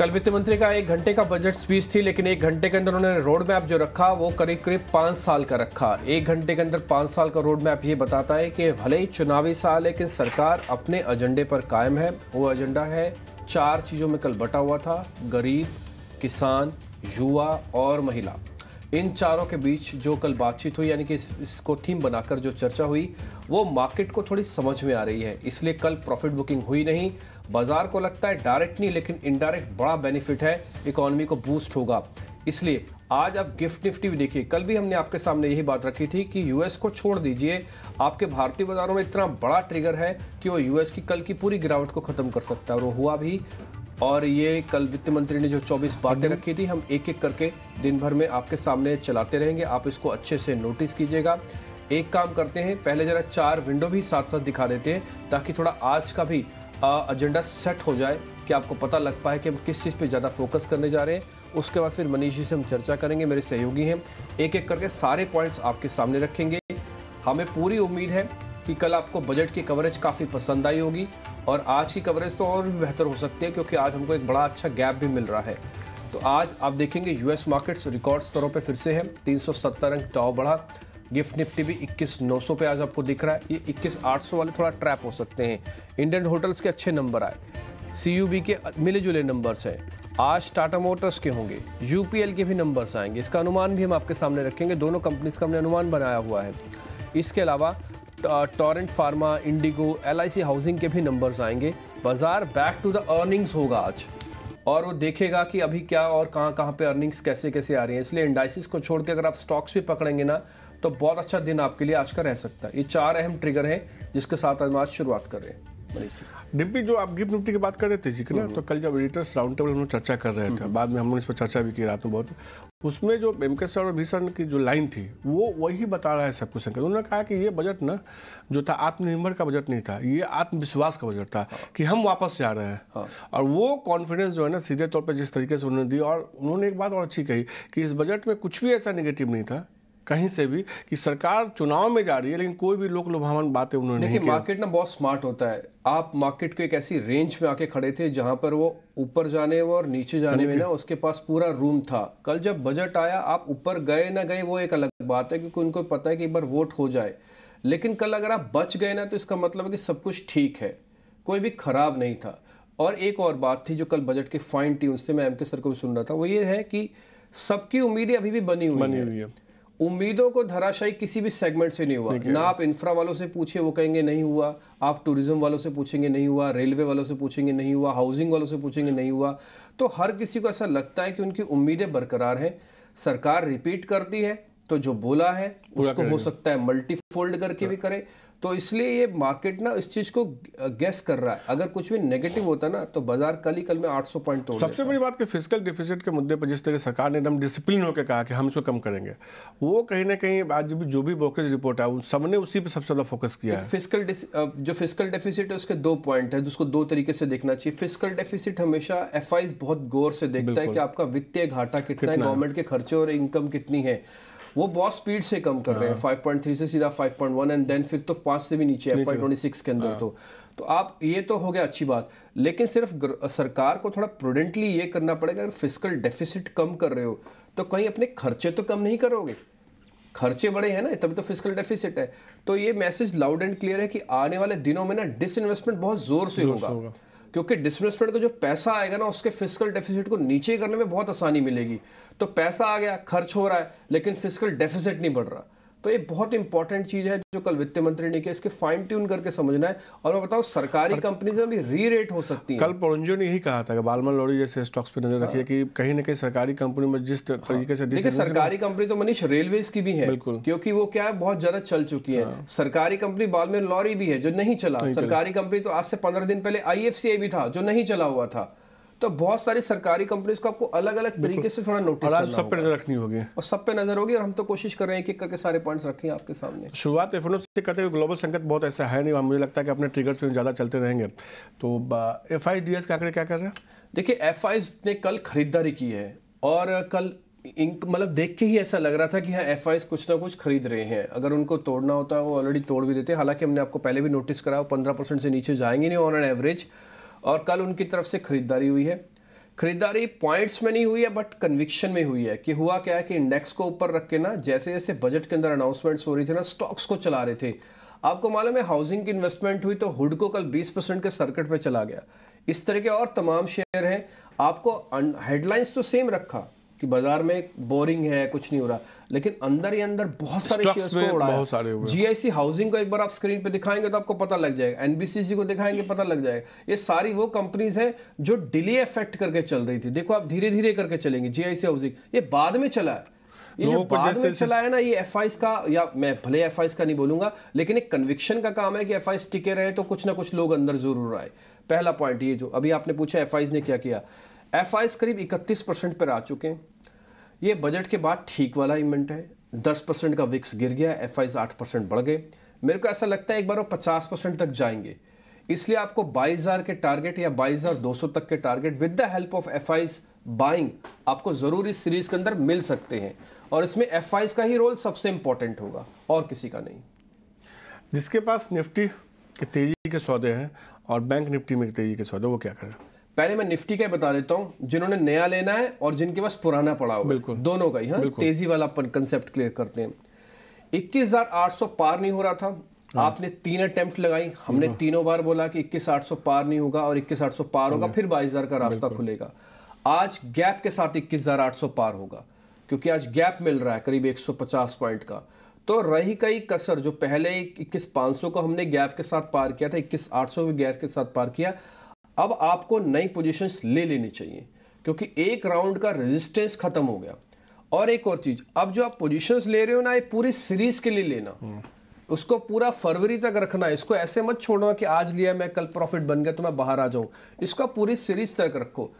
कल वित्त मंत्री का एक घंटे का बजट स्पीच थी लेकिन एक घंटे के अंदर उन्होंने रोड मैप जो रखा वो करीब करीब पाँच साल का रखा एक घंटे के अंदर पाँच साल का रोड मैप ये बताता है कि भले ही चुनावी साल है कि सरकार अपने एजेंडे पर कायम है वो एजेंडा है चार चीज़ों में कल बटा हुआ था गरीब किसान युवा और महिला इन चारों के बीच जो कल बातचीत हुई यानी कि इस, इसको थीम बनाकर जो चर्चा हुई वो मार्केट को थोड़ी समझ में आ रही है इसलिए कल प्रॉफिट बुकिंग हुई नहीं बाजार को लगता है डायरेक्ट नहीं लेकिन इनडायरेक्ट बड़ा बेनिफिट है इकोनॉमी को बूस्ट होगा इसलिए आज आप गिफ्ट निफ्टी भी देखिए कल भी हमने आपके सामने यही बात रखी थी कि यूएस को छोड़ दीजिए आपके भारतीय बाजारों में इतना बड़ा ट्रिगर है कि वो यूएस की कल की पूरी गिरावट को खत्म कर सकता है और वो हुआ भी और ये कल वित्त मंत्री ने जो 24 बातें हम्म। रखी थी हम एक एक करके दिन भर में आपके सामने चलाते रहेंगे आप इसको अच्छे से नोटिस कीजिएगा एक काम करते हैं पहले जरा चार विंडो भी साथ साथ दिखा देते हैं ताकि थोड़ा आज का भी एजेंडा सेट हो जाए कि आपको पता लग पाए कि हम किस चीज़ पे ज़्यादा फोकस करने जा रहे हैं उसके बाद फिर मनीष जी से हम चर्चा करेंगे मेरे सहयोगी हैं एक एक करके सारे पॉइंट्स आपके सामने रखेंगे हमें पूरी उम्मीद है कि कल आपको बजट की कवरेज काफ़ी पसंद आई होगी और आज की कवरेज तो और भी बेहतर हो सकती है क्योंकि आज हमको एक बड़ा अच्छा गैप भी मिल रहा है तो आज आप देखेंगे यूएस मार्केट्स रिकॉर्ड स्तरों पर फिर से है 370 अंक टाव बढ़ा गिफ्ट निफ्टी भी 21,900 पे आज आपको दिख रहा है ये 21,800 वाले थोड़ा ट्रैप हो सकते हैं इंडियन होटल्स के अच्छे नंबर आए सी के मिले जुले नंबर्स हैं आज टाटा मोटर्स के होंगे यू के भी नंबर्स आएंगे इसका अनुमान भी हम आपके सामने रखेंगे दोनों कंपनीज का हमने अनुमान बनाया हुआ है इसके अलावा Torrent Pharma Indigo L housing के भी नंबर्स आएंगे बाजार बैक टू द अर्निंग्स होगा आज और वो देखेगा कि अभी क्या और कहाँ कहाँ पे अर्निंग्स कैसे कैसे आ रही हैं इसलिए इंडाइसिस को छोड़ के अगर आप स्टॉक्स भी पकड़ेंगे ना तो बहुत अच्छा दिन आपके लिए आज का रह सकता है ये चार अहम ट्रिगर हैं जिसके साथ हम आज शुरुआत कर रहे हैं डिम्पी जो आप गिफ्ट निफ्टी की बात कर रहे थे जी ना हम्म। तो कल जब एडिटर्स राउंड टेबल हम चर्चा कर रहे थे हम्म। बाद में हम लोग इस पर चर्चा भी की रात में बहुत उसमें जो एम के सर और भीषण की जो लाइन थी वो वही बता रहा है सब कुछ संकेत उन्होंने कहा कि ये बजट ना जो था आत्मनिर्भर का बजट नहीं था ये आत्मविश्वास का बजट था हाँ। कि हम वापस जा रहे हैं हाँ। और वो कॉन्फिडेंस जो है ना सीधे तौर पर जिस तरीके से उन्होंने दी और उन्होंने एक बात और अच्छी कही कि इस बजट में कुछ भी ऐसा निगेटिव नहीं था कहीं से भी कि सरकार चुनाव में जा रही है लेकिन कोई भी लोक लुभावन बातें उन्होंने नहीं मार्केट ना बहुत स्मार्ट होता है आप मार्केट को एक ऐसी रेंज में आके खड़े थे जहां पर वो ऊपर जाने और नीचे जाने में ना उसके पास पूरा रूम था कल जब बजट आया आप ऊपर गए ना गए वो एक अलग बात है क्योंकि उनको पता है कि एक बार वोट हो जाए लेकिन कल अगर आप बच गए ना तो इसका मतलब है कि सब कुछ ठीक है कोई भी खराब नहीं था और एक और बात थी जो कल बजट के फाइन ट्यून से मैं एम के सर को भी सुन रहा था वो ये है कि सबकी उम्मीदें अभी भी बनी हुई बनी हुई है उम्मीदों को धराशायी किसी भी सेगमेंट से नहीं हुआ ना आप इंफ्रा वालों से पूछे वो कहेंगे नहीं हुआ आप टूरिज्म वालों से पूछेंगे नहीं हुआ रेलवे वालों से पूछेंगे नहीं हुआ हाउसिंग वालों से पूछेंगे नहीं हुआ तो हर किसी को ऐसा लगता है कि उनकी उम्मीदें बरकरार हैं सरकार रिपीट करती है तो जो बोला है उसको हो सकता है मल्टीफोल्ड करके भी करे तो इसलिए ये मार्केट ना इस चीज को गैस कर रहा है अगर कुछ भी नेगेटिव होता ना तो बाजार कल ही कल में 800 पॉइंट तोड़ सबसे बड़ी बात कि फिजिकल डिफिसिट के मुद्दे पर जिस तरह सरकार ने एकदम डिसिप्लिन होकर कहा कि हम इसको कम करेंगे वो कहीं ना कहीं आज भी जो भी ब्रोकरेज रिपोर्ट है उन सबने उसी पर सबसे ज्यादा फोकस किया है फिजिकल जो फिजिकल डेफिसिट है उसके दो पॉइंट है जिसको दो तरीके से देखना चाहिए फिजिकल डेफिसिट हमेशा एफ बहुत गौर से देखता है कि आपका वित्तीय घाटा कितना है गवर्नमेंट के खर्चे और इनकम कितनी है वो बहुत स्पीड से कम कर रहे हैं फाइव पॉइंट थ्री से सीधा 5.1 एंड देन फिर तो पाँच से भी नीचे के अंदर हाँ। तो तो आप ये तो हो गया अच्छी बात लेकिन सिर्फ सरकार को थोड़ा प्रोडेंटली ये करना पड़ेगा अगर फिजिकल डेफिसिट कम कर रहे हो तो कहीं अपने खर्चे तो कम नहीं करोगे खर्चे बड़े हैं ना तभी तो फिजिकल डेफिसिट है तो ये मैसेज लाउड एंड क्लियर है कि आने वाले दिनों में ना डिसइन्वेस्टमेंट बहुत जोर से होगा क्योंकि डिसबर्समेंट का जो पैसा आएगा ना उसके फिजिकल डेफिसिट को नीचे करने में बहुत आसानी मिलेगी तो पैसा आ गया खर्च हो रहा है लेकिन फिजिकल डेफिसिट नहीं बढ़ रहा तो ये बहुत इंपॉर्टेंट चीज है जो कल वित्त मंत्री ने किया इसके फाइन ट्यून करके समझना है और मैं बताऊं सरकारी कंपनीज में भी री रेट हो सकती है कल पौरंजो ने यही कहा था कि बालमन लोरी जैसे स्टॉक्स पे नजर रखिए हाँ। कि कहीं ना कहीं सरकारी कंपनी में जिस हाँ। तरीके से देखिए सरकारी कंपनी तो मनीष रेलवे की भी है बिल्कुल क्योंकि वो क्या है बहुत ज्यादा चल चुकी है हाँ। सरकारी कंपनी बालमन लॉरी भी है जो नहीं चला सरकारी कंपनी तो आज से पंद्रह दिन पहले आई भी था जो नहीं चला हुआ था तो बहुत सारी सरकारी कंपनीज को आपको अलग अलग तरीके से थोड़ा नोटिस और सब पे नजर रखनी होगी और सब पे नजर होगी और हम तो कोशिश कर रहे हैं कि करके सारे पॉइंट्स रखें आपके सामने शुरुआत एफ से करते हुए ग्लोबल संकट बहुत ऐसा है नहीं मुझे लगता है कि अपने ट्रिगर्स में ज़्यादा चलते रहेंगे तो एफ आई डी एस क्या कर रहे हैं देखिए एफ ने कल खरीदारी की है और कल इंक मतलब देख के ही ऐसा लग रहा था कि हाँ एफ कुछ ना कुछ खरीद रहे हैं अगर उनको तोड़ना होता है वो ऑलरेडी तोड़ भी देते हैं हालांकि हमने आपको पहले भी नोटिस करा पंद्रह परसेंट से नीचे जाएंगे नहीं ऑन एन एवरेज और कल उनकी तरफ से खरीदारी हुई है खरीदारी पॉइंट्स में नहीं हुई है बट कन्विक्शन में हुई है कि हुआ क्या है कि इंडेक्स को ऊपर रख के ना जैसे जैसे बजट के अंदर अनाउंसमेंट्स हो रही थी ना स्टॉक्स को चला रहे थे आपको मालूम है हाउसिंग की इन्वेस्टमेंट हुई तो हुड को कल 20 परसेंट के सर्किट पे चला गया इस तरह के और तमाम शेयर हैं आपको हेडलाइंस तो सेम रखा कि बाजार में बोरिंग है कुछ नहीं हो रहा लेकिन अंदर ही अंदर बहुत सारे शेयर्स को उड़ा उड़ाया जीआईसी हाउसिंग को एक बार आप स्क्रीन पे दिखाएंगे तो आपको पता लग जाएगा एनबीसीसी को दिखाएंगे पता लग जाएगा ये सारी वो कंपनीज हैं जो डिले इफेक्ट करके चल रही थी देखो आप धीरे धीरे करके चलेंगे जीआईसी हाउसिंग ये बाद में चला है ये जो बाद में चला है ना ये एफ का या मैं भले एफ का नहीं बोलूंगा लेकिन एक कन्विक्शन का काम है कि एफ टिके रहे तो कुछ ना कुछ लोग अंदर जरूर आए पहला पॉइंट ये जो अभी आपने पूछा एफ ने क्या किया एफ आई करीब इकतीस परसेंट पर आ चुके हैं ये बजट के बाद ठीक वाला इवेंट है दस परसेंट का विक्स गिर गया एफ आई आठ परसेंट बढ़ गए मेरे को ऐसा लगता है एक बार वो पचास परसेंट तक जाएंगे इसलिए आपको बाईस हज़ार के टारगेट या बाईस हज़ार दो सौ तक के target with the help of F IIs buying आपको ज़रूर इस सीरीज़ के अंदर मिल सकते हैं और इसमें एफ आईज का ही रोल सबसे इम्पोर्टेंट होगा और किसी का नहीं जिसके पास निफ्टी के तेज़ी के सौदे हैं और बैंक निफ्टी में तेज़ी के सौदे वो क्या करें पहले मैं निफ्टी का बता देता हूँ जिन्होंने नया लेना है और जिनके पास पुराना पड़ा हुआ बिल्कुल दोनों का ही हाँ तेजी वाला अपन कंसेप्ट क्लियर करते हैं 21,800 पार नहीं हो रहा था हाँ। आपने तीन अटेम्प्ट लगाई हमने हाँ। तीनों बार बोला कि 21,800 पार नहीं होगा और 21,800 पार होगा हाँ। फिर 22,000 का रास्ता खुलेगा आज गैप के साथ 21,800 पार होगा क्योंकि आज गैप मिल रहा है करीब 150 पॉइंट का तो रही कई कसर जो पहले इक्कीस पाँच का हमने गैप के साथ पार किया था इक्कीस आठ के गैप के साथ पार किया अब आपको नई पोजीशंस ले लेनी चाहिए क्योंकि एक राउंड का रेजिस्टेंस खत्म हो गया और एक और चीज अब जो आप पोजीशंस ले रहे हो ना ये पूरी सीरीज के लिए लेना हम्म। उसको पूरा फरवरी तक रखना इसको ऐसे मत छोड़ना कि आज लिया मैं कल प्रॉफिट बन गया तो मैं बाहर आ जाऊं इसका पूरी सीरीज तक रखो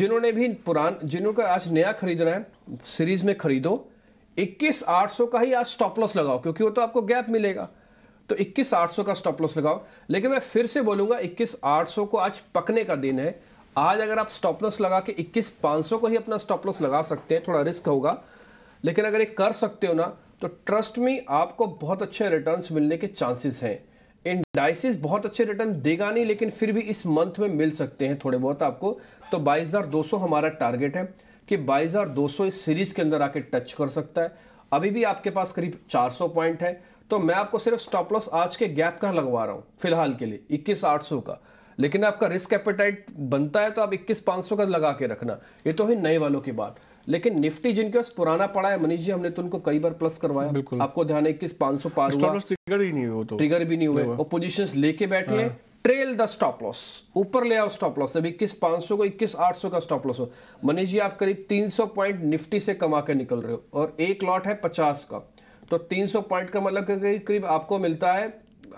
जिन्होंने भी पुरान जिन्होंने आज नया खरीदना है सीरीज में खरीदो इक्कीस आठ सौ का ही आज स्टॉप लॉस लगाओ क्योंकि वो तो आपको गैप मिलेगा तो 21,800 का स्टॉप लॉस लगाओ लेकिन मैं फिर से बोलूंगा 21,800 को आज पकने का दिन है आज अगर आप स्टॉप लॉस लगा के 21,500 को ही अपना स्टॉप लॉस लगा सकते हैं थोड़ा रिस्क होगा लेकिन अगर ये कर सकते हो ना तो ट्रस्ट में आपको बहुत अच्छे रिटर्न मिलने के चांसेस हैं इन डाइसिस बहुत अच्छे रिटर्न देगा नहीं लेकिन फिर भी इस मंथ में मिल सकते हैं थोड़े बहुत आपको तो 22,200 हमारा टारगेट है कि 22,200 इस सीरीज के अंदर आके टच कर सकता है अभी भी आपके पास करीब 400 पॉइंट है तो मैं आपको सिर्फ स्टॉप लॉस आज के गैप का लगवा रहा हूँ फिलहाल के लिए इक्कीस आठ सौ का लेकिन आपका रिस्क एपेटाइट बनता है तो आप इक्कीस पाँच सौ का लगा के रखना ये तो है नए वालों की बात लेकिन निफ्टी जिनके पास पुराना पड़ा है मनीष जी हमने तो उनको कई बार प्लस करवाया आपको ध्यान है इक्कीस पाँच सौ पार ट्रिगर ही नहीं हुआ तो। ट्रिगर भी नहीं हुए वो पोजिशन लेके बैठे हैं ट्रेल द स्टॉप लॉस ऊपर ले आओ स्टॉप लॉस अभी इक्कीस पाँच सौ को इक्कीस आठ सौ का स्टॉप लॉस हो मनीष जी आप करीब तीन सौ पॉइंट निफ्टी से कमा के निकल रहे हो और एक लॉट है पचास का तो 300 पॉइंट का मतलब करीब आपको मिलता है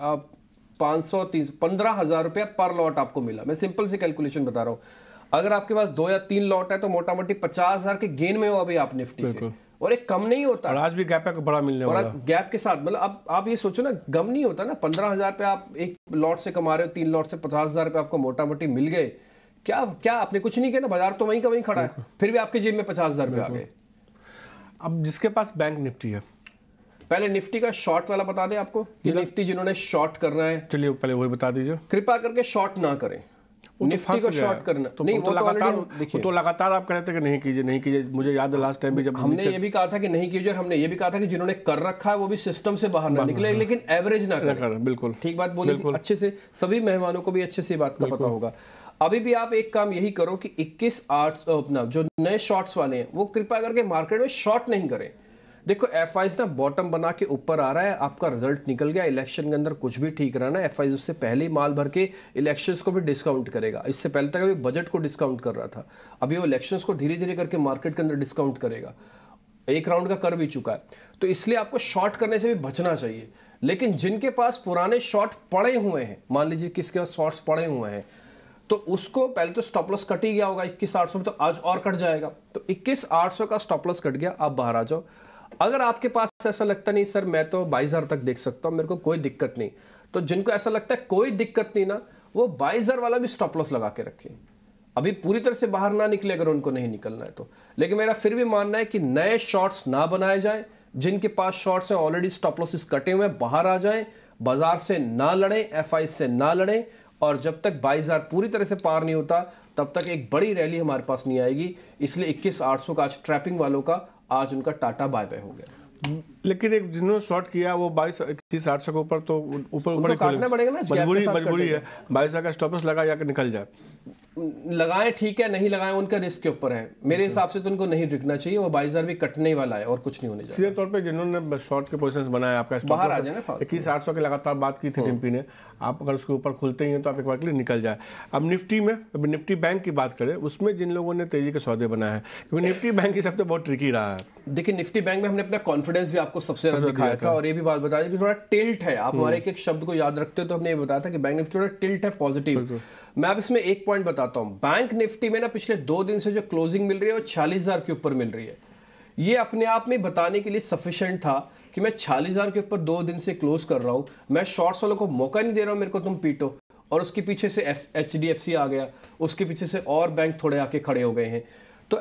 पाँच सौ तीन पंद्रह हज़ार रुपया पर लॉट आपको मिला मैं सिंपल सी कैलकुलेशन बता रहा हूँ अगर आपके पास दो या तीन लॉट है तो मोटा मोटी पचास हज़ार के गेन में हो अभी आप निफ्टी के और एक कम नहीं होता और आज भी गैप बड़ा मिलने वाला गैप के साथ मतलब अब आप ये सोचो ना गम नहीं होता ना पंद्रह हज़ार पे आप एक लॉट से कमा रहे हो तीन लॉट से पचास हज़ार रुपये आपको मोटा मोटी मिल गए क्या क्या आपने कुछ नहीं किया ना बाजार तो वहीं का वहीं खड़ा है फिर भी आपके जेब में पचास हज़ार रुपये आ गए अब जिसके पास बैंक निफ्टी है पहले निफ्टी का शॉर्ट वाला बता दें आपको कि निफ्टी जिन्होंने शॉर्ट करना है चलिए पहले वही बता दीजिए कृपा करके शॉर्ट ना करें तो निफ्टी का शॉर्ट करना तो तो, तो लगातार कीजिए नहीं कीजिए मुझे याद है ये भी कहा था कि नहीं कीजिए और हमने ये भी कहा था कि जिन्होंने कर रखा है वो भी सिस्टम से बाहर ना निकले हाँ। लेकिन एवरेज ना बिल्कुल ठीक बात अच्छे से सभी मेहमानों को भी अच्छे से बात का पता होगा अभी भी आप एक काम यही करो कि इक्कीस आर्ट्स अपना जो नए शॉर्ट्स वाले हैं वो कृपा करके मार्केट में शॉर्ट नहीं करें देखो एफ ना बॉटम बना के ऊपर आ रहा है आपका रिजल्ट निकल गया इलेक्शन के अंदर कुछ भी ठीक रहा ना एफ उससे पहले ही माल भर के इलेक्शन को भी डिस्काउंट करेगा इससे पहले तक अभी बजट को डिस्काउंट कर रहा था अभी वो इलेक्शन को धीरे धीरे करके मार्केट के अंदर डिस्काउंट करेगा एक राउंड का कर भी चुका है तो इसलिए आपको शॉर्ट करने से भी बचना चाहिए लेकिन जिनके पास पुराने शॉर्ट पड़े हुए हैं मान लीजिए किसके पास शॉर्ट्स पड़े हुए हैं तो उसको पहले तो स्टॉप लॉस कट ही गया होगा इक्कीस आठ सौ में तो आज और कट जाएगा तो इक्कीस आठ सौ का स्टॉप लॉस कट गया आप बाहर आ जाओ अगर आपके पास ऐसा लगता नहीं सर मैं तो बाईस तक देख सकता हूं मेरे को कोई दिक्कत नहीं तो जिनको ऐसा लगता है कोई दिक्कत नहीं ना वो बाईस वाला भी स्टॉप लॉस लगा के रखिए अभी पूरी तरह से बाहर ना निकले अगर उनको नहीं निकलना है तो लेकिन मेरा फिर भी मानना है कि नए शॉर्ट्स ना बनाए जाए जिनके पास शॉर्ट्स हैं ऑलरेडी स्टॉप लॉसेस कटे हुए हैं बाहर आ जाए बाजार से ना लड़ें एफ से ना लड़ें और जब तक बाईस हज़ार पूरी तरह से पार नहीं होता तब तक एक बड़ी रैली हमारे पास नहीं आएगी इसलिए इक्कीस आठ सौ का आज ट्रैपिंग वालों का आज उनका टाटा बाय बाय हो गया लेकिन एक जिन्होंने शॉर्ट किया वो बाईस इक्कीस आठ सौ के ऊपर तो ऊपर ऊपर काटना पड़ेगा ना मजबूरी मजबूरी है बाईस का स्टॉपेज लगा जाकर निकल जाए लगाएं ठीक है नहीं लगाएं उनका रिस्क के ऊपर है मेरे हिसाब से तो उनको नहीं रुकना चाहिए वो बाईस भी कटने वाला है और कुछ नहीं होने सीधे तौर पे जिन्होंने शॉर्ट के पोजिशन बनाया आपका बाहर आ जाए इक्कीस आठ सौ की लगातार बात की थी टिम्पी हम्म। ने आप अगर उसके ऊपर खुलते ही हैं तो आप एक बार के लिए निकल जाए अब निफ्टी में अब निफ्टी बैंक की बात करें उसमें जिन लोगों ने तेजी के सौदे बनाए हैं क्योंकि निफ्टी बैंक हिसाब सबसे बहुत ट्रिकी रहा है देखिए निफ्टी बैंक में हमने अपना कॉन्फिडेंस भी आपको सबसे ज्यादा दिखाया था और ये भी बात बता दी कि थोड़ा टिल्ट है आप हम्म। हमारे एक एक शब्द को याद रखते हो तो हमने ये बताया था कि बैंक निफ्टी थोड़ा टिल्ट है पॉजिटिव मैं आप इसमें एक पॉइंट बताता हूँ बैंक निफ्टी में ना पिछले दो दिन से जो क्लोजिंग मिल रही है वो चालीस हज़ार के ऊपर मिल रही है ये अपने आप में बताने के लिए सफिशेंट था कि मैं छियालीस हज़ार के ऊपर दो दिन से क्लोज कर रहा हूँ मैं शॉर्ट्स वालों को मौका नहीं दे रहा हूँ मेरे को तुम पीटो और उसके पीछे से एच डी एफ सी आ गया उसके पीछे से और बैंक थोड़े आके खड़े हो गए हैं तो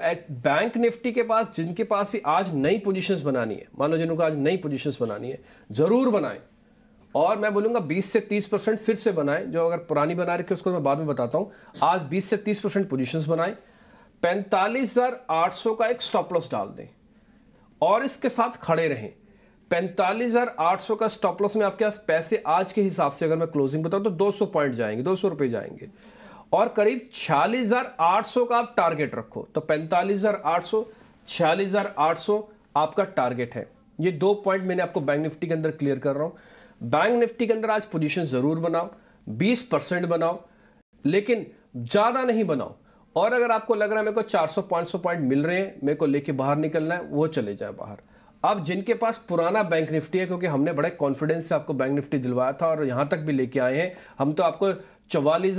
बैंक निफ्टी के पास जिनके पास भी आज नई पोजीशंस बनानी है मान लो जिनको आज नई पोजीशंस बनानी है ज़रूर बनाएं और मैं बोलूंगा 20 से 30 परसेंट फिर से बनाएं जो अगर पुरानी बना रखी उसको मैं बाद में बताता हूं आज 20 से 30 परसेंट पोजिशन बनाए पैंतालीस हज़ार आठ सौ का एक स्टॉप लॉस डाल दें और इसके साथ खड़े रहें पैंतालीस हज़ार आठ सौ का स्टॉप लॉस में आपके पास पैसे आज के हिसाब से अगर मैं क्लोजिंग बताऊँ तो दो सौ पॉइंट जाएंगे दो सौ जाएंगे और करीब छियालीस हज़ार आठ सौ का आप टारगेट रखो तो पैंतालीस हज़ार आठ सौ छियालीस हज़ार आठ सौ आपका टारगेट है ये दो पॉइंट मैंने आपको बैंक निफ्टी के अंदर क्लियर कर रहा हूं बैंक निफ्टी के अंदर आज पोजीशन ज़रूर बनाओ 20 परसेंट बनाओ लेकिन ज़्यादा नहीं बनाओ और अगर आपको लग रहा है मेरे को 400 500 पॉइंट मिल रहे हैं मेरे को लेके बाहर निकलना है वो चले जाए बाहर अब जिनके पास पुराना बैंक निफ्टी है क्योंकि हमने बड़े कॉन्फिडेंस से आपको बैंक निफ्टी दिलवाया था और यहाँ तक भी लेके आए हैं हम तो आपको चवालीस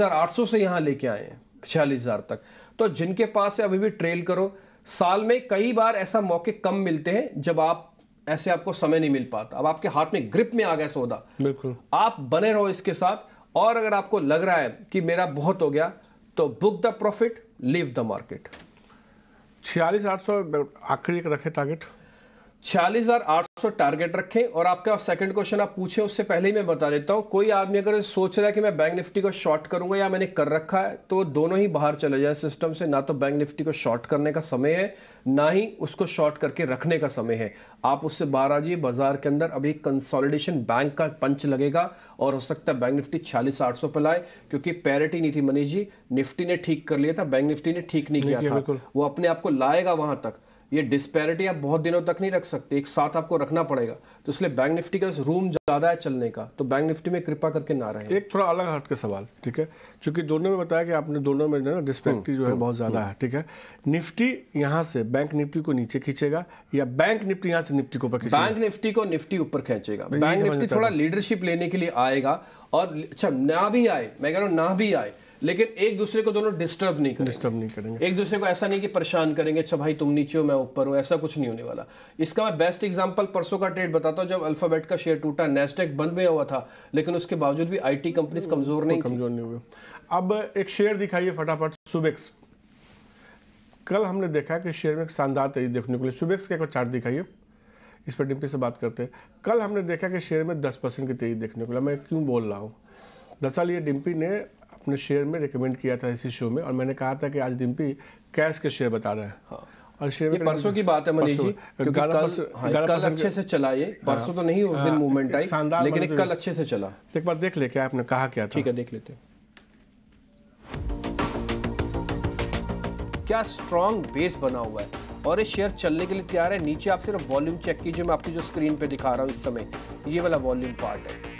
से यहाँ लेके आए हैं छियालीस तक तो जिनके पास है अभी भी ट्रेल करो साल में कई बार ऐसा मौके कम मिलते हैं जब आप ऐसे आपको समय नहीं मिल पाता अब आपके हाथ में ग्रिप में आ गया सौदा बिल्कुल आप बने रहो इसके साथ और अगर आपको लग रहा है कि मेरा बहुत हो गया तो book the profit leave the market छियालीस आठ सौ आखिरी रखे टारगेट छियालीस हज़ार आठ सौ टारगेट रखें और आपका सेकंड क्वेश्चन आप पूछें उससे पहले ही मैं बता देता हूँ कोई आदमी अगर सोच रहा है कि मैं बैंक निफ्टी को शॉर्ट करूंगा या मैंने कर रखा है तो दोनों ही बाहर चले जाए सिस्टम से ना तो बैंक निफ्टी को शॉर्ट करने का समय है ना ही उसको शॉर्ट करके रखने का समय है आप उससे बाहर आ जाइए बाजार के अंदर अभी कंसोलिडेशन बैंक का पंच लगेगा और हो सकता है बैंक निफ्टी छियालीस आठ सौ पर लाए क्योंकि पैरिटी नहीं थी मनीष जी निफ्टी ने ठीक कर लिया था बैंक निफ्टी ने ठीक नहीं किया था वो अपने आप को लाएगा वहां तक ये डिस्पैरिटी आप बहुत दिनों तक नहीं रख सकते एक साथ आपको रखना पड़ेगा तो इसलिए बैंक निफ्टी का रूम ज़्यादा है चलने का तो बैंक निफ्टी में कृपा करके ना रहे एक थोड़ा अलग हट के सवाल ठीक है क्योंकि दोनों में बताया कि आपने दोनों में ना डिस्पैरिटी जो है हम्म, बहुत ज़्यादा हम्म। है ठीक है निफ्टी यहाँ से बैंक निफ्टी को नीचे खींचेगा या बैंक निफ्टी यहाँ से निफ्टी को ऊपर बैंक निफ्टी को निफ्टी ऊपर खींचेगा बैंक निफ्टी थोड़ा लीडरशिप लेने के लिए आएगा और अच्छा ना भी आए मैं कह रहा हूँ ना भी आए लेकिन एक दूसरे को दोनों डिस्टर्ब नहीं करेंगे डिस्टर्ब नहीं करेंगे एक दूसरे को ऐसा नहीं कि परेशान करेंगे अच्छा भाई तुम नीचे हो मैं ऊपर हूँ ऐसा कुछ नहीं होने वाला इसका मैं बेस्ट एग्जाम्पल परसों का ट्रेड बताता हूँ जब अल्फाबेट का शेयर टूटा नेस्टेक बंद में हुआ था लेकिन उसके बावजूद भी आई कंपनीज कमजोर नहीं कमजोर नहीं हुए अब एक शेयर दिखाइए फटाफट सुबेक्स कल हमने देखा कि शेयर में एक शानदार तेजी देखने को लिए सुबेक्स का एक चार्ट दिखाइए इस पर डिम्पी से बात करते हैं कल हमने देखा कि शेयर में 10 परसेंट की तेजी देखने को मिला मैं क्यों बोल रहा हूँ दरअसल ये डिम्पी ने अपने शेयर में रिकमेंड किया था इसी शो में और मैंने कहा था कि आज डिम्पी कैश के शेयर बता रहे हैं हाँ। और शेयर में परसों की बात है मनीष जी क्योंकि कल हाँ, अच्छे से चला ये हाँ, परसों तो नहीं उस दिन मूवमेंट हाँ, आई शानदार लेकिन कल अच्छे से चला तो एक बार देख ले क्या आपने कहा क्या ठीक है देख लेते क्या स्ट्रॉन्ग बेस बना हुआ है और ये शेयर चलने के लिए तैयार है नीचे आप सिर्फ वॉल्यूम चेक कीजिए मैं आपकी जो स्क्रीन पे दिखा रहा हूँ इस समय ये वाला वॉल्यूम पार्ट है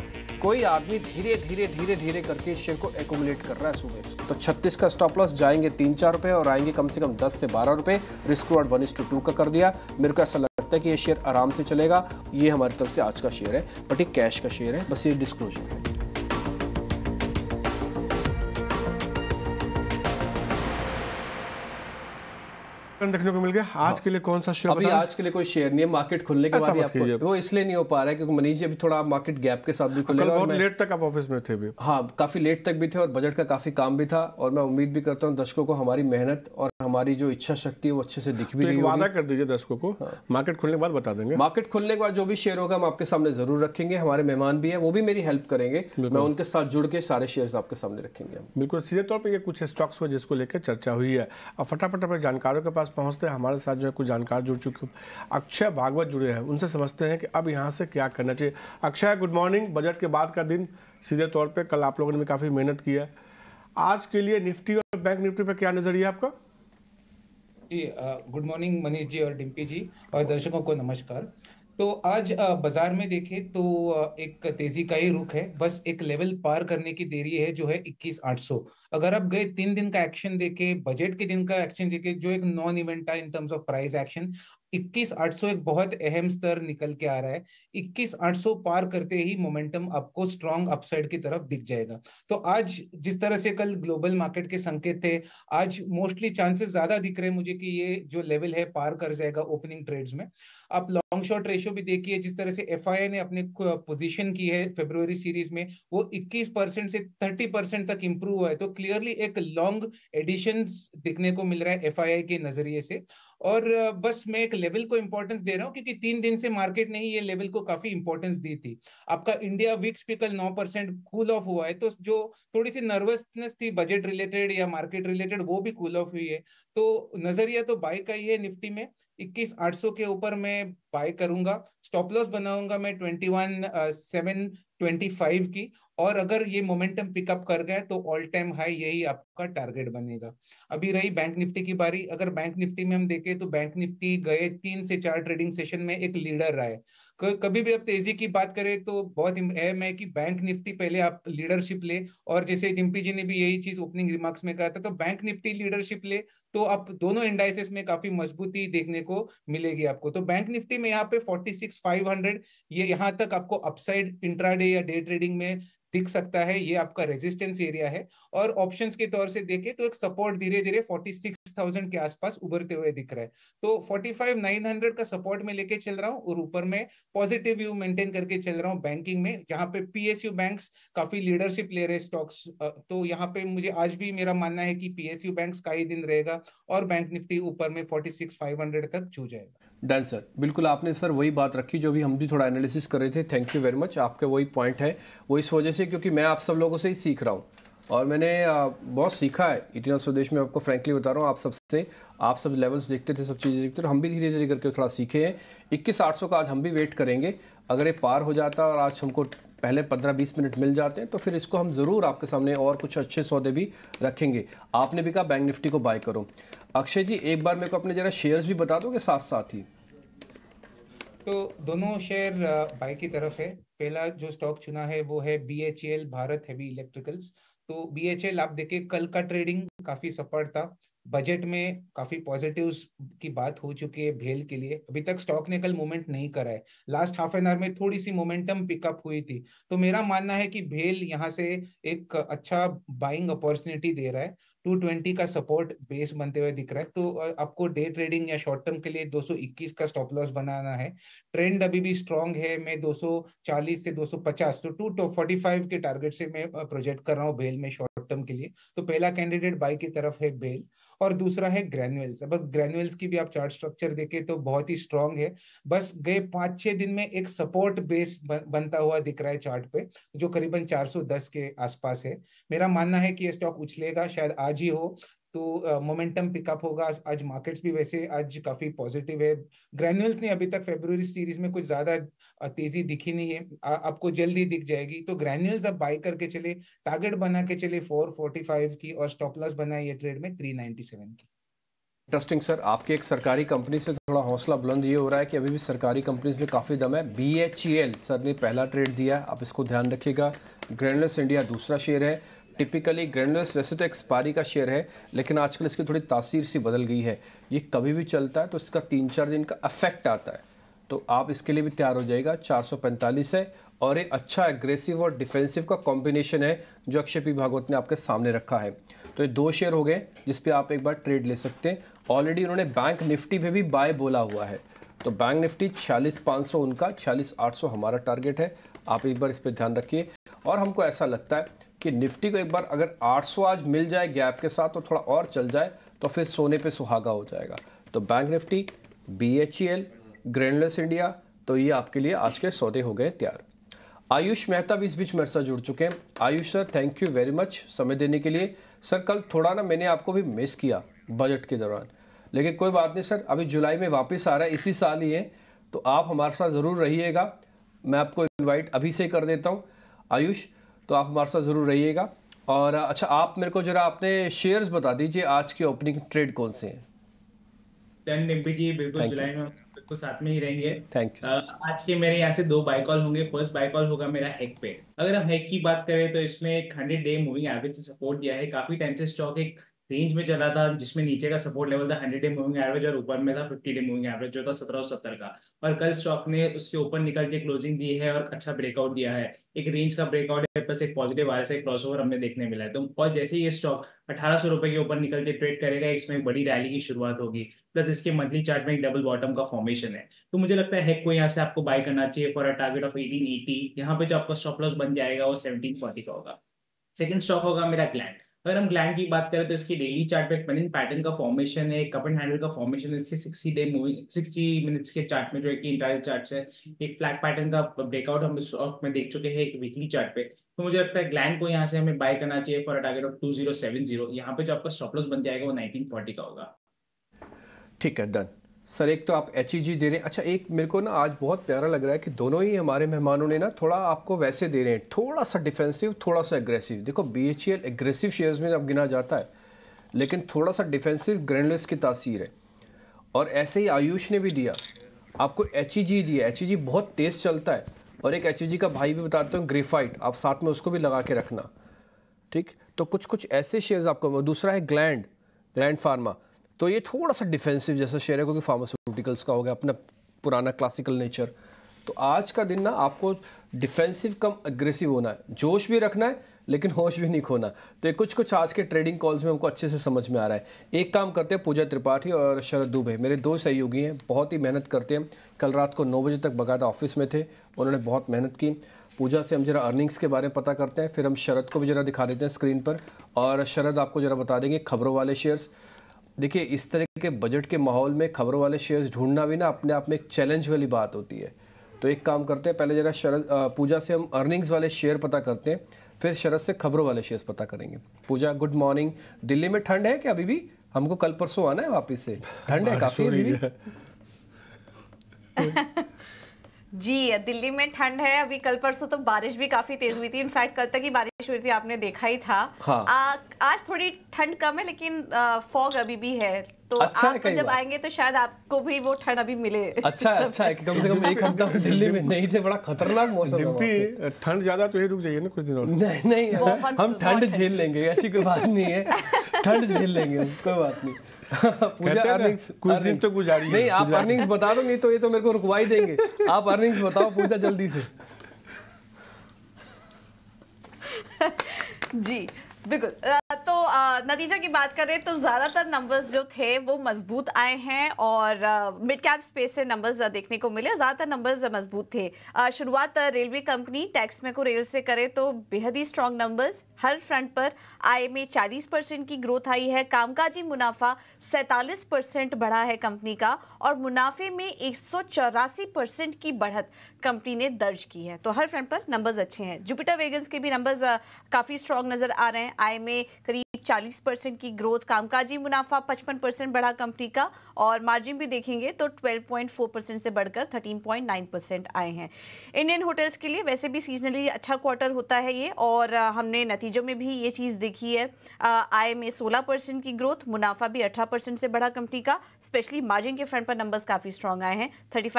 कोई आदमी धीरे धीरे धीरे धीरे करके शेयर को एकोमुलेट कर रहा है सुबह तो छत्तीस का स्टॉप लॉस जाएंगे तीन चार रुपये और आएंगे कम से कम दस से बारह रुपये रिस्क वर्ड वन टू का कर दिया मेरे को ऐसा लगता है कि ये शेयर आराम से चलेगा ये हमारी तरफ से आज का शेयर है बट ये कैश का शेयर है बस ये डिस्क्लोजर है देखने को मिल गया आज हाँ। के लिए कौन सा शेयर अभी आज के लिए कोई शेयर नहीं है मार्केट खुलने के बाद वो इसलिए नहीं हो पा रहा है क्योंकि मनीष जी अभी थोड़ा मार्केट गैप के साथ भी खुलेगा बहुत लेट तक आप ऑफिस में थे भी हाँ काफी लेट तक भी थे और बजट का काफी काम भी था और मैं उम्मीद भी करता हूँ दर्शकों को हमारी मेहनत और हमारी जो इच्छा शक्ति है वो अच्छे से दिख भी तो रही वादा कर दीजिए दर्शकों को हाँ। मार्केट खुलने के बाद बता देंगे मार्केट खुलने के बाद जो भी शेयर होगा हम आपके सामने जरूर रखेंगे हमारे मेहमान भी हैं वो भी मेरी हेल्प करेंगे मैं उनके साथ जुड़ के सारे शेयर आपके सामने रखेंगे बिल्कुल सीधे तौर पर कुछ स्टॉक्स हुए जिसको लेकर चर्चा हुई है और फटाफट अपने जानकारों के पास पहुंचते हैं हमारे साथ जो है कुछ जानकार जुड़ चुके हैं अक्षय भागवत जुड़े हैं उनसे समझते हैं कि अब यहाँ से क्या करना चाहिए अक्षय गुड मॉर्निंग बजट के बाद का दिन सीधे तौर पर कल आप लोगों ने काफ़ी मेहनत की है आज के लिए निफ्टी और बैंक निफ्टी पर क्या नजरिया आपका जी गुड मॉर्निंग मनीष जी और डिम्पी जी और दर्शकों को नमस्कार तो आज बाजार में देखें तो एक तेजी का ही रुख है बस एक लेवल पार करने की देरी है जो है 21800 अगर आप गए तीन दिन का एक्शन देखे बजट के दिन का एक्शन देखे जो एक नॉन इवेंट था in terms of price action इक्कीस आठ सौ एक बहुत अहम स्तर निकल के आ रहा है इक्कीस आठ सौ पार करते ही मोमेंटम आपको स्ट्रॉन्ग अपसाइड की तरफ दिख जाएगा तो आज जिस तरह से कल ग्लोबल मार्केट के संकेत थे आज मोस्टली चांसेस ज्यादा दिख रहे हैं मुझे कि ये जो लेवल है पार कर जाएगा ओपनिंग ट्रेड्स में आप लॉन्ग शॉर्ट रेशियो भी देखिए जिस तरह से एफ ने अपने पोजिशन की है फेब्रुवरी सीरीज में वो इक्कीस से थर्टी तक इंप्रूव हुआ है तो क्लियरली एक लॉन्ग एडिशन दिखने को मिल रहा है एफ के नजरिए से और बस मैं एक लेवल को इंपॉर्टेंस दे रहा हूँ क्योंकि तीन दिन से मार्केट ने ही ये लेवल को काफी इंपॉर्टेंस दी थी आपका इंडिया वीक्स पे कल नौ परसेंट कूल ऑफ हुआ है तो जो थोड़ी सी नर्वसनेस थी बजट रिलेटेड या मार्केट रिलेटेड वो भी कूल ऑफ हुई है तो नजरिया तो बाय का ही है निफ्टी में इक्कीस आठ सौ के ऊपर मैं बाय करूंगा स्टॉप लॉस बनाऊंगा मैं twenty one seven twenty five की और अगर ये मोमेंटम पिकअप कर गए तो ऑल टाइम हाई यही आपका टारगेट बनेगा अभी रही बैंक निफ्टी की बारी अगर बैंक निफ्टी में हम देखें तो बैंक निफ्टी गए तीन से चार ट्रेडिंग सेशन में एक लीडर रहा है कभी भी आप तेजी की बात करें तो बहुत अहम है कि बैंक निफ्टी पहले आप लीडरशिप ले और जैसे जिम्पी जी ने भी यही चीज ओपनिंग रिमार्क्स में कहा था तो बैंक निफ्टी लीडरशिप ले तो आप दोनों इंडाइसेस में काफी मजबूती देखने को मिलेगी आपको तो बैंक निफ्टी में यहाँ पे फोर्टी सिक्स ये यहाँ तक आपको अपसाइड इंट्राडे या डे ट्रेडिंग में दिख सकता है ये आपका रेजिस्टेंस एरिया है और ऑप्शंस के तौर से देखें तो एक सपोर्ट धीरे धीरे 46,000 के आसपास उभरते हुए दिख रहा है तो 45,900 का सपोर्ट में लेके चल रहा हूँ और ऊपर में पॉजिटिव व्यू मेंटेन करके चल रहा हूँ बैंकिंग में जहाँ पे पीएसयू बैंक्स काफी लीडरशिप ले रहे स्टॉक्स तो यहाँ पे मुझे आज भी मेरा मानना है कि पीएसयू बैंक्स का ही दिन रहेगा और बैंक निफ्टी ऊपर में फोर्टी तक छू जाएगा डन सर बिल्कुल आपने सर वही बात रखी जो भी हम भी थोड़ा एनालिसिस कर रहे थे थैंक यू वेरी मच आपके वही पॉइंट है वो इस वजह से क्योंकि मैं आप सब लोगों से ही सीख रहा हूँ और मैंने बहुत सीखा है इतना स्वदेश में आपको फ्रैंकली बता रहा हूँ आप सबसे आप सब लेवल्स देखते थे सब चीज़ें देखते थे हम भी धीरे धीरे करके थोड़ा सीखे हैं इक्कीस आठ का आज हम भी वेट करेंगे अगर ये पार हो जाता और आज हमको पहले 15-20 मिनट मिल जाते हैं तो फिर इसको हम ज़रूर आपके सामने और कुछ अच्छे सौदे भी रखेंगे आपने भी कहा बैंक निफ्टी को बाय करो अक्षय जी एक बार मेरे को अपने ज़रा शेयर्स भी बता दो के साथ साथ ही तो दोनों शेयर बाय की तरफ है पहला जो स्टॉक चुना है वो है बी भारत हैवी इलेक्ट्रिकल्स तो बी आप देखिए कल का ट्रेडिंग काफ़ी सफर था बजट में काफी पॉजिटिव की बात हो चुकी है भेल के लिए अभी तक स्टॉक ने कल मूवमेंट नहीं करा है लास्ट हाफ एन आवर में थोड़ी सी मोमेंटम पिकअप हुई थी तो मेरा मानना है कि भेल यहाँ से एक अच्छा बाइंग अपॉर्चुनिटी दे रहा है टू ट्वेंटी का सपोर्ट बेस बनते हुए दिख रहा है तो आपको डे ट्रेडिंग या शॉर्ट टर्म के लिए दो का स्टॉप लॉस बनाना है ट्रेंड अभी भी स्ट्रांग है मैं 240 से 250 तो टू फोर्टी फाइव के टारगेट से मैं प्रोजेक्ट कर रहा हूँ बेल में शॉर्ट टर्म के लिए तो पहला कैंडिडेट बाई की तरफ है बेल और दूसरा है ग्रेनुअल्स अब ग्रेनुअल्स की भी आप चार्ट स्ट्रक्चर देखे तो बहुत ही स्ट्रांग है बस गए पांच छह दिन में एक सपोर्ट बेस बनता हुआ दिख रहा है चार्ट पे जो करीबन 410 के आसपास है मेरा मानना है कि ये स्टॉक उछलेगा शायद आज ही हो तो मोमेंटम पिकअप होगा आज मार्केट्स भी वैसे आज काफी पॉजिटिव है ग्रेन्यूल्स ने अभी तक फेब्रुवरी सीरीज में कुछ ज्यादा तेजी दिखी नहीं है आ, आपको जल्दी दिख जाएगी तो ग्रेन्यूल्स आप बाय करके चले टारगेट बना के चले फोर फोर्टी फाइव की और स्टॉप लॉस बना ये ट्रेड में थ्री नाइनटी सेवन की इंटरेस्टिंग सर आपके एक सरकारी कंपनी से थोड़ा हौसला बुलंद ये हो रहा है कि अभी भी सरकारी कंपनीज में काफ़ी दम है बी सर e ने पहला ट्रेड दिया आप इसको ध्यान रखिएगा ग्रैंडलेस इंडिया दूसरा शेयर है टिपिकली ग्रैंडल्स वैसे तो एक्सपायरी का शेयर है लेकिन आजकल इसकी थोड़ी तासीर सी बदल गई है ये कभी भी चलता है तो इसका तीन चार दिन का अफेक्ट आता है तो आप इसके लिए भी तैयार हो जाएगा 445 है और ये अच्छा एग्रेसिव और डिफेंसिव का कॉम्बिनेशन है जो अक्षय पी भागवत ने आपके सामने रखा है तो ये दो शेयर हो गए जिस आप एक बार ट्रेड ले सकते हैं ऑलरेडी उन्होंने बैंक निफ्टी में भी बाय बोला हुआ है तो बैंक निफ्टी छियालीस पाँच उनका छियालीस आठ हमारा टारगेट है आप एक बार इस पर ध्यान रखिए और हमको ऐसा लगता है कि निफ्टी को एक बार अगर 800 आज मिल जाए गैप के साथ और थोड़ा और चल जाए तो फिर सोने पे सुहागा हो जाएगा तो Bank Nifty B H E L ग्रेनलेस इंडिया तो ये आपके लिए आज के सौदे हो गए तैयार आयुष मेहता भी इस बीच मेरे साथ जुड़ चुके हैं Ayush sir thank you very much समय देने के लिए सर कल थोड़ा ना मैंने आपको भी मिस किया बजट के दौरान लेकिन कोई बात नहीं सर अभी जुलाई में वापस आ रहा है इसी साल ही है तो आप हमारे साथ ज़रूर रहिएगा मैं आपको इनवाइट अभी से कर देता हूँ आयुष तो आप हमारे साथ ज़रूर रहिएगा और अच्छा आप मेरे को जरा आपने शेयर्स बता दीजिए आज के ओपनिंग ट्रेड कौन से हैं डन डिम्पी जी बिल्कुल जुलाई में बिल्कुल साथ में ही रहेंगे थैंक यू uh, आज के मेरे यहाँ से दो बाई कॉल होंगे फर्स्ट बाई कॉल होगा मेरा हैक पे अगर हम हैक की बात करें तो इसमें एक हंड्रेड डे मूविंग एवरेज से सपोर्ट दिया है काफी टाइम से स्टॉक एक रेंज में चला था जिसमें नीचे का सपोर्ट लेवल था हंड्रेड डे मूविंग एवरेज और ऊपर में था फिफ्टी डे मूविंग एवरेज जो था सत्रह सत्तर का और कल स्टॉक ने उसके ऊपर निकल के क्लोजिंग दी है और अच्छा ब्रेकआउट दिया है एक रेंज का ब्रेकआउट है प्लस एक पॉजिटिव से एक ओवर हमने देखने मिला है तो और जैसे ये स्टॉक अठारह सौ रुपए के ऊपर निकल के ट्रेड करेगा इसमें एक बड़ी रैली की शुरुआत होगी प्लस इसके मंथली चार्ट में एक डबल बॉटम का फॉर्मेशन है तो मुझे लगता है को यहाँ से आपको बाय करना चाहिए for a target of eighteen eighty यहाँ पे जो आपका स्टॉप लॉस बन जाएगा वो सेवनटीन फोर्टी का होगा सेकंड स्टॉक होगा मेरा ग्लैंड अगर हम ग्लैंड की बात करें तो इसकी डेली चार्ट पे पेनिन पैटर्न का फॉर्मेशन है कप एंड हैंडल का फॉर्मेशन इसके sixty day moving sixty minutes के चार्ट में जो है कि इंटायर चार्ट है एक फ्लैग पैटर्न का ब्रेकआउट हम इस वक्त में देख चुके हैं एक वीकली चार्ट पे तो मुझे लगता है ग्लैंड को यहाँ से हमें बाय करना चाहिए for a target of two zero seven zero यहाँ पे जो आपका स्टॉपलॉस बन जाएगा वो नाइनटीन फोर्टी का होगा ठीक है डन सर एक तो आप एच ई जी दे रहे हैं अच्छा एक मेरे को ना आज बहुत प्यारा लग रहा है कि दोनों ही हमारे मेहमानों ने ना थोड़ा आपको वैसे दे रहे हैं थोड़ा सा डिफेंसिव थोड़ा सा एग्रेसिव देखो B H E L aggressive shares में अब गिना जाता है लेकिन थोड़ा सा डिफेंसिव ग्रैंडलेस की तासीर है और ऐसे ही आयुष ने भी दिया आपको एच ई जी दिया एच ई जी बहुत तेज़ चलता है और एक एच ई जी का भाई भी बताते हैं ग्रेफाइट आप साथ में उसको भी लगा के रखना ठीक तो कुछ कुछ ऐसे शेयर्स आपको दूसरा है ग्लैंड ग्लैंड फार्मा तो ये थोड़ा सा डिफेंसिव जैसा शेयर है क्योंकि फार्मास्यूटिकल्स का हो गया अपना पुराना क्लासिकल नेचर तो आज का दिन ना आपको डिफेंसिव कम अग्रेसिव होना है जोश भी रखना है लेकिन होश भी नहीं खोना तो ये कुछ कुछ आज के ट्रेडिंग कॉल्स में हमको अच्छे से समझ में आ रहा है एक काम करते हैं पूजा त्रिपाठी और शरद दुबे मेरे दो सहयोगी हैं बहुत ही मेहनत करते हैं कल रात को नौ बजे तक बकायदा ऑफिस में थे उन्होंने बहुत मेहनत की पूजा से हम जरा अर्निंग्स के बारे में पता करते हैं फिर हम शरद को भी जरा दिखा देते हैं स्क्रीन पर और शरद आपको जरा बता देंगे खबरों वाले शेयर्स देखिए इस तरह के बजट के माहौल में खबरों वाले शेयर्स ढूंढना भी ना अपने आप में एक चैलेंज वाली बात होती है तो एक काम करते हैं पहले जरा शरद पूजा से हम अर्निंग्स वाले शेयर पता करते हैं फिर शरद से खबरों वाले शेयर्स पता करेंगे पूजा गुड मॉर्निंग दिल्ली में ठंड है क्या अभी भी हमको कल परसों आना है वापिस से ठंड है काफ़ी जी दिल्ली में ठंड है अभी कल परसों तो बारिश भी काफी तेज हुई थी इनफैक्ट कल तक ही बारिश हुई थी आपने देखा ही था हाँ। आ, आज थोड़ी ठंड कम है लेकिन फॉग अभी भी है तो अच्छा आप जब आएंगे तो शायद आपको भी वो ठंड अभी मिले अच्छा अच्छा है कि कम से कम एक हफ्ता दिल्ली में नहीं थे बड़ा खतरनाक मौसम ठंड ज्यादा तो रुक जाइए ना कुछ दिनों नहीं नहीं हम ठंड झेल लेंगे ऐसी कोई बात नहीं है ठंड झेल लेंगे कोई बात नहीं पूजा अर्निंग्स कुछ तो नहीं आप बता दो नहीं तो ये तो मेरे को रुकवा ही देंगे आप अर्निंग्स बताओ पूजा जल्दी से जी बिल्कुल तो नतीजा की बात करें तो ज़्यादातर नंबर्स जो थे वो मजबूत आए हैं और मिड कैप स्पेस से नंबर्स देखने को मिले ज़्यादातर नंबर्स मजबूत थे शुरुआत रेलवे कंपनी टैक्स में को रेल से करे तो बेहद ही स्ट्रॉन्ग नंबर्स हर फ्रंट पर आय में 40 परसेंट की ग्रोथ आई है कामकाजी मुनाफा सैंतालीस परसेंट बढ़ा है कंपनी का और मुनाफे में एक परसेंट की बढ़त कंपनी ने दर्ज की है तो हर फ्रंट पर नंबर्स अच्छे हैं जुपिटर वेगन्स के भी नंबर्स काफ़ी स्ट्रॉन्ग नज़र आ रहे हैं आय में करीब 40 परसेंट की ग्रोथ कामकाजी मुनाफा 55 परसेंट बढ़ा कंपनी का और मार्जिन भी देखेंगे तो 12.4 परसेंट से बढ़कर 13.9 परसेंट आए हैं इंडियन होटल्स के लिए वैसे भी सीजनली अच्छा क्वार्टर होता है ये और हमने नतीजों में भी ये चीज़ देखी है आय में सोलह परसेंट की ग्रोथ मुनाफा भी अठारह परसेंट से बढ़ा कंपनी का स्पेशली मार्जिन के फ्रंट पर नंबर्स काफ़ी स्ट्रॉन्ग आए हैं थर्टी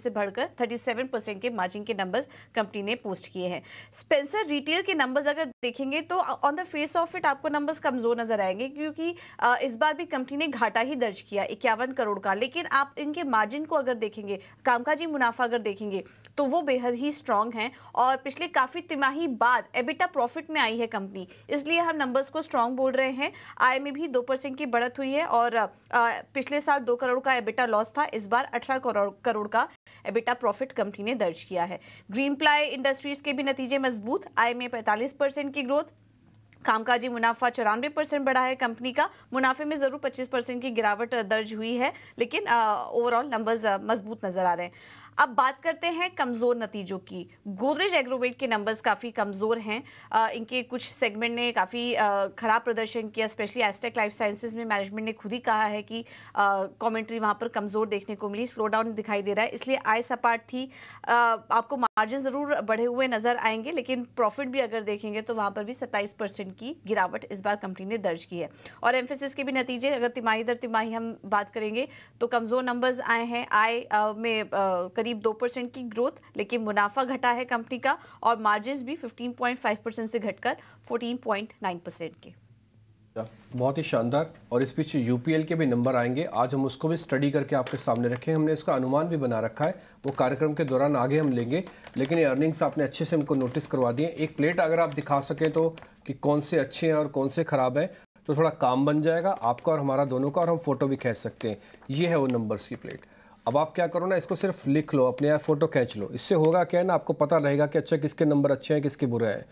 से बढ़कर थर्टी सेवन के मार्जिन के नंबर्स कंपनी ने पोस्ट किए हैं स्पेंसर रिटेल के नंबर्स अगर देखेंगे तो on the face of it आपको नंबर्स कमजोर नजर आएंगे क्योंकि इस बार भी कंपनी ने घाटा ही दर्ज किया इक्यावन करोड़ का लेकिन आप इनके मार्जिन को अगर देखेंगे कामकाजी मुनाफा अगर देखेंगे तो वो बेहद ही स्ट्रांग हैं और पिछले काफ़ी तिमाही बाद एबिटा प्रॉफिट में आई है कंपनी इसलिए हम नंबर्स को स्ट्रांग बोल रहे हैं आय में भी दो परसेंट की बढ़त हुई है और पिछले साल दो करोड़ का एबिटा लॉस था इस बार अठारह करोड़ करोड़ का एबिटा प्रॉफिट कंपनी ने दर्ज किया है ग्रीन प्लाई इंडस्ट्रीज के भी नतीजे मजबूत आय में पैंतालीस परसेंट की ग्रोथ कामकाजी मुनाफा चौरानवे परसेंट बढ़ा है कंपनी का मुनाफे में ज़रूर 25 परसेंट की गिरावट दर्ज हुई है लेकिन ओवरऑल नंबर्स मजबूत नज़र आ रहे हैं अब बात करते हैं कमज़ोर नतीजों की गोदरेज एग्रोवेट के नंबर्स काफ़ी कमज़ोर हैं इनके कुछ सेगमेंट ने काफ़ी ख़राब प्रदर्शन किया स्पेशली एस्टेक लाइफ साइंसेज में मैनेजमेंट ने खुद ही कहा है कि कमेंट्री वहाँ पर कमज़ोर देखने को मिली स्लो डाउन दिखाई दे रहा है इसलिए आय सपाट थी आ, आपको मार्जिन ज़रूर बढ़े हुए नज़र आएंगे लेकिन प्रॉफिट भी अगर देखेंगे तो वहाँ पर भी सत्ताईस की गिरावट इस बार कंपनी ने दर्ज की है और एम्फेसिस के भी नतीजे अगर तिमाही दर तिमाही हम बात करेंगे तो कमज़ोर नंबर्स आए हैं आय में करीब दो परसेंट की ग्रोथ लेकिन मुनाफा घटा है कंपनी का और मार्जिन भी 15.5 परसेंट से घटकर 14.9 परसेंट के बहुत ही शानदार और इस बीच यूपीएल के भी नंबर आएंगे आज हम उसको भी स्टडी करके आपके सामने रखें हमने इसका अनुमान भी बना रखा है वो कार्यक्रम के दौरान आगे हम लेंगे लेकिन ये अर्निंग्स आपने अच्छे से हमको नोटिस करवा दिए एक प्लेट अगर आप दिखा सकें तो कि कौन से अच्छे हैं और कौन से ख़राब हैं तो थोड़ा काम बन जाएगा आपका और हमारा दोनों का और हम फोटो भी खींच सकते हैं ये है वो नंबर्स की प्लेट अब आप क्या करो ना इसको सिर्फ लिख लो अपने आप फ़ोटो खींच लो इससे होगा क्या है ना आपको पता रहेगा कि अच्छा किसके नंबर अच्छे हैं किसके बुरे हैं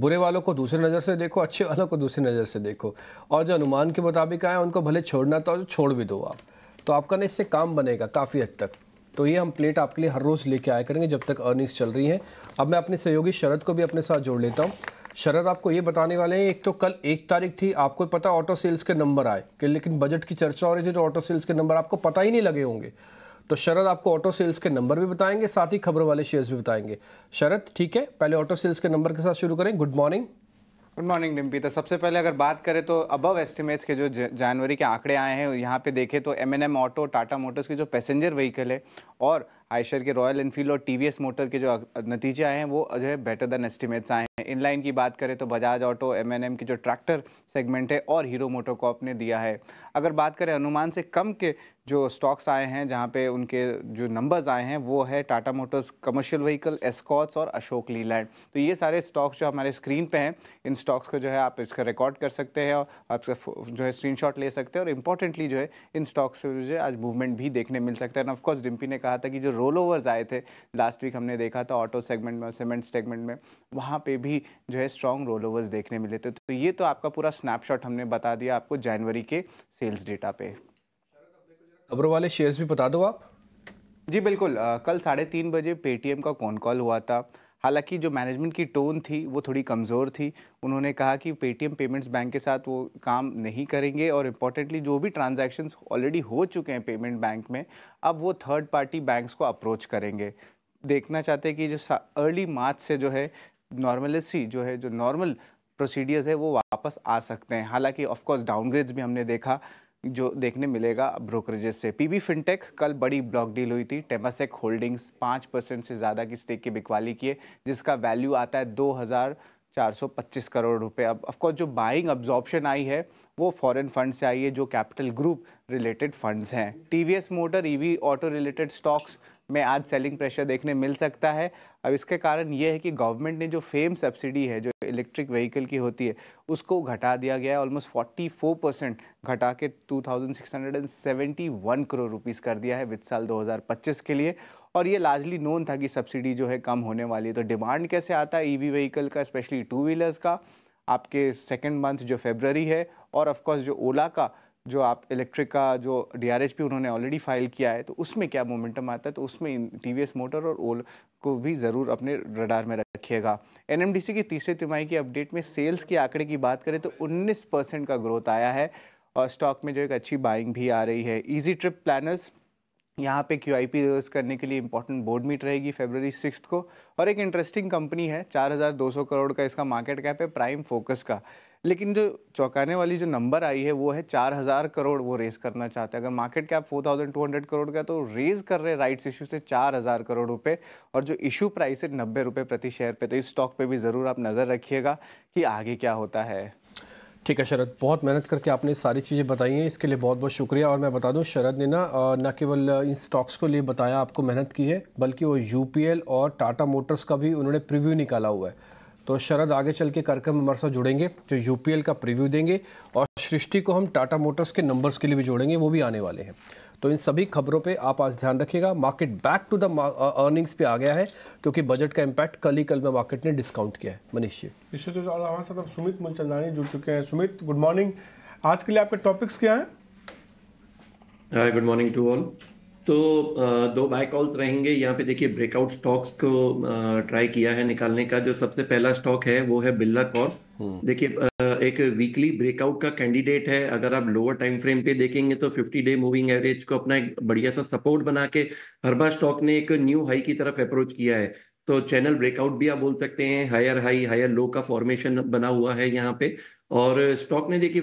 बुरे वालों को दूसरी नज़र से देखो अच्छे वालों को दूसरी नज़र से देखो और जो अनुमान के मुताबिक आए उनको भले छोड़ना तो छोड़ भी दो आप तो आपका ना इससे काम बनेगा काफ़ी हद तक तो ये हम प्लेट आपके लिए हर रोज़ लेके आया करेंगे जब तक अर्निंग्स चल रही हैं अब मैं अपने सहयोगी शरद को भी अपने साथ जोड़ लेता हूँ शरद आपको ये बताने वाले हैं एक तो कल एक तारीख थी आपको पता ऑटो सेल्स के नंबर आए कि लेकिन बजट की चर्चा हो रही थी तो ऑटो सेल्स के नंबर आपको पता ही नहीं लगे होंगे तो शरद आपको ऑटो सेल्स के नंबर भी बताएंगे साथ ही खबरों वाले शेयर्स भी बताएंगे शरद ठीक है पहले ऑटो सेल्स के नंबर के साथ शुरू करें good morning good morning Dimpy तो सबसे पहले अगर बात करें तो अबव एस्टिमेट्स के जो जनवरी के आंकड़े आए हैं यहाँ पे देखें तो M N M auto Tata Motors के जो पैसेंजर व्हीकल है और आयशर के रॉयल इनफील्ड और टी मोटर के जो नतीजे आए हैं वो जो है बेटर दैन एस्टिमेट्स आए हैं इनलाइन की बात करें तो बजाज ऑटो एमएनएम की जो ट्रैक्टर सेगमेंट है और हीरो मोटोकॉप ने दिया है अगर बात करें अनुमान से कम के जो स्टॉक्स आए हैं जहाँ पे उनके जो नंबर्स आए हैं वो है Tata Motors commercial vehicle Escorts और अशोक लीलैंड तो ये सारे स्टॉक्स जो हमारे स्क्रीन पे हैं इन स्टॉक्स को जो है आप इसका रिकॉर्ड कर सकते हैं और आप जो है स्क्रीनशॉट ले सकते हैं और इम्पोर्टेंटली जो है इन स्टॉक्स से जो है आज मूवमेंट भी देखने मिल सकता है एंड ऑफकोर्स डिम्पी ने कहा था कि जो रोल ओवर्स आए थे लास्ट वीक हमने देखा था ऑटो सेगमेंट में सीमेंट सेगमेंट में वहाँ पे भी जो है स्ट्रॉन्ग रोल ओवर्स देखने मिले थे तो ये तो आपका पूरा स्नैपशॉट हमने बता दिया आपको जनवरी के सेल्स डेटा पे खबरों वाले शेयर्स भी बता दो आप जी बिल्कुल आ, कल साढ़े तीन बजे पेटीएम का कॉन कॉल हुआ था हालांकि जो मैनेजमेंट की टोन थी वो थोड़ी कमज़ोर थी उन्होंने कहा कि पेटीएम पेमेंट्स बैंक के साथ वो काम नहीं करेंगे और इम्पोर्टेंटली जो भी ट्रांजैक्शंस ऑलरेडी हो चुके हैं पेमेंट बैंक में अब वो थर्ड पार्टी बैंक्स को अप्रोच करेंगे देखना चाहते हैं कि जो अर्ली मार्च से जो है नॉर्मलिसी जो है जो नॉर्मल प्रोसीडियर्स है वो वापस आ सकते हैं हालांकि ऑफकोर्स डाउनग्रेड्स भी हमने देखा जो देखने मिलेगा ब्रोकरेजेस से पीबी फिनटेक कल बड़ी ब्लॉक डील हुई थी टेमासेक होल्डिंग्स पाँच परसेंट से ज़्यादा की स्टेक की बिकवाली की है जिसका वैल्यू आता है दो हज़ार चार सौ पच्चीस करोड़ रुपए अब ऑफकोर्स जो बाइंग अब्जॉर्प्शन आई है वो फॉरेन फंड से आई है जो कैपिटल ग्रुप रिलेटेड फंड्स हैं T motor E auto related stocks में आज सेलिंग प्रेशर देखने मिल सकता है अब इसके कारण ये है कि गवर्नमेंट ने जो फेम सब्सिडी है जो इलेक्ट्रिक व्हीकल की होती है उसको घटा दिया गया है ऑलमोस्ट 44 परसेंट घटा के 2671 करोड़ रुपीस कर दिया है वित्त साल 2025 के लिए और ये लार्जली नोन था कि सब्सिडी जो है कम होने वाली है तो डिमांड कैसे आता है वी e व्हीकल का स्पेशली टू व्हीलर्स का आपके सेकेंड मंथ जो फेबररी है और ऑफकोर्स जो ओला का जो आप इलेक्ट्रिक का जो डीआरएचपी उन्होंने ऑलरेडी फाइल किया है तो उसमें क्या मोमेंटम आता है तो उसमें टीवीएस मोटर और ओल को भी ज़रूर अपने रडार में रखिएगा एनएमडीसी की तीसरे तिमाही की अपडेट में सेल्स के आंकड़े की बात करें तो 19 परसेंट का ग्रोथ आया है और स्टॉक में जो एक अच्छी बाइंग भी आ रही है ईजी ट्रिप प्लानर्स यहाँ पे क्यू आई पी रिवर्स करने के लिए इंपॉर्टेंट बोर्ड मीट रहेगी फेबररी सिक्स को और एक इंटरेस्टिंग कंपनी है 4,200 करोड़ का इसका मार्केट कैप है प्राइम फोकस का लेकिन जो चौंकाने वाली जो नंबर आई है वो है चार हज़ार करोड़ वो रेज़ करना चाहते हैं अगर market cap four thousand two hundred crore का तो रेज़ कर रहे राइट्स इशू से चार हज़ार करोड़ रुपए और जो इशू प्राइस है नब्बे रुपये प्रति शेयर पे तो इस स्टॉक पे भी ज़रूर आप नज़र रखिएगा कि आगे क्या होता है ठीक है शरद बहुत मेहनत करके आपने सारी चीज़ें बताई हैं इसके लिए बहुत बहुत शुक्रिया और मैं बता दूं शरद ने ना न केवल इन स्टॉक्स को लिए बताया आपको मेहनत की है बल्कि वो यूपीएल और टाटा मोटर्स का भी उन्होंने प्रीव्यू निकाला हुआ है तो शरद आगे चल के कार्यक्रम में हमारे साथ जुड़ेंगे जो यूपीएल का प्रीव्यू देंगे और सृष्टि को हम टाटा मोटर्स के नंबर्स के लिए भी जोड़ेंगे वो भी आने वाले हैं तो इन सभी खबरों पे आप आज ध्यान रखिएगा market back to the earnings पे आ गया है क्योंकि बजट का इम्पैक्ट कल ही कल में मार्केट ने डिस्काउंट किया है मनीष जी निश्चित और हमारे साथ सुमित मुलचंदानी जुड़ चुके हैं सुमित गुड मॉर्निंग आज के लिए आपके टॉपिक्स क्या है गुड मॉर्निंग टू ऑल तो दो बाय कॉल्स रहेंगे यहाँ पे देखिए ब्रेकआउट स्टॉक्स को ट्राई किया है निकालने का जो सबसे पहला स्टॉक है वो है बिल्ला कॉर्प हम्म। देखिए एक वीकली ब्रेकआउट का कैंडिडेट है अगर आप लोअर टाइम फ्रेम पे देखेंगे तो 50 डे मूविंग एवरेज को अपना एक बढ़िया सा सपोर्ट बना के हर बार स्टॉक ने एक न्यू हाई की तरफ अप्रोच किया है तो चैनल ब्रेकआउट भी आप बोल सकते हैं हायर हाई हायर लो का फॉर्मेशन बना हुआ है यहाँ पे और स्टॉक ने देखिए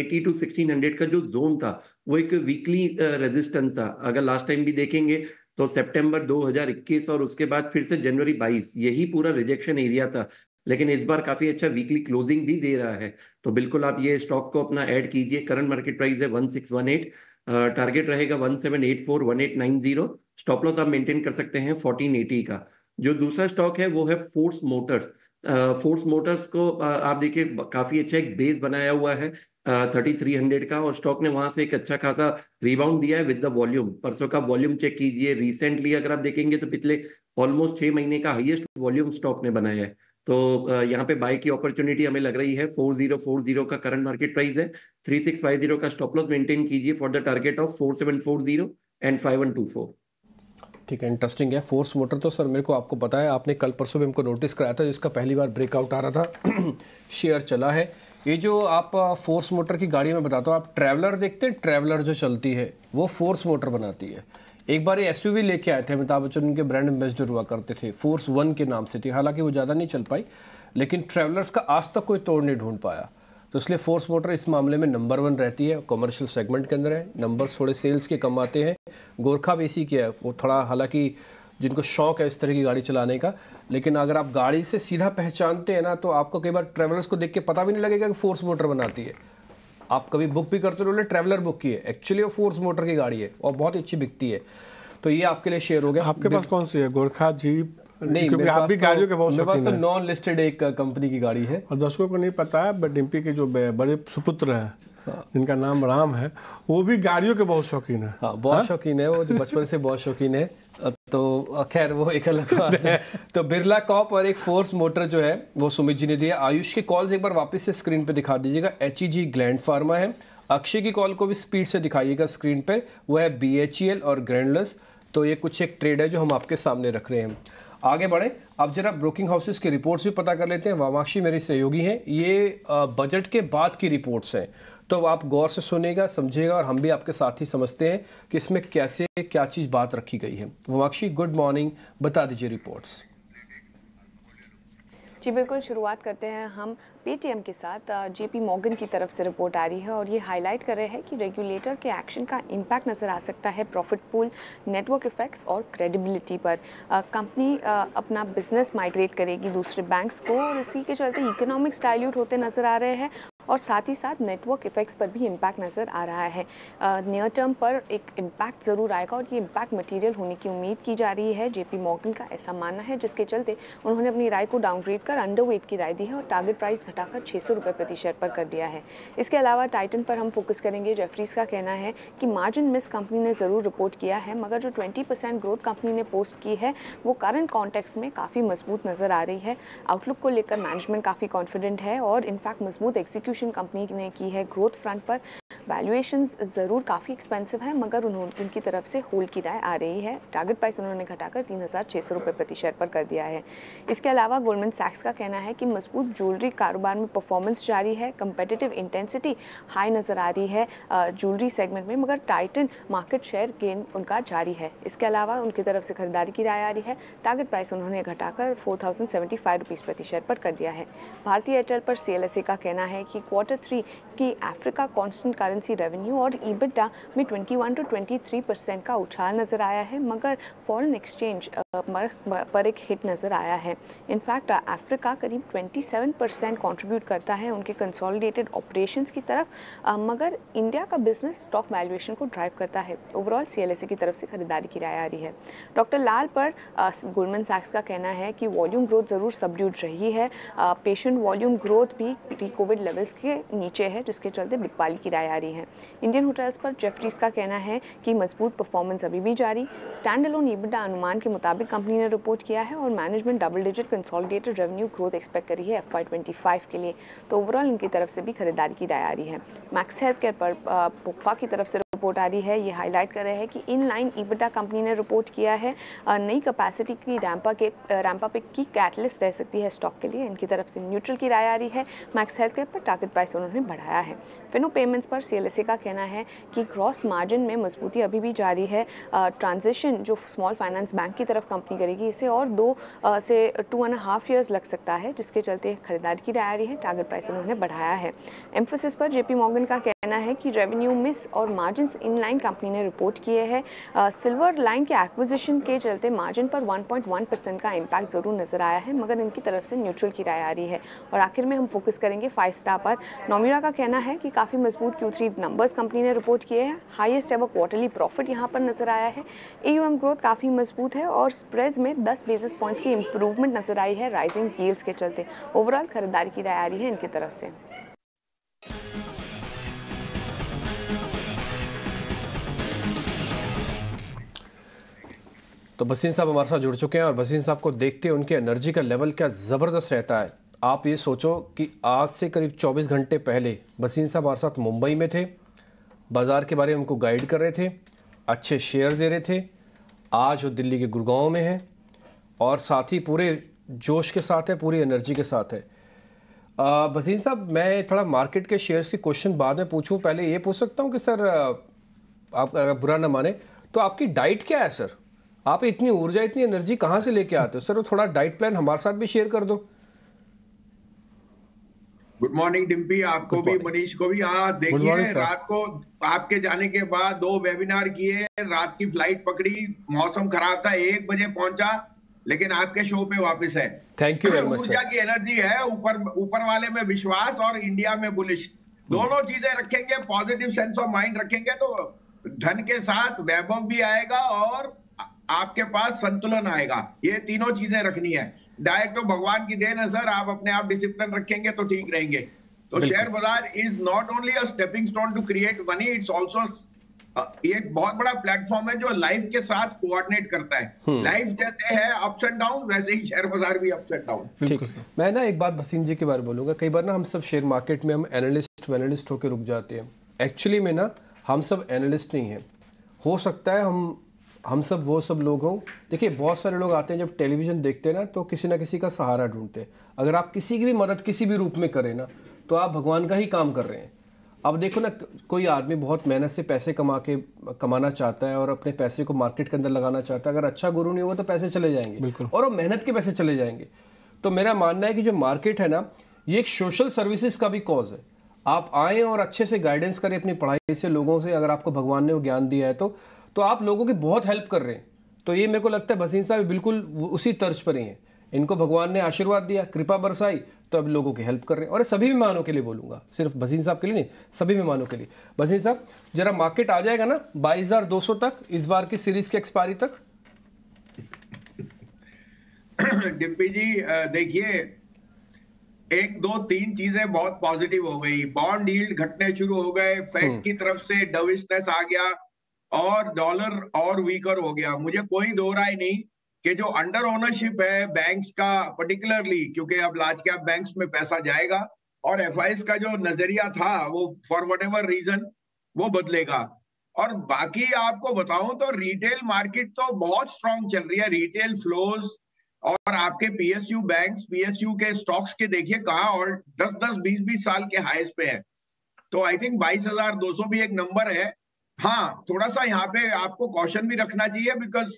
एटी टू हंड्रेड का जो जोन था वो एक वीकली रेजिस्टेंस uh, था अगर लास्ट टाइम भी देखेंगे तो सितंबर 2021 और उसके बाद फिर से जनवरी 22 यही पूरा रिजेक्शन एरिया था लेकिन इस बार काफी अच्छा वीकली क्लोजिंग भी दे रहा है तो बिल्कुल आप ये स्टॉक को अपना ऐड कीजिए करंट मार्केट प्राइस है 1618 टारगेट रहेगा one seven eight four one eight nine zero stop loss आप मेंटेन कर सकते हैं फोर्टीन एटी का जो दूसरा स्टॉक है वो है फोर्स मोटर्स फोर्स मोटर्स को uh, आप देखिए काफी अच्छा एक बेस बनाया हुआ है थर्टी थ्री हंड्रेड का और स्टॉक ने वहां से एक अच्छा खासा रिबाउंड दिया है विद द वॉल्यूम परसों का वॉल्यूम चेक कीजिए रिसेंटली अगर आप देखेंगे तो पिछले ऑलमोस्ट छह महीने का हाईएस्ट वॉल्यूम स्टॉक ने बनाया है तो यहाँ पे बाय की अपॉर्चुनिटी हमें लग रही है फोर जीरो का करंट मार्केट प्राइस है जीरो का स्टॉप लॉस मेंटेन कीजिए for the target of zero and four ठीक है इंटरेस्टिंग है फोर्स मोटर तो सर मेरे को आपको बताया आपने कल परसों भी हमको नोटिस कराया था जिसका पहली बार ब्रेकआउट आ रहा था शेयर चला है ये जो आप फोर्स मोटर की गाड़ी में बताता हूँ आप ट्रैवलर देखते हैं ट्रैवलर जो चलती है वो फोर्स मोटर बनाती है एक बार यू एस लेके आए थे अमिताभ बच्चन उनके ब्रांड एम्बेसडर हुआ करते थे फोर्स वन के नाम से थे हालांकि वो ज़्यादा नहीं चल पाई लेकिन ट्रैवलर्स का आज तक कोई तोड़ नहीं ढूंढ पाया तो इसलिए फोर्स मोटर इस मामले में नंबर वन रहती है कमर्शियल सेगमेंट के अंदर है नंबर थोड़े सेल्स के कम आते हैं गोरखा भी इसी के है वो थोड़ा हालांकि जिनको शौक है इस तरह की गाड़ी चलाने का लेकिन अगर आप गाड़ी से सीधा पहचानते हैं ना तो आपको कई बार ट्रैवलर्स को देख के पता भी नहीं लगेगा कि फोर्स मोटर बनाती है आप कभी बुक भी करते हो ट्रैवलर तो बुक की है एक्चुअली वो फोर्स मोटर की गाड़ी है और बहुत अच्छी बिकती है तो ये आपके लिए शेयर हो गया आपके पास कौन सी है गोरखा जीप नहीं क्योंकि आप भी तो- गाड़ियों के बहुत पास तो नॉन लिस्टेड एक कंपनी uh, की गाड़ी है और दर्शकों को नहीं पता है बट डिम्पी के जो बड़े सुपुत्र हैं जिनका नाम राम है वो भी गाड़ियों के बहुत शौकीन है हाँ बहुत हाँ? शौकीन है वो जो बचपन से बहुत शौकीन है तो खैर वो एक अलग बात है तो बिरला कॉप और एक फोर्स मोटर जो है वो सुमित जी ने दिया आयुष के कॉल्स एक बार वापस से स्क्रीन पे दिखा दीजिएगा H E G Gland Pharma है अक्षय की कॉल को भी स्पीड से दिखाइएगा स्क्रीन पर वह है बी एच ई एल और ग्रैंडलस तो ये कुछ एक ट्रेड है जो हम आपके सामने रख रहे हैं आगे बढ़ें अब जरा ब्रोकिंग हाउसेस की रिपोर्ट्स भी पता कर लेते हैं वामाक्षी मेरे सहयोगी हैं ये बजट के बाद की रिपोर्ट्स हैं तो आप गौर से सुनेगा समझेगा और हम भी आपके साथ ही समझते हैं कि इसमें कैसे क्या चीज़ बात रखी गई है वामाक्षी गुड मॉर्निंग बता दीजिए रिपोर्ट्स जी बिल्कुल शुरुआत करते हैं हम पेटीएम के साथ जेपी मॉगन की तरफ से रिपोर्ट आ रही है और ये हाईलाइट कर रहे हैं कि रेगुलेटर के एक्शन का इम्पैक्ट नज़र आ सकता है प्रॉफिट पूल नेटवर्क इफेक्ट्स और क्रेडिबिलिटी पर कंपनी अपना बिजनेस माइग्रेट करेगी दूसरे बैंक्स को और इसी के चलते इकोनॉमिक्स डायल्यूट होते नज़र आ रहे हैं और साथ ही साथ नेटवर्क इफेक्ट्स पर भी इम्पैक्ट नज़र आ रहा है नियर टर्म पर एक इम्पैक्ट ज़रूर आएगा और ये इम्पैक्ट मटीरियल होने की उम्मीद की जा रही है जेपी मॉर्गन का ऐसा मानना है जिसके चलते उन्होंने अपनी राय को डाउनग्रेड कर अंडरवेट की राय दी है और टारगेट प्राइस घटाकर छः सौ प्रति शेयर पर कर दिया है इसके अलावा टाइटन पर हम फोकस करेंगे जेफरीज का कहना है कि मार्जिन मिस कंपनी ने ज़रूर रिपोर्ट किया है मगर जो 20% ग्रोथ कंपनी ने पोस्ट की है वो करंट कॉन्टेक्स में काफ़ी मजबूत नज़र आ रही है आउटलुक को लेकर मैनेजमेंट काफ़ी कॉन्फिडेंट है और इनफैक्ट मजबूत एग्जीक्यूशन डिस्ट्रीब्यूशन कंपनी ने की है ग्रोथ फ्रंट पर वैल्यूएशन ज़रूर काफ़ी एक्सपेंसिव है मगर उन्होंने उनकी तरफ से होल्ड की राय आ रही है टारगेट प्राइस उन्होंने घटाकर तीन हज़ार छः सौ रुपये प्रति शेयर पर कर दिया है इसके अलावा गोल्डमैन सैक्स का कहना है कि मजबूत ज्वेलरी कारोबार में परफॉर्मेंस जारी है कंपेटिटिव इंटेंसिटी हाई नज़र आ रही है ज्वेलरी सेगमेंट में मगर टाइटन मार्केट शेयर गेन उनका जारी है इसके अलावा उनकी तरफ से खरीदारी की राय आ रही है टारगेट प्राइस उन्होंने घटाकर four thousand seventy five rupees प्रति शेयर पर कर दिया है भारतीय एयरटेल पर सी का कहना है कि क्वार्टर थ्री की Africa constant car currency revenue और ईबिटा में 21 टू 23 परसेंट का उछाल नज़र आया है मगर फॉरेन एक्सचेंज पर एक हिट नज़र आया है इनफैक्ट अफ्रीका करीब 27 परसेंट कॉन्ट्रीब्यूट करता है उनके कंसोलिडेटेड ऑपरेशन की तरफ मगर इंडिया का बिजनेस स्टॉक वैल्यूएशन को ड्राइव करता है ओवरऑल सी की तरफ से खरीदारी की राय आ रही है डॉक्टर लाल पर गोल्डमैन सैक्स का कहना है कि वॉल्यूम ग्रोथ ज़रूर सबड्यूड रही है पेशेंट वॉल्यूम ग्रोथ भी प्री कोविड लेवल्स के नीचे है जिसके चलते बिकवाली की राय आ रही है जारी है इंडियन होटल्स पर जेफरीज का कहना है कि मजबूत परफॉर्मेंस अभी भी जारी स्टैंड एलोन ईबिडा अनुमान के मुताबिक कंपनी ने रिपोर्ट किया है और management double digit consolidated revenue growth expect करी है एफ के लिए तो ओवरऑल इनकी तरफ से भी खरीदारी की दायरी है मैक्स हेल्थ केयर पर पुफा की तरफ से रिपोर्ट आ रही है ये हाईलाइट कर रहे हैं कि इन लाइन ईबिटा कंपनी ने रिपोर्ट किया है नई कैपेसिटी की रैंपा के रैंपा पे की कैटलिस्ट रह सकती है स्टॉक के लिए इनकी तरफ से न्यूट्रल की राय आ रही है मैक्स हेल्थ केयर पर टारगेट प्राइस उन्होंने बढ़ाया है फिनो पेमेंट्स पर सी का कहना है कि क्रॉस मार्जिन में मजबूती अभी भी जारी है ट्रांजेक्शन जो स्मॉल फाइनेंस बैंक की तरफ कंपनी करेगी इसे और दो से टू एंड हाफ ईयर्स लग सकता है जिसके चलते खरीदारी की राय आ रही है टारगेट प्राइस उन्होंने बढ़ाया है एम्फोसिस पर जेपी मॉर्गन का कहना है कि रेवेन्यू मिस और मार्जिन इनलाइन कंपनी ने रिपोर्ट किए हैं सिल्वर लाइन के एक्विजिशन के चलते मार्जिन पर 1.1 परसेंट का इम्पैक्ट ज़रूर नजर आया है मगर इनकी तरफ से न्यूट्रल की राय आ रही है और आखिर में हम फोकस करेंगे फाइव स्टार पर नोमिरा का कहना है कि काफ़ी मजबूत क्यू थ्री नंबर्स कंपनी ने रिपोर्ट किए हैं हाईएस्ट एवर क्वार्टरली प्रॉफिट यहाँ पर नजर आया है एम ग्रोथ काफ़ी मजबूत है और स्प्रेड्स में 10 बेसिस पॉइंट्स की इंप्रूवमेंट नजर आई है राइजिंग यील्ड्स के चलते ओवरऑल खरीदारी की राय आ रही है इनकी तरफ से तो बसीन साहब हमारे साथ जुड़ चुके हैं और बसीन साहब को देखते हैं उनकी एनर्जी का लेवल क्या ज़बरदस्त रहता है आप ये सोचो कि आज से करीब 24 घंटे पहले बसीन साहब हमारे साथ मुंबई में थे बाज़ार के बारे में उनको गाइड कर रहे थे अच्छे शेयर दे रहे थे आज वो दिल्ली के गुड़गांव में हैं और साथ ही पूरे जोश के साथ है पूरी एनर्जी के साथ है बसीन साहब मैं थोड़ा मार्केट के शेयर्स की क्वेश्चन बाद में पूछूँ पहले ये पूछ सकता हूँ कि सर आप अगर बुरा ना माने तो आपकी डाइट क्या है सर आप इतनी ऊर्जा इतनी एनर्जी कहाँ से लेके आते हो सर वो थोड़ा डाइट प्लान हमारे साथ भी शेयर कर दो गुड मॉर्निंग डिम्पी आपको भी मनीष को भी हाँ देखिए रात को आपके जाने के बाद दो वेबिनार किए रात की फ्लाइट पकड़ी मौसम खराब था एक बजे पहुंचा लेकिन आपके शो पे वापस है थैंक यू ऊर्जा की एनर्जी है ऊपर ऊपर वाले में विश्वास और इंडिया में बुलिश hmm. दोनों चीजें रखेंगे पॉजिटिव सेंस ऑफ माइंड रखेंगे तो धन के साथ वैभव भी आएगा और आपके पास संतुलन आएगा ये तीनों चीजें रखनी है डाइट तो भगवान की देन है सर आप अपने आप डिसिप्लिन रखेंगे तो ठीक रहेंगे तो शेयर बाजार is not only a stepping stone to create money it's also एक बहुत बड़ा प्लेटफॉर्म है जो लाइफ के साथ कोऑर्डिनेट करता है लाइफ हम्म। जैसे है अप्स एंड डाउन वैसे ही शेयर बाजार भी अप्स एंड डाउन ठीक है मैं ना एक बात भसीन जी के बारे में बोलूंगा कई बार ना हम सब शेयर मार्केट में हम एनालिस्ट वेनालिस्ट होकर रुक जाते हैं एक्चुअली में ना हम सब एनालिस्ट नहीं है हो सकता है हम हम सब वो सब लोग हों देखिए बहुत सारे लोग आते हैं जब टेलीविज़न देखते हैं ना तो किसी ना किसी का सहारा ढूंढते हैं अगर आप किसी की भी मदद किसी भी रूप में करें ना तो आप भगवान का ही काम कर रहे हैं अब देखो ना कोई आदमी बहुत मेहनत से पैसे कमा के कमाना चाहता है और अपने पैसे को मार्केट के अंदर लगाना चाहता है अगर अच्छा गुरु नहीं होगा तो पैसे चले जाएंगे और वो मेहनत के पैसे चले जाएंगे तो मेरा मानना है कि जो मार्केट है ना ये एक सोशल सर्विसेज का भी कॉज है आप आएँ और अच्छे से गाइडेंस करें अपनी पढ़ाई से लोगों से अगर आपको भगवान ने वो ज्ञान दिया है तो तो आप लोगों की बहुत हेल्प कर रहे हैं तो ये मेरे को लगता है भसीन साहब बिल्कुल उसी तर्ज पर ही हैं इनको भगवान ने आशीर्वाद दिया कृपा बरसाई तो अब लोगों की हेल्प कर रहे हैं और सभी मेहमानों के लिए बोलूँगा सिर्फ भसीन साहब के लिए नहीं सभी मेहमानों के लिए भसीन साहब जरा मार्केट आ जाएगा ना बाईस तक इस बार की सीरीज़ की एक्सपायरी तक डिपी जी देखिए एक दो तीन चीजें बहुत पॉजिटिव हो गई बॉन्ड घटने शुरू हो गए फेड हम्म। की तरफ से डविशनेस आ गया और डॉलर और वीकर हो गया मुझे कोई दो राय नहीं कि जो अंडर ओनरशिप है बैंक्स का पर्टिकुलरली क्योंकि अब लार्ज कैप बैंक्स में पैसा जाएगा और एफ का जो नजरिया था वो फॉर वट एवर रीजन वो बदलेगा और बाकी आपको बताऊं तो रिटेल मार्केट तो बहुत स्ट्रांग चल रही है रिटेल फ्लोज और आपके पीएसयू बैंक्स पीएसयू के स्टॉक्स के देखिए कहा और 10 10 20 20 साल के हाइस्ट पे है तो आई थिंक सौ भी एक नंबर है हाँ थोड़ा सा यहाँ पे आपको कॉशन भी रखना चाहिए because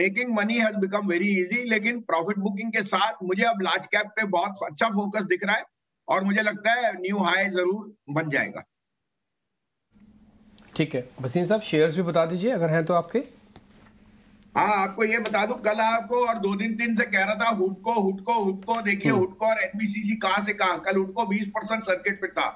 making money has become very easy लेकिन प्रॉफिट बुकिंग के साथ मुझे अब लार्ज कैप पे बहुत अच्छा फोकस दिख रहा है और मुझे लगता है न्यू हाई जरूर बन जाएगा ठीक है भसीन साहब शेयर्स भी बता दीजिए अगर हैं तो आपके हाँ आपको ये बता दू कल आपको और दो दिन तीन से कह रहा था हुटको हुटको हुटको देखिए हम्म। हुटको और एनबीसीसी कहा से कहा कल हुटको 20 परसेंट सर्किट पे था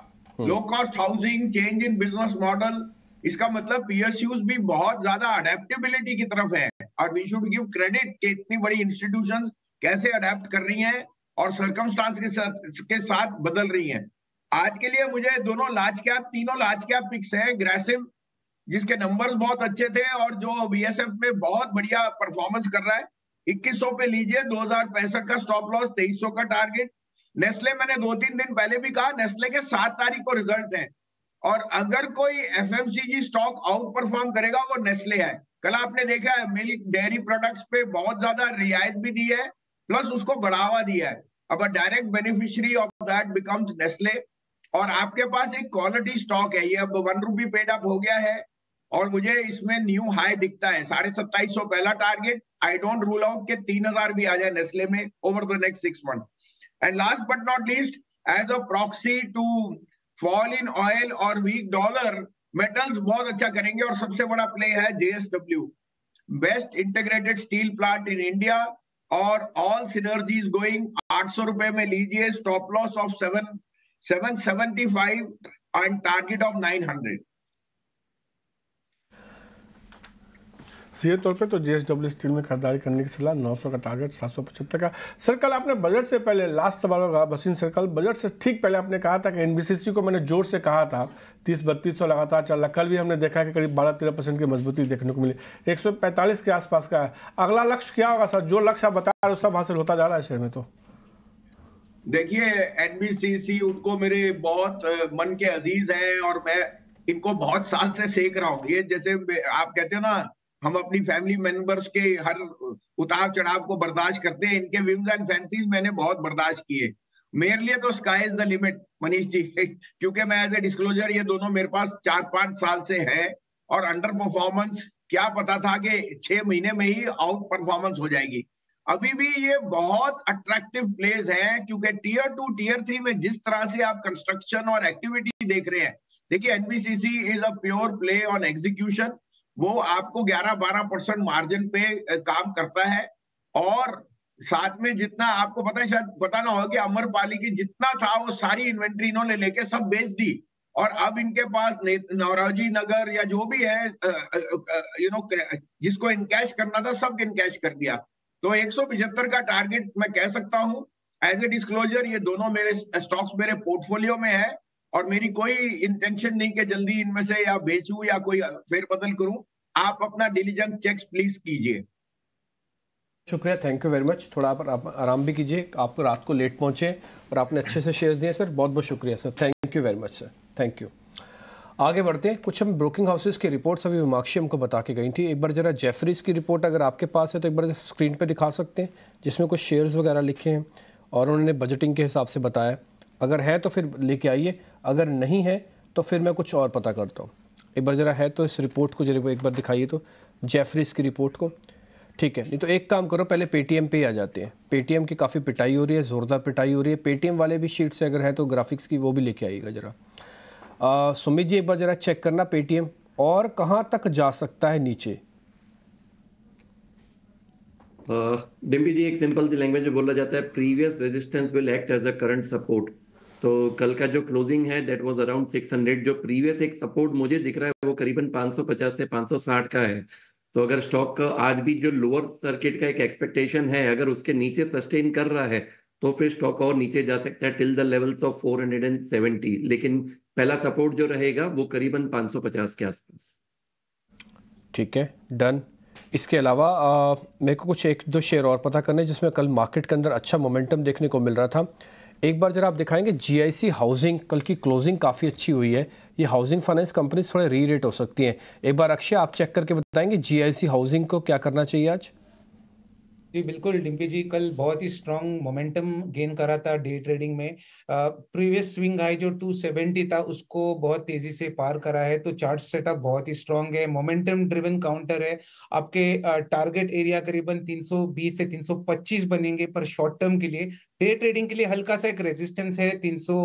low cost housing change in business model इसका मतलब पीएसयूज भी बहुत ज्यादा अडेप्टेबिलिटी की तरफ है और वी शुड गिव क्रेडिट कि इतनी बड़ी इंस्टीट्यूशन कैसे अडेप्ट कर रही हैं और सर्कमस्टांस के साथ के साथ बदल रही हैं आज के लिए मुझे दोनों लार्ज कैप तीनों लार्ज कैप पिक्स है ग्रेसिव जिसके नंबर्स बहुत अच्छे थे और जो बी में बहुत बढ़िया परफॉर्मेंस कर रहा है 2100 पे लीजिए दो का स्टॉप लॉस 2300 का टारगेट नेस्ले मैंने दो तीन दिन पहले भी कहा नेस्ले के सात तारीख को रिजल्ट है और अगर कोई एफ स्टॉक आउट परफॉर्म करेगा वो नेस्ले है कल आपने देखा है मिल्क डेयरी प्रोडक्ट्स पे बहुत ज्यादा रियायत भी दी है प्लस उसको बढ़ावा दिया है अब direct beneficiary of that becomes Nestle और आपके पास एक क्वालिटी स्टॉक है ये अब वन रूपी पेड अप हो गया है और मुझे इसमें न्यू हाई दिखता है साढ़े सत्ताईस सौ पहला target I don't rule out के तीन हजार भी आ जाए नेस्ले में over the next six month and last but not least as a proxy to fall in oil और वीक डॉलर मेटल्स बहुत अच्छा करेंगे और सबसे बड़ा प्ले है JSW best integrated steel plant in India और ऑल सिनर्जीज गोइंग आठ सौ रुपए में लीजिए stop loss of seven seven seventy five and target of nine hundred सीधे तौर पर तो जेएसडब्ल्यू स्टील में खरीदारी करने की सलाह 900 का टारगेट 775 का सर्कल आपने बजट से पहले लास्ट सवाल होगा बसिन सर्कल बजट से ठीक पहले आपने कहा था कि एनबीसीसी को मैंने जोर से कहा था तीस बत्तीस सौ लगातार चल रहा कल भी हमने देखा कि करीब बारह तेरह परसेंट की मजबूती देखने को मिली 145 के आसपास का है अगला लक्ष्य क्या होगा सर जो लक्ष्य आप बता रहे हो सब हासिल होता जा रहा है शेयर में तो देखिए एनबीसीसी उनको मेरे बहुत मन के अजीज हैं और मैं इनको बहुत साल से सेक रहा हूँ ये जैसे आप कहते हो ना हम अपनी फैमिली मेंबर्स के हर उतार चढ़ाव को बर्दाश्त करते हैं इनके विम्स एंड फैंसीज मैंने बहुत बर्दाश्त किए मेरे लिए तो sky is the limit Manish ji क्योंकि मैं एज ए डिस्क्लोजर ये दोनों मेरे पास चार पांच साल से है और अंडर परफॉर्मेंस क्या पता था कि छह महीने में ही आउट परफॉर्मेंस हो जाएगी अभी भी ये बहुत अट्रैक्टिव प्लेस है क्योंकि टीयर टू टीयर थ्री में जिस तरह से आप कंस्ट्रक्शन और एक्टिविटी देख रहे हैं देखिए NBCC is a pure play on execution वो आपको 11-12 परसेंट मार्जिन पे काम करता है और साथ में जितना आपको पता है शायद पता ना हो कि अमरपाली की जितना था वो सारी इन्वेंट्री इन्होंने लेके सब बेच दी और अब इनके पास नवराजी नगर या जो भी है यू नो जिसको इनकैश करना था सब इनकैश कर दिया तो एक का टारगेट मैं कह सकता हूँ एज ए डिस्क्लोजर ये दोनों मेरे स्टॉक्स मेरे पोर्टफोलियो में है और मेरी कोई इंटेंशन नहीं कि जल्दी इनमें से या बेचू या कोई फेरबदल करूं आप अपना डिलीजेंस चेक प्लीज कीजिए शुक्रिया थैंक यू वेरी मच थोड़ा आप आराम भी कीजिए आप रात को लेट पहुंचे और आपने अच्छे से शेयर्स दिए सर बहुत बहुत शुक्रिया sir thank you very much sir thank you आगे बढ़ते हैं कुछ हम ब्रोकिंग हाउसेस की रिपोर्ट्स अभी विमाक्षी हमको बता के गई थी एक बार जरा जेफरीज की रिपोर्ट अगर आपके पास है तो एक बार स्क्रीन पे दिखा सकते हैं जिसमें कुछ शेयर्स वगैरह लिखे हैं और उन्होंने बजटिंग के हिसाब से बताया अगर है तो फिर लेके आइए अगर नहीं है तो फिर मैं कुछ और पता करता हूँ एक बार ज़रा है तो इस रिपोर्ट को जरा एक बार दिखाइए तो जेफरीज की रिपोर्ट को ठीक है नहीं तो एक काम करो पहले पेटीएम पे ही आ जाते हैं पेटीएम की काफ़ी पिटाई हो रही है ज़ोरदार पिटाई हो रही है पेटीएम वाले भी शीट से अगर है तो ग्राफिक्स की वो भी लेके आइएगा ज़रा सुमित जी एक बार ज़रा चेक करना पेटीएम और कहाँ तक जा सकता है नीचे डिम्पी जी एक सिंपल सी लैंग्वेज में बोला जाता है previous resistance will act as a current support तो कल का जो क्लोजिंग है दैट वाज अराउंड 600 जो प्रीवियस एक सपोर्ट मुझे दिख रहा है वो करीबन 550 से 560 का है तो अगर स्टॉक का आज भी जो लोअर सर्किट का एक एक्सपेक्टेशन है अगर उसके नीचे सस्टेन कर रहा है तो फिर स्टॉक और नीचे जा सकता है टिल द लेवल्स ऑफ 470 लेकिन पहला सपोर्ट जो रहेगा वो करीबन 550 के आसपास ठीक है डन इसके अलावा मेरे को कुछ एक दो शेयर और पता करने जिसमें कल मार्केट के अंदर अच्छा मोमेंटम देखने को मिल रहा था एक बार जरा आप दिखाएंगे जी हाउसिंग कल की क्लोजिंग काफ़ी अच्छी हुई है ये हाउसिंग फाइनेंस कंपनीज थोड़े री रेट हो सकती हैं एक बार अक्षय आप चेक करके बताएंगे जी हाउसिंग को क्या करना चाहिए आज जी बिल्कुल डिम्पी जी कल बहुत ही स्ट्रांग मोमेंटम गेन करा था डे ट्रेडिंग में प्रीवियस स्विंग हाई जो 270 था उसको बहुत तेजी से पार करा है तो चार्ट सेटअप बहुत ही स्ट्रांग है मोमेंटम ड्रिवन काउंटर है आपके टारगेट एरिया करीबन 320 से 325 बनेंगे पर शॉर्ट टर्म के लिए डे ट्रेडिंग के लिए हल्का सा एक रेजिस्टेंस है 300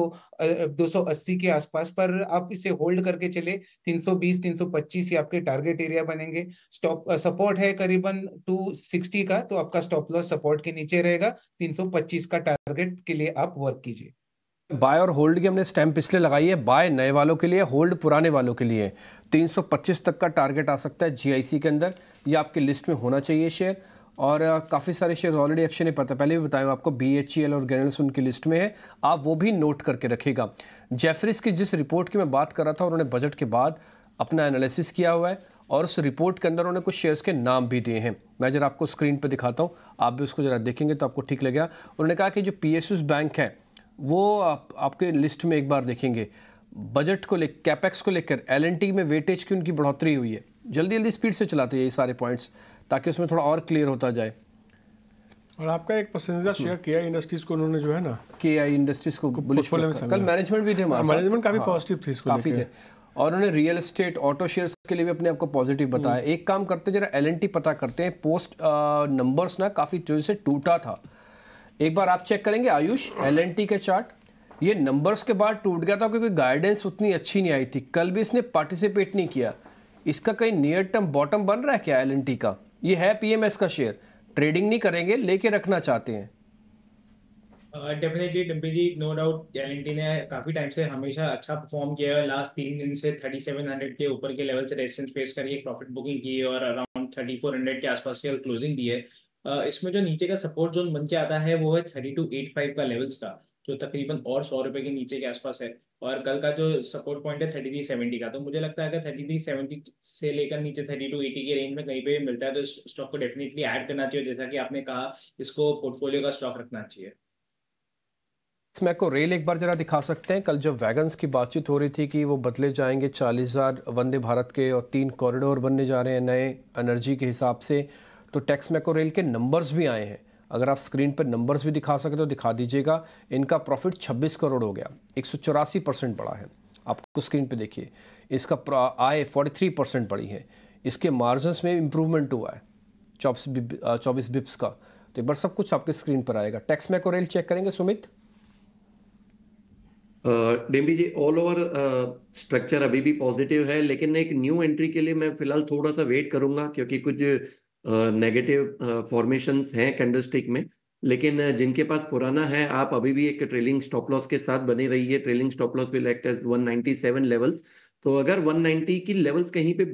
280 के आसपास पर आप इसे होल्ड करके चले 320 325 ये आपके टारगेट एरिया बनेंगे स्टॉप सपोर्ट है करीबन 260 का तो आपका स्टॉप लॉस सपोर्ट के नीचे रहेगा 325 का टारगेट के लिए आप वर्क कीजिए बाय और होल्ड की हमने स्टैम्प इसलिए लगाई है बाय नए वालों के लिए होल्ड पुराने वालों के लिए तीन तक का टारगेट आ सकता है जी के अंदर ये आपकी लिस्ट में होना चाहिए शेयर और काफ़ी सारे शेयर ऑलरेडी एक्शन ने पता पहले भी बताया आपको बी एच ई एल और गैनल्स उनकी लिस्ट में है आप वो भी नोट करके रखेगा जेफरिस की जिस रिपोर्ट की मैं बात कर रहा था उन्होंने बजट के बाद अपना एनालिसिस किया हुआ है और उस रिपोर्ट के अंदर उन्होंने कुछ शेयर्स के नाम भी दिए हैं मैं जरा आपको स्क्रीन पर दिखाता हूँ आप भी उसको जरा देखेंगे तो आपको ठीक लगेगा उन्होंने कहा कि जो पी बैंक है वो आप, आपके लिस्ट में एक बार देखेंगे बजट को ले कैपेक्स को लेकर एल में वेटेज की उनकी बढ़ोतरी हुई है जल्दी जल्दी स्पीड से चलाते हैं ये सारे पॉइंट्स ताकि उसमें थोड़ा और क्लियर होता जाए और आपका एक पसंदीदा शेयर के आई इंडस्ट्रीज को उन्होंने जो है ना के आई इंडस्ट्रीज को कल मैनेजमेंट भी थे हाँ, मैनेजमेंट काफी पॉजिटिव हाँ। थी इसको काफी थे और उन्होंने रियल एस्टेट ऑटो शेयर्स के लिए भी अपने आपको पॉजिटिव हम्म। बताया एक काम करते जरा एल पता करते हैं पोस्ट नंबर्स ना काफ़ी जो से टूटा था एक बार आप चेक करेंगे आयुष एल के चार्ट ये नंबर्स के बाद टूट गया था क्योंकि गाइडेंस उतनी अच्छी नहीं आई थी कल भी इसने पार्टिसिपेट नहीं किया इसका कहीं नियर टर्म बॉटम बन रहा है क्या एल का ये है पीएमएस का शेयर ट्रेडिंग नहीं करेंगे लेके रखना चाहते हैं डेफिनेटली डिम्पी नो डाउट गारंटी ने काफी टाइम से हमेशा अच्छा परफॉर्म किया है लास्ट तीन दिन से थर्टी सेवन हंड्रेड के ऊपर के लेवल से रेजिस्टेंस फेस करके प्रॉफिट बुकिंग की और अराउंड थर्टी फोर हंड्रेड के आसपास के क्लोजिंग दी है uh, इसमें जो नीचे का सपोर्ट जोन बन के आता है वो है थर्टी टू एट फाइव का लेवल्स का जो तकरीबन और सौ रुपए के नीचे के आसपास है और कल का जो सपोर्ट पॉइंट है थर्टी थ्री सेवेंटी का तो मुझे लगता है अगर थर्टी थ्री सेवेंटी से लेकर नीचे थर्टी टू एटी के रेंज में कहीं पे भी मिलता है तो स्टॉक को डेफिनेटली ऐड करना चाहिए जैसा कि आपने कहा इसको पोर्टफोलियो का स्टॉक रखना चाहिए मैं को रेल एक बार जरा दिखा सकते हैं कल जब वैगन्स की बातचीत हो रही थी कि वो बदले जाएंगे चालीस हज़ार वंदे भारत के और तीन कॉरिडोर बनने जा रहे हैं नए एनर्जी के हिसाब से तो टैक्स मैको रेल के नंबर्स भी आए हैं अगर आप स्क्रीन पर नंबर्स भी दिखा सके तो दिखा दीजिएगा इनका प्रॉफिट 26 करोड़ हो गया एक परसेंट बढ़ा है आपको स्क्रीन पे देखिए इसका आय 43 परसेंट बढ़ी है इसके मार्जिन में इम्प्रूवमेंट हुआ है चौबीस चौबीस बिप्स का तो एक बार सब कुछ आपके स्क्रीन पर आएगा टैक्स रेल चेक करेंगे Sumit Dembi ji all over structure अभी भी पॉजिटिव है लेकिन एक न्यू एंट्री के लिए मैं फिलहाल थोड़ा सा वेट करूंगा क्योंकि कुछ नेगेटिव है uh, हैं कैंडलस्टिक में लेकिन uh, जिनके पास पुराना है आप अभी भी एक ट्रेलिंग स्टॉप लॉस के साथ बने रही है trailing stop loss will act as 197 levels तो अगर 190 की लेवल्स कहीं पे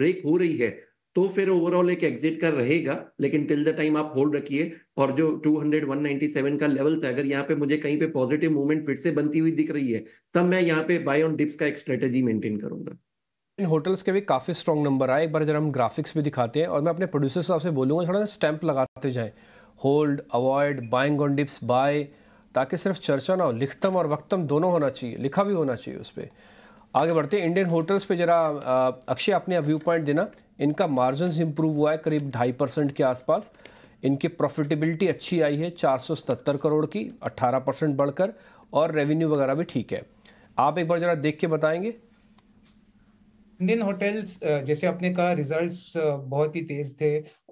ब्रेक हो रही है तो फिर ओवरऑल एक एग्जिट का रहेगा लेकिन टिल द टाइम आप होल्ड रखिए और जो 200 197 का लेवल्स है अगर यहाँ पे मुझे कहीं पे पॉजिटिव मूवमेंट फिर से बनती हुई दिख रही है तब मैं यहाँ पे बाय ऑन डिप्स का एक स्ट्रेटेजी मेंटेन करूंगा इन होटल्स के भी काफ़ी स्ट्रॉन्ग नंबर आए एक बार जरा हम ग्राफिक्स भी दिखाते हैं और मैं अपने प्रोड्यूसर साहब से बोलूँगा थोड़ा स्टैंप लगाते जाएँ hold avoid buying on dips buy ताकि सिर्फ चर्चा ना हो लिखतम और वक्तम दोनों होना चाहिए लिखा भी होना चाहिए उस पर आगे बढ़ते हैं इंडियन होटल्स पे जरा अक्षय अपने व्यू पॉइंट देना इनका मार्जिन इम्प्रूव हुआ है करीब ढाई परसेंट के आसपास इनकी प्रॉफिटेबिलिटी अच्छी आई है 477 करोड़ की 18 परसेंट बढ़कर और रेवेन्यू वगैरह भी ठीक है आप एक बार ज़रा देख के बताएंगे इंडियन होटल्स uh, जैसे आपने कहा रिजल्ट्स uh, बहुत ही तेज थे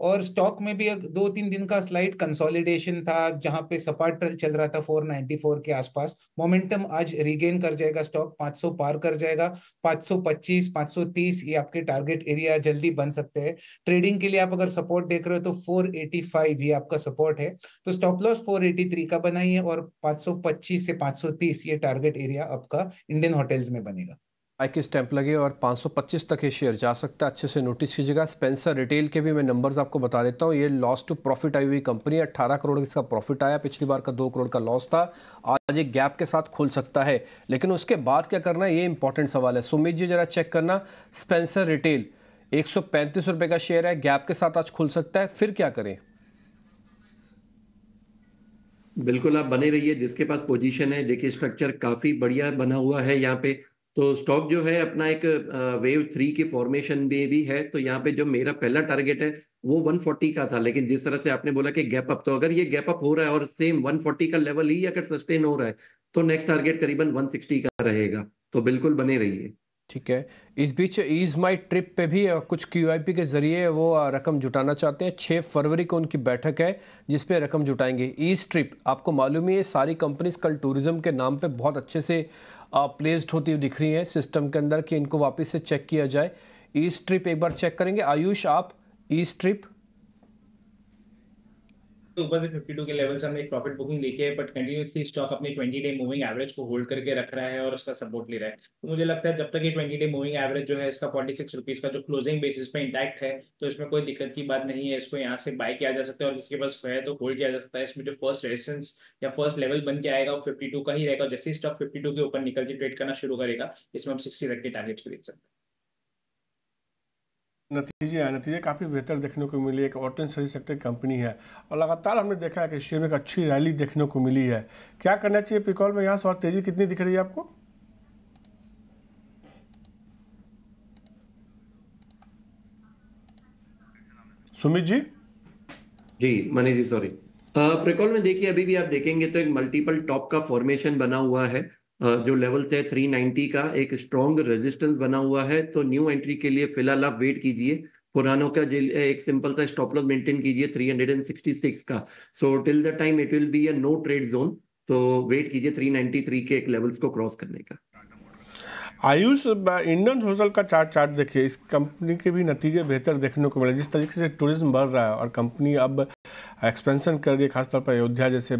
और स्टॉक में भी दो तीन दिन का स्लाइड कंसोलिडेशन था जहां पे सपाट चल रहा था 494 के आसपास मोमेंटम आज रिगेन कर जाएगा स्टॉक 500 पार कर जाएगा 525 530 ये आपके टारगेट एरिया जल्दी बन सकते हैं ट्रेडिंग के लिए आप अगर सपोर्ट देख रहे हो तो फोर ये आपका सपोर्ट है तो स्टॉप लॉस फोर का बनाइए और 525 से 530 ये टारगेट एरिया आपका इंडियन होटल्स में बनेगा आई इक्कीस स्टैंप लगे और 525 तक ये शेयर जा सकता है अच्छे से नोटिस कीजिएगा स्पेंसर रिटेल के भी मैं नंबर्स आपको बता देता हूँ ये लॉस टू प्रॉफिट आई हुई कंपनी 18 करोड़ इसका प्रॉफिट आया पिछली बार का 2 करोड़ का लॉस था आज ये गैप के साथ खुल सकता है लेकिन उसके बाद क्या करना है ये इंपॉर्टेंट सवाल है सुमित जी जरा चेक करना स्पेंसर रिटेल एक सौ का शेयर है गैप के साथ आज खुल सकता है फिर क्या करें बिल्कुल आप बने रहिए जिसके पास पोजीशन है देखिए स्ट्रक्चर काफी बढ़िया बना हुआ है यहाँ पे तो स्टॉक जो है अपना एक वेव थ्री के फॉर्मेशन में भी है तो यहाँ पे जो मेरा पहला टारगेट है वो 140 का था लेकिन जिस तरह से आपने बोला कि गैप अप तो अगर ये गैप अप हो रहा है और सेम 140 का लेवल ही अगर सस्टेन हो रहा है तो नेक्स्ट टारगेट करीबन 160 का रहेगा तो बिल्कुल बने रहिए ठीक है इस बीच ईज माई ट्रिप पे भी कुछ क्यू के ज़रिए वो रकम जुटाना चाहते हैं छः फरवरी को उनकी बैठक है जिसपे रकम जुटाएंगे ईज ट्रिप आपको मालूम ही है सारी कंपनीज कल टूरिज़्म के नाम पे बहुत अच्छे से प्लेस्ड होती हुई दिख रही है सिस्टम के अंदर कि इनको वापस से चेक किया जाए ई स्ट्रिप एक बार चेक करेंगे आयुष आप ई स्ट्रिप तो ऊपर से 52 के लेवल से हमने एक प्रॉफिट बुकिंग देखी है बट कंटिन्यूसली स्टॉक अपने 20 डे मूविंग एवरेज को होल्ड करके रख रहा है और उसका सपोर्ट ले रहा है तो मुझे लगता है जब तक ये 20 डे मूविंग एवरेज जो है इसका फोर्टी सिक्स रुपीज का जो क्लोजिंग बेसिस पे इंटैक्ट है तो इसमें कोई दिक्कत की बात नहीं है इसको यहाँ से बाय किया जा सकता है और इसके पास है तो होल्ड किया जा सकता है इसमें जो फर्स्ट रेजिस्टेंस या फर्स्ट लेवल बन के आएगा वो फिफ्टी का ही रहेगा जैसे ही स्टॉक फिफ्टी के ऊपर निकल के ट्रेड करना शुरू करेगा इसमें हम सिक्सटी रख के टारगेट खरीद सकते हैं नतीजे आए नतीजे काफ़ी बेहतर देखने को मिले एक auto and service sector company है और लगातार हमने देखा है कि शेयर में एक अच्छी रैली देखने को मिली है क्या करना चाहिए पिकॉल में यहाँ से और तेज़ी कितनी दिख रही है आपको सुमित जी जी मनीष जी सॉरी प्रिकॉल में देखिए अभी भी आप देखेंगे तो एक मल्टीपल टॉप का फॉर्मेशन बना हुआ है जो लेवल है 390 का एक स्ट्रॉन्ग रेजिस्टेंस बना हुआ है तो न्यू एंट्री के लिए फिलहाल आप वेट कीजिए पुरानों का एक सिंपल सा स्टॉप लॉस मेंटेन कीजिए 366 का so till the time it will be a no trade zone तो वेट कीजिए 393 के एक लेवल्स को क्रॉस करने का आयुष इंडियन सोशल का चार्ट चार्ट देखिए इस कंपनी के भी नतीजे बेहतर देखने को मिले जिस तरीके से टूरिज्म बढ़ रहा है और कंपनी अब एक्सपेंशन कर रही है खासतौर पर अयोध्या जैसे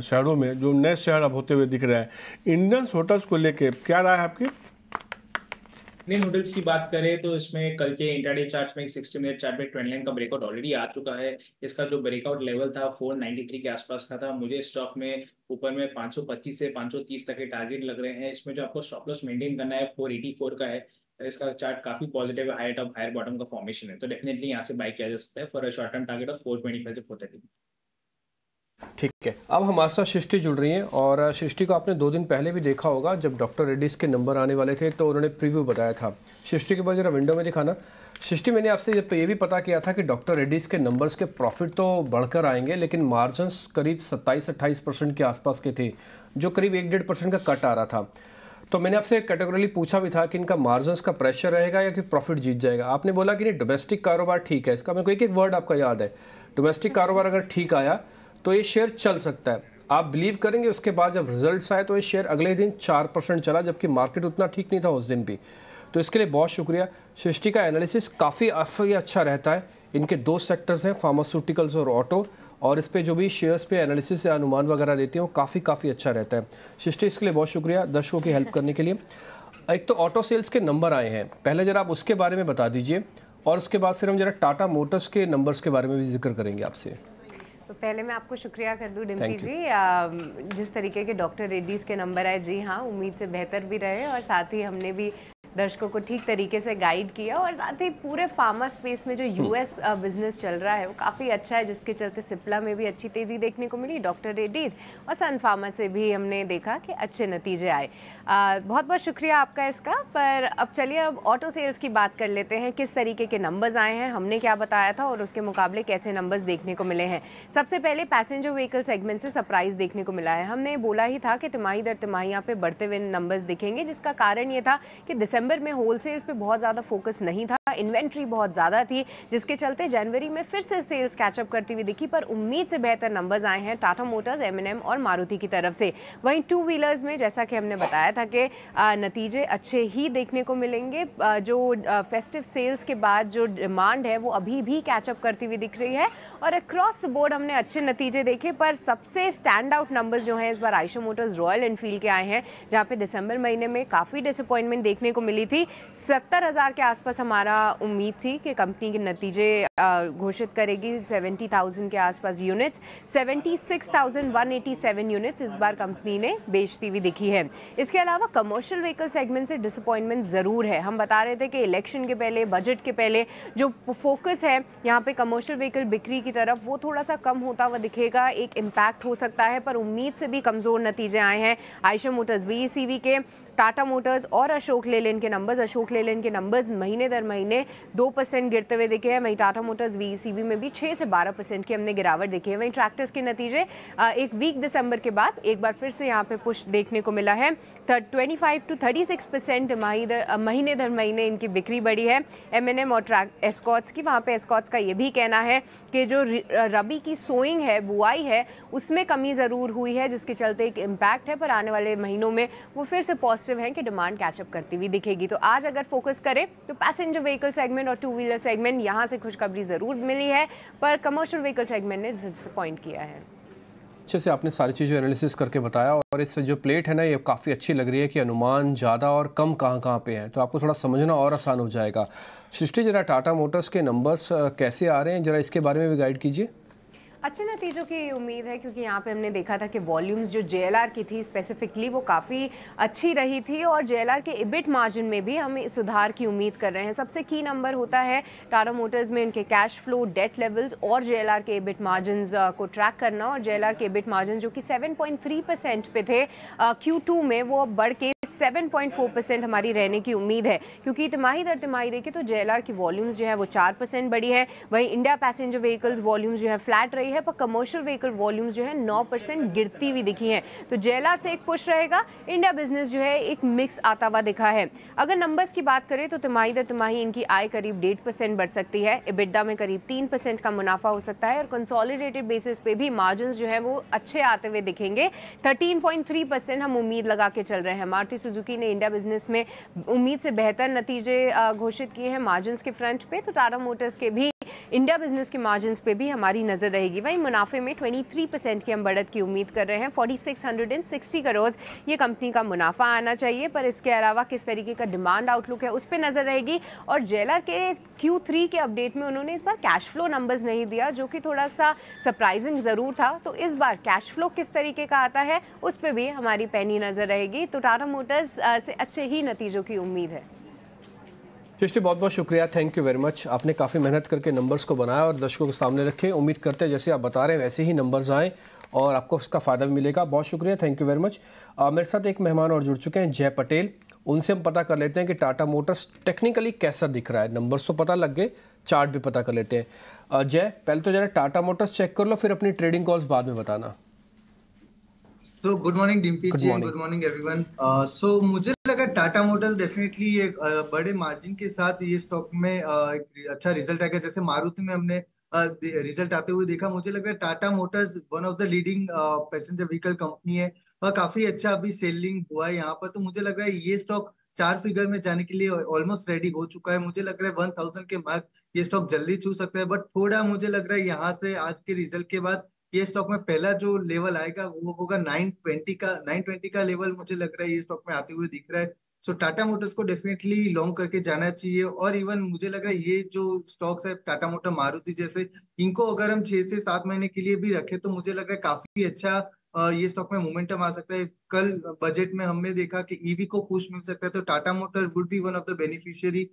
शहरों में जो नए शहर अब होते हुए दिख रहे हैं इंडियन होटल्स को लेके क्या राय है आपकी इंडियन होटल्स की बात करें तो इसमें कल के इंटरडे चार्ट में सिक्सटी मिनट चार्ट में ट्रेंड लाइन का ब्रेकआउट ऑलरेडी आ चुका है इसका जो ब्रेकआउट लेवल था फोर थ्री के आसपास का था मुझे स्टॉक में ऊपर में 525 से 530 तक के टारगेट लग रहे हैं इसमें जो आपको स्टॉप लॉस मेंटेन करना है फोर एटी फोर का है इसका चार्ट काफी positive high top higher bottom का फॉर्मेशन है तो डेफिनेटली यहाँ से बाय किया जा सकता है for short term target of four twenty five से फोर थर्टी ठीक है अब हमारे साथ सृष्टि जुड़ रही है और सृष्टि को आपने दो दिन पहले भी देखा होगा जब डॉक्टर रेड्डीज के नंबर आने वाले थे तो उन्होंने प्रीव्यू बताया था सृष्टि के बाद जरा विंडो में दिखाना सृष्टि मैंने आपसे ये भी पता किया था कि डॉक्टर रेड्डीज के नंबर्स के प्रॉफिट तो बढ़कर आएंगे लेकिन मार्जन्स करीब 27-28 परसेंट के आसपास के थे जो करीब एक डेढ़ परसेंट का कट आ रहा था तो मैंने आपसे कैटेगरीली पूछा भी था कि इनका मार्जन्स का प्रेशर रहेगा या कि प्रॉफिट जीत जाएगा आपने बोला कि नहीं डोमेस्टिक कारोबार ठीक है इसका मेरे को एक एक वर्ड आपका याद है डोमेस्टिक कारोबार अगर ठीक आया तो ये शेयर चल सकता है आप बिलीव करेंगे उसके बाद जब रिजल्ट आए तो ये शेयर अगले दिन चार परसेंट चला जबकि मार्केट उतना ठीक नहीं था उस दिन भी तो इसके लिए बहुत शुक्रिया सृष्टि का एनालिसिस काफ़ी अच्छा रहता है इनके दो सेक्टर्स हैं फार्मास्यूटिकल्स और ऑटो और इस पर जो भी शेयर्स पे एनालिसिस या अनुमान वगैरह देती हैं वो काफ़ी काफ़ी अच्छा रहता है सृष्टि इसके लिए बहुत शुक्रिया दर्शकों की हेल्प करने के लिए एक तो ऑटो सेल्स के नंबर आए हैं पहले ज़रा आप उसके बारे में बता दीजिए और उसके बाद फिर हम ज़रा टाटा मोटर्स के नंबर्स के बारे में भी जिक्र करेंगे आपसे तो पहले मैं आपको शुक्रिया कर दूं डिम्पी जी आ, जिस तरीके के डॉक्टर रेड्डीज़ के नंबर आए जी हाँ उम्मीद से बेहतर भी रहे और साथ ही हमने भी दर्शकों को ठीक तरीके से गाइड किया और साथ ही पूरे फार्मा स्पेस में जो यूएस हम्म। बिजनेस चल रहा है वो काफ़ी अच्छा है जिसके चलते सिप्ला में भी अच्छी तेज़ी देखने को मिली डॉक्टर रेड्डीज़ और सन फार्मा से भी हमने देखा कि अच्छे नतीजे आए बहुत बहुत शुक्रिया आपका इसका पर अब चलिए अब ऑटो सेल्स की बात कर लेते हैं किस तरीके के नंबर्स आए हैं हमने क्या बताया था और उसके मुकाबले कैसे नंबर्स देखने को मिले हैं सबसे पहले पैसेंजर व्हीकल सेगमेंट से सरप्राइज देखने को मिला है हमने बोला ही था कि तिमाही दर तिमाही यहाँ पर बढ़ते हुए नंबर्स दिखेंगे जिसका कारण ये था कि दिसंबर में होल सेल्स पर बहुत ज़्यादा फोकस नहीं था इन्वेंट्री बहुत ज़्यादा थी जिसके चलते जनवरी में फिर से सेल्स कैचअप करती हुई दिखी पर उम्मीद से बेहतर नंबर्स आए हैं टाटा मोटर्स एम और मारुति की तरफ से वहीं टू व्हीलर्स में जैसा कि हमने बताया था कि नतीजे अच्छे ही देखने को मिलेंगे जो फेस्टिव सेल्स के बाद जो डिमांड है वो अभी भी कैचअप करती हुई दिख रही है और अक्रॉस द बोर्ड हमने अच्छे नतीजे देखे पर सबसे स्टैंड आउट नंबर्स जो हैं इस बार आयशो मोटर्स रॉयल इनफील्ड के आए हैं जहाँ पे दिसंबर महीने में काफ़ी डिसअपॉइंटमेंट देखने को मिली थी सत्तर हज़ार के आसपास हमारा उम्मीद थी कि कंपनी के नतीजे घोषित करेगी सेवेंटी थाउजेंड के आसपास units seventy six thousand one eighty seven units इस बार कंपनी ने बेचती हुई दिखी है इसके अलावा कमर्शियल व्हीकल सेगमेंट से डिसअपॉइंटमेंट ज़रूर है हम बता रहे थे कि इलेक्शन के पहले बजट के पहले जो फोकस है यहाँ पे कमर्शियल व्हीकल बिक्री की तरफ वो थोड़ा सा कम होता हुआ दिखेगा एक इम्पैक्ट हो सकता है पर उम्मीद से भी कमज़ोर नतीजे आए हैं आयशा मोटर्स वी के टाटा मोटर्स और अशोक लेलैंड के नंबर्स अशोक लेलैंड के नंबर्स महीने दर महीने दो परसेंट गिरते हुए दिखे हैं वहीं टाटा मोटर्स वी e में भी छः से बारह परसेंट की हमने गिरावट देखी है वहीं ट्रैक्टर्स के नतीजे एक वीक दिसंबर के बाद एक बार फिर से यहाँ पे पुष्ट देखने को मिला है twenty five to thirty six percent महीने दर महीने इनकी बिक्री बढ़ी है एम और ट्रैक एस्कॉट्स की वहाँ पर एस्कॉट्स का ये भी कहना है कि जो रबी की सोइंग है बुआई है उसमें कमी ज़रूर हुई है जिसके चलते एक इम्पैक्ट है पर आने वाले महीनों में वो फिर से पॉजिटिव पॉजिटिव हैं कि डिमांड कैचअप करती हुई दिखेगी तो आज अगर फोकस करें तो पैसेंजर व्हीकल सेगमेंट और टू व्हीलर सेगमेंट यहाँ से खुशखबरी ज़रूर मिली है पर कमर्शियल व्हीकल सेगमेंट ने डिसअपॉइंट किया है अच्छे से आपने सारी चीज़ें एनालिसिस करके बताया और इससे जो प्लेट है ना ये काफ़ी अच्छी लग रही है कि अनुमान ज़्यादा और कम कहाँ कहाँ पे हैं तो आपको थोड़ा समझना और आसान हो जाएगा सृष्टि जरा टाटा मोटर्स के नंबर्स कैसे आ रहे हैं जरा इसके बारे में भी गाइड कीजिए अच्छे नतीजों की उम्मीद है क्योंकि यहाँ पे हमने देखा था कि वॉल्यूम्स जो जे की थी स्पेसिफिकली वो काफ़ी अच्छी रही थी और जे के इबिट मार्जिन में भी हम सुधार की उम्मीद कर रहे हैं सबसे की नंबर होता है टाटा मोटर्स में उनके कैश फ्लो डेट लेवल्स और J K EBIT margin uh, को ट्रैक करना और जे के इबिट मार्जिन जो कि सेवन परसेंट पे थे क्यू uh, में वो अब बढ़ के 7.4 परसेंट हमारी रहने की उम्मीद है क्योंकि तिमाही दर तिमाही देखें तो जे की वॉल्यूम्स जो है वो चार परसेंट बढ़ी है वहीं इंडिया पैसेंजर व्हीकल्स वॉल्यूम्स जो है फ्लैट रही रही है पर कमर्शियल व्हीकल वॉल्यूम्स जो है नौ परसेंट गिरती हुई दिखी है तो जेएलआर से एक पुश रहेगा इंडिया बिजनेस जो है एक मिक्स आता हुआ दिखा है अगर नंबर्स की बात करें तो तिमाही दर तिमाही इनकी आय करीब डेढ़ परसेंट बढ़ सकती है इबिडा में करीब तीन परसेंट का मुनाफा हो सकता है और कंसोलिडेटेड बेसिस पे भी मार्जिन जो है वो अच्छे आते हुए दिखेंगे थर्टीन हम उम्मीद लगा के चल रहे हैं मारुति सुजुकी ने इंडिया बिजनेस में उम्मीद से बेहतर नतीजे घोषित किए हैं मार्जिन के फ्रंट पे तो टाटा मोटर्स के भी इंडिया बिजनेस के मार्जिन पे भी हमारी नज़र रहेगी वहीं मुनाफे में 23 परसेंट की हम बढ़त की उम्मीद कर रहे हैं 4660 करोड़ ये कंपनी का मुनाफा आना चाहिए पर इसके अलावा किस तरीके का डिमांड आउटलुक है उस पर नज़र रहेगी और जेलर के क्यू के अपडेट में उन्होंने इस बार कैश फ्लो नंबर्स नहीं दिया जो कि थोड़ा सा सरप्राइजिंग ज़रूर था तो इस बार कैश फ्लो किस तरीके का आता है उस पर भी हमारी पैनी नज़र रहेगी तो टाटा मोटर्स से अच्छे ही नतीजों की उम्मीद है जिष्टि बहुत बहुत शुक्रिया थैंक यू वेरी मच आपने काफ़ी मेहनत करके नंबर्स को बनाया और दर्शकों के सामने रखे उम्मीद करते हैं जैसे आप बता रहे हैं वैसे ही नंबर्स आएँ और आपको उसका फ़ायदा भी मिलेगा बहुत शुक्रिया थैंक यू वेरी मच मेरे साथ एक मेहमान और जुड़ चुके हैं जय पटेल उनसे हम पता कर लेते हैं कि टाटा मोटर्स टेक्निकली कैसा दिख रहा है नंबर्स तो पता लग गए चार्ट भी पता कर लेते हैं जय पहले तो ज़रा टाटा मोटर्स चेक कर लो फिर अपनी ट्रेडिंग कॉल्स बाद में बताना तो good morning Dimpy ji good morning everyone so मुझे लगा टाटा मोटर्स डेफिनेटली एक uh, बड़े मार्जिन के साथ ये स्टॉक में uh, एक अच्छा रिजल्ट आएगा जैसे मारुति में हमने uh, रिजल्ट आते हुए देखा मुझे लगा Tata Motors one of the leading passenger vehicle company है और काफी अच्छा अभी सेलिंग हुआ है यहाँ पर तो मुझे लग रहा है ये स्टॉक चार फिगर में जाने के लिए ऑलमोस्ट रेडी हो चुका है मुझे लग रहा है वन थाउजेंड के मार्क ये स्टॉक जल्दी छू सकता है बट थोड़ा मुझे लग रहा है यहाँ से आज के रिजल्ट के बाद ये स्टॉक में पहला जो लेवल आएगा वो होगा नाइन ट्वेंटी का नाइन ट्वेंटी का लेवल मुझे लग रहा है ये स्टॉक में आते हुए दिख रहा है सो टाटा मोटर्स को डेफिनेटली लॉन्ग करके जाना चाहिए और इवन मुझे लग रहा है ये जो स्टॉक्स है टाटा मोटर मारुति जैसे इनको अगर हम छह से सात महीने के लिए भी रखें तो मुझे लग रहा है काफी अच्छा ये स्टॉक में मोमेंटम आ सकता है कल बजट में हमने देखा कि ईवी e को पुश मिल सकता है तो Tata motor would be one of the beneficiary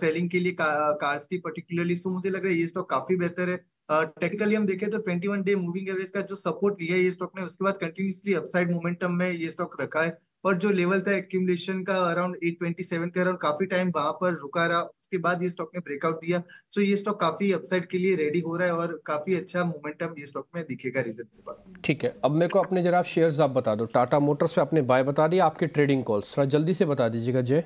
selling के लिए कार्स की पर्टिकुलरली सो मुझे लग रहा है ये स्टॉक काफी बेहतर है टेक्निकली हम देखें तो 21 डे मूविंग एवरेज का जो सपोर्ट लिया है ये स्टॉक ने उसके बाद कंटिन्यूसली अपसाइड मोमेंटम में ये स्टॉक रखा है और जो लेवल था एक्यूमुलेशन का अराउंड 827 के अराउंड काफी टाइम वहां पर रुका रहा उसके बाद ये स्टॉक ने ब्रेकआउट दिया सो ये स्टॉक काफी अपसाइड के लिए रेडी हो रहा है और काफी अच्छा मोमेंटम ये स्टॉक में दिखेगा रिजल्ट के बाद ठीक है अब मेरे को अपने जरा शेयर्स आप बता दो टाटा मोटर्स पे आपने बाय बता दिया आपके ट्रेडिंग कॉल्स थोड़ा जल्दी से बता दीजिएगा जय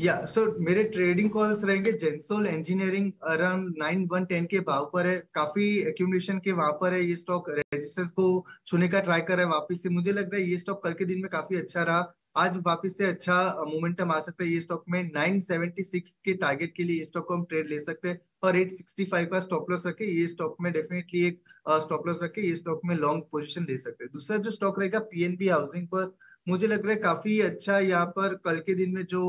या सर मेरे ट्रेडिंग कॉल्स रहेंगे Gensol Engineering around nine one ten के भाव पर है काफी एक्यूमुलेशन के वहां पर है ये स्टॉक रेजिस्टेंस को छूने का ट्राई कर रहा है वापस से मुझे लग रहा है ये स्टॉक कल के दिन में काफी अच्छा रहा आज वापस से अच्छा मोमेंटम आ सकता है ये स्टॉक में 976 के टारगेट के लिए ये स्टॉक को हम ट्रेड ले सकते हैं और 865 का स्टॉप लॉस रखे ये स्टॉक में डेफिनेटली एक स्टॉप लॉस रखे ये स्टॉक में लॉन्ग पोजीशन ले सकते हैं दूसरा जो स्टॉक रहेगा पीएनबी हाउसिंग पर मुझे लग रहा है काफी अच्छा यहाँ पर कल के दिन में जो